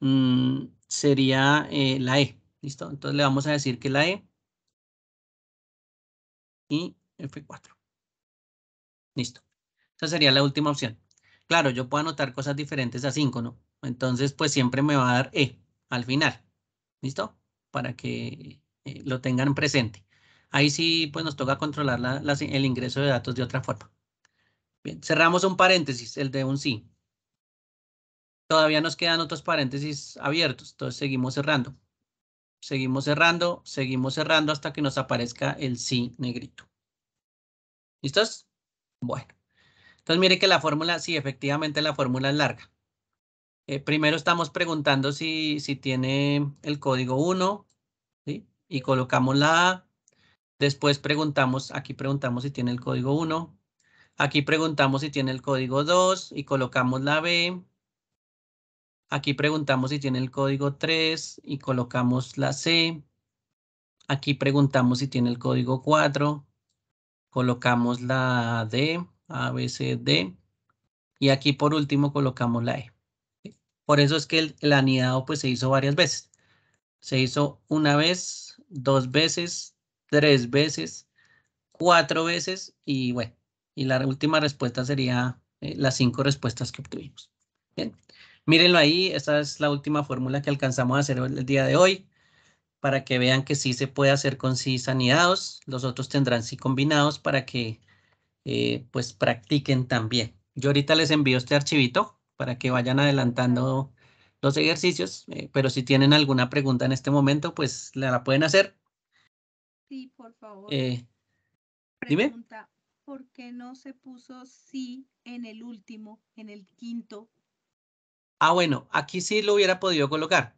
mm, sería eh, la E. ¿Listo? Entonces le vamos a decir que la E y F4. Listo. Esa sería la última opción. Claro, yo puedo anotar cosas diferentes a 5, ¿no? Entonces, pues siempre me va a dar E al final. ¿Listo? Para que eh, lo tengan presente ahí sí pues nos toca controlar el ingreso de datos de otra forma. Bien, cerramos un paréntesis, el de un sí. Todavía nos quedan otros paréntesis abiertos, entonces seguimos cerrando. Seguimos cerrando, seguimos cerrando hasta que nos aparezca el sí negrito. ¿Listos? Bueno. Entonces mire que la fórmula, sí, efectivamente la fórmula es larga. Eh, primero estamos preguntando si, si tiene el código 1, Y colocamos la Después preguntamos, aquí preguntamos si tiene el código 1. Aquí preguntamos si tiene el código 2 y colocamos la B. Aquí preguntamos si tiene el código 3 y colocamos la C. Aquí preguntamos si tiene el código 4. Colocamos la D, A, B, C, D. Y aquí por último colocamos la E. Por eso es que el, anidado pues, se hizo varias veces. Se hizo una vez, dos veces, tres veces, cuatro veces y bueno, y la última respuesta sería eh, las cinco respuestas que obtuvimos. Bien, mírenlo ahí, esta es la última fórmula que alcanzamos a hacer el día de hoy para que vean que sí se puede hacer con sí sanidados, los otros tendrán sí combinados para que eh, pues practiquen también. Yo ahorita les envío este archivito para que vayan adelantando los ejercicios, eh, pero si tienen alguna pregunta en este momento, pues la pueden hacer Sí, por favor. Eh, Pregunta, ¿por qué no se puso sí en el último, en el quinto? Ah, bueno, aquí sí lo hubiera podido colocar.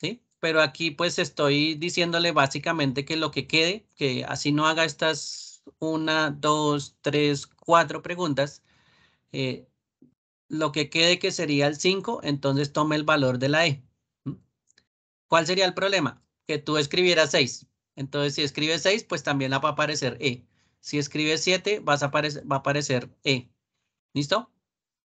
¿Sí? Pero aquí pues estoy diciéndole básicamente que lo que quede, que así no haga estas una, dos, tres, cuatro preguntas, eh, lo que quede que sería el 5, entonces tome el valor de la E. ¿Cuál sería el problema? Que tú escribieras seis. Entonces, si escribes 6, pues también va a aparecer E. Si escribes 7, va a aparecer E. ¿Listo?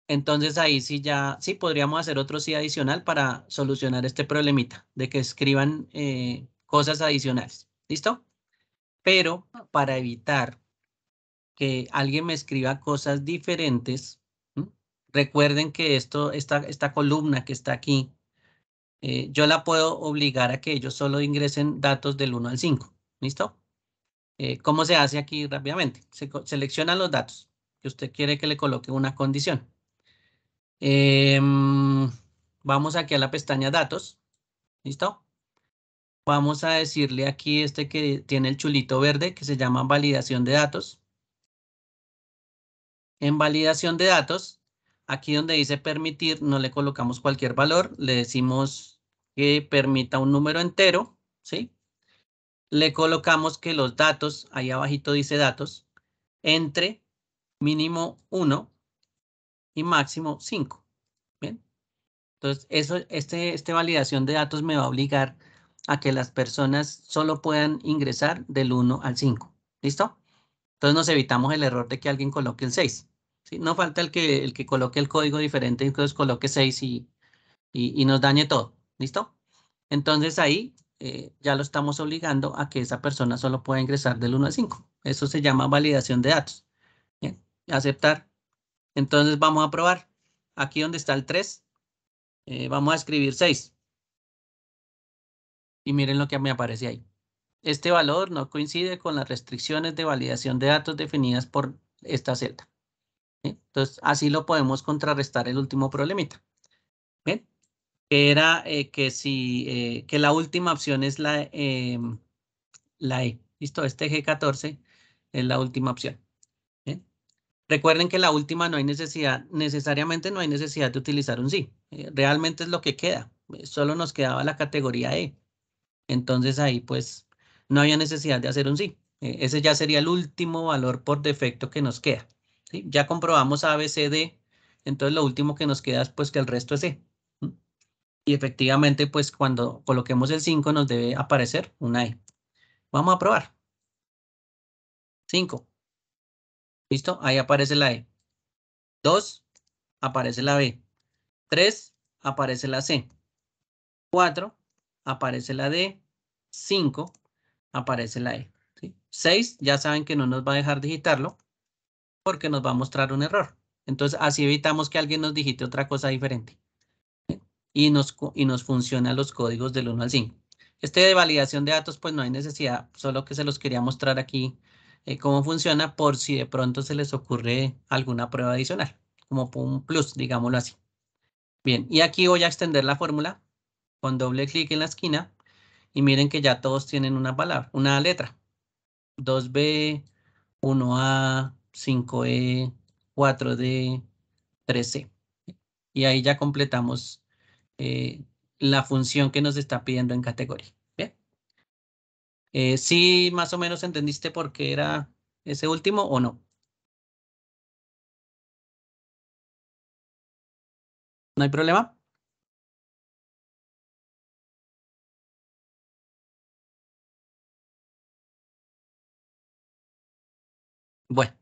Entonces ahí sí ya, sí podríamos hacer otro sí adicional para solucionar este problemita de que escriban eh, cosas adicionales. ¿Listo? Pero para evitar que alguien me escriba cosas diferentes, recuerden que esto, esta columna que está aquí eh, yo la puedo obligar a que ellos solo ingresen datos del 1 al 5. ¿Listo? Eh, ¿Cómo se hace aquí rápidamente? Se los datos que usted quiere que le coloque una condición. Em, vamos aquí a la pestaña datos. ¿Listo? Vamos a decirle aquí este que tiene el chulito verde que se llama validación de datos. En validación de datos Aquí donde dice permitir, no le colocamos cualquier valor, le decimos que permita un número entero, ¿sí? Le colocamos que los datos, ahí abajito dice datos, entre mínimo 1 y máximo 5. ¿bien? Entonces, eso, este, este, validación de datos me va a obligar a que las personas solo puedan ingresar del 1 al 5. ¿Listo? Entonces nos evitamos el error de que alguien coloque el 6. No falta el que, el que coloque el código diferente, entonces coloque 6 y, y, nos dañe todo. ¿Listo? Entonces ahí eh, ya lo estamos obligando a que esa persona solo pueda ingresar del 1 al 5. Eso se llama validación de datos. Bien, aceptar. Entonces vamos a probar. Aquí donde está el 3, eh, vamos a escribir 6. Y miren lo que me aparece ahí. Este valor no coincide con las restricciones de validación de datos definidas por esta celda. Entonces, así lo podemos contrarrestar el último problemita. ¿Bien? Que era eh, que, si, eh, que la última opción es la, eh, la E. Listo, este G14 es la última opción. Recuerden que la última no hay necesidad, necesariamente no hay necesidad de utilizar un sí. realmente es lo que queda. Solo nos quedaba la categoría E. Entonces ahí pues no había necesidad de hacer un sí. ese ya sería el último valor por defecto que nos queda. Ya comprobamos A, B, C, D, entonces lo último que nos queda es pues que el resto es E. Y efectivamente, pues cuando coloquemos el 5 nos debe aparecer una E. Vamos a probar. 5. ¿Listo? Ahí aparece la E. 2. Aparece la B. 3. Aparece la C. 4. Aparece la D. 5. Aparece la E. 6. Ya saben que no nos va a dejar digitarlo porque nos va a mostrar un error. Entonces, así evitamos que alguien nos digite otra cosa diferente. Y nos, y nos funcionan los códigos del 1 al 5. Este de validación de datos, pues no hay necesidad, solo que se los quería mostrar aquí eh, cómo funciona por si de pronto se les ocurre alguna prueba adicional, como un plus, digámoslo así. Bien, y aquí voy a extender la fórmula con doble clic en la esquina y miren que ya todos tienen una palabra, una letra. 2B, 1A, 5E, 4D, 3C. Y ahí ya completamos eh, la función que nos está pidiendo en categoría. Bien. Eh, ¿Sí más o menos entendiste por qué era ese último o no? ¿No hay problema? Bueno.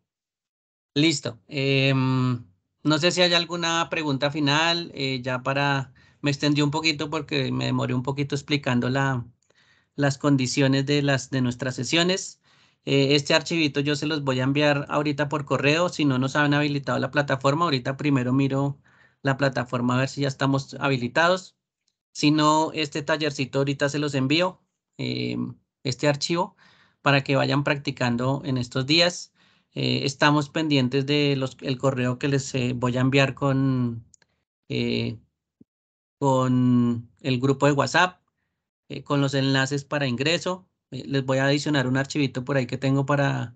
Listo. Em, no sé si hay alguna pregunta final, eh, ya para... Me extendí un poquito porque me demoré un poquito explicando las condiciones de, las, de nuestras sesiones. Eh, este archivito yo se los voy a enviar ahorita por correo. Si no nos han habilitado la plataforma, ahorita primero miro la plataforma a ver si ya estamos habilitados. Si no, este tallercito ahorita se los envío, em, este archivo, para que vayan practicando en estos días. Eh, estamos pendientes del el correo que les eh, voy a enviar con, eh, con el grupo de WhatsApp, con los enlaces para ingreso. les voy a adicionar un archivito por ahí que tengo para,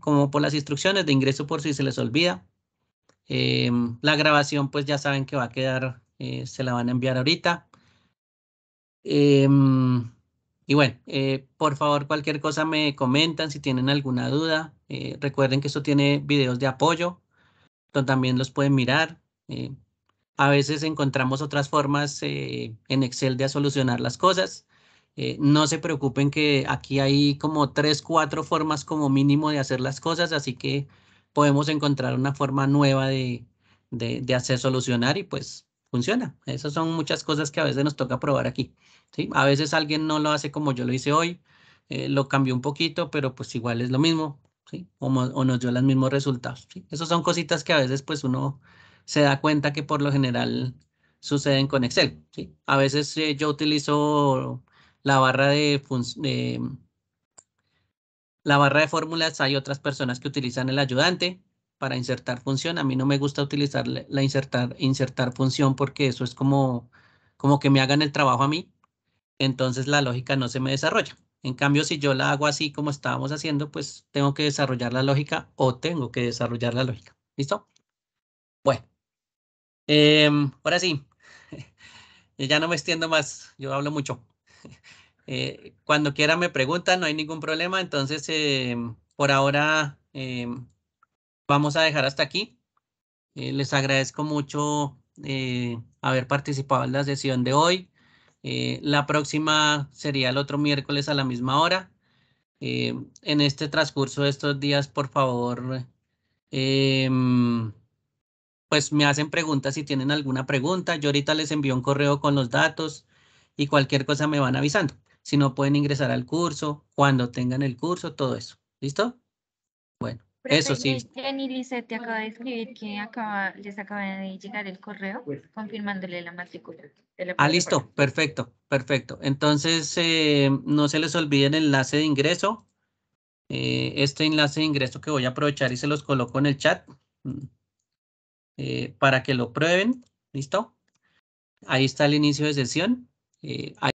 como por las instrucciones de ingreso por si se les olvida. la grabación, pues ya saben que va a quedar, se la van a enviar ahorita. Y bueno, eh, por favor, cualquier cosa me comentan si tienen alguna duda. Eh, recuerden que esto tiene videos de apoyo, también los pueden mirar. Eh, a veces encontramos otras formas en Excel de solucionar las cosas. no se preocupen que aquí hay como tres, cuatro formas como mínimo de hacer las cosas, así que podemos encontrar una forma nueva de, de hacer solucionar y pues funciona. Esas son muchas cosas que a veces nos toca probar aquí. A veces alguien no lo hace como yo lo hice hoy, eh, lo cambió un poquito, pero pues igual es lo mismo. ¿sí? O, o nos dio los mismos resultados. ¿sí? Esas son cositas que a veces pues uno se da cuenta que por lo general suceden con Excel. ¿sí? A veces eh, yo utilizo la barra de, la barra de fórmulas, hay otras personas que utilizan el ayudante, para insertar función. A mí no me gusta utilizar la insertar, insertar función porque eso es como, como que me hagan el trabajo a mí. Entonces la lógica no se me desarrolla. En cambio, si yo la hago así como estábamos haciendo, pues tengo que desarrollar la lógica o tengo que desarrollar la lógica. ¿Listo? Bueno. Em, ahora sí. ya no me extiendo más. Yo hablo mucho. Eh, cuando quiera me preguntan, no hay ningún problema. Entonces, em, por ahora em, vamos a dejar hasta aquí. Eh, les agradezco mucho eh, haber participado en la sesión de hoy. Eh, la próxima sería el otro miércoles a la misma hora. en este transcurso de estos días, por favor, pues me hacen preguntas si tienen alguna pregunta. Yo ahorita les envío un correo con los datos y cualquier cosa me van avisando. Si no pueden ingresar al curso, cuando tengan el curso, todo eso. ¿Listo? Bueno. Eso sí. Jenny dice, te acaba de escribir que les acaba de llegar el correo pues, confirmándole la matrícula. ah, listo, perfecto, perfecto. Entonces, eh, no se les olvide el enlace de ingreso. Eh, este enlace de ingreso que voy a aprovechar y se los coloco en el chat mm, eh, para que lo prueben. ¿Listo? Ahí está el inicio de sesión. ahí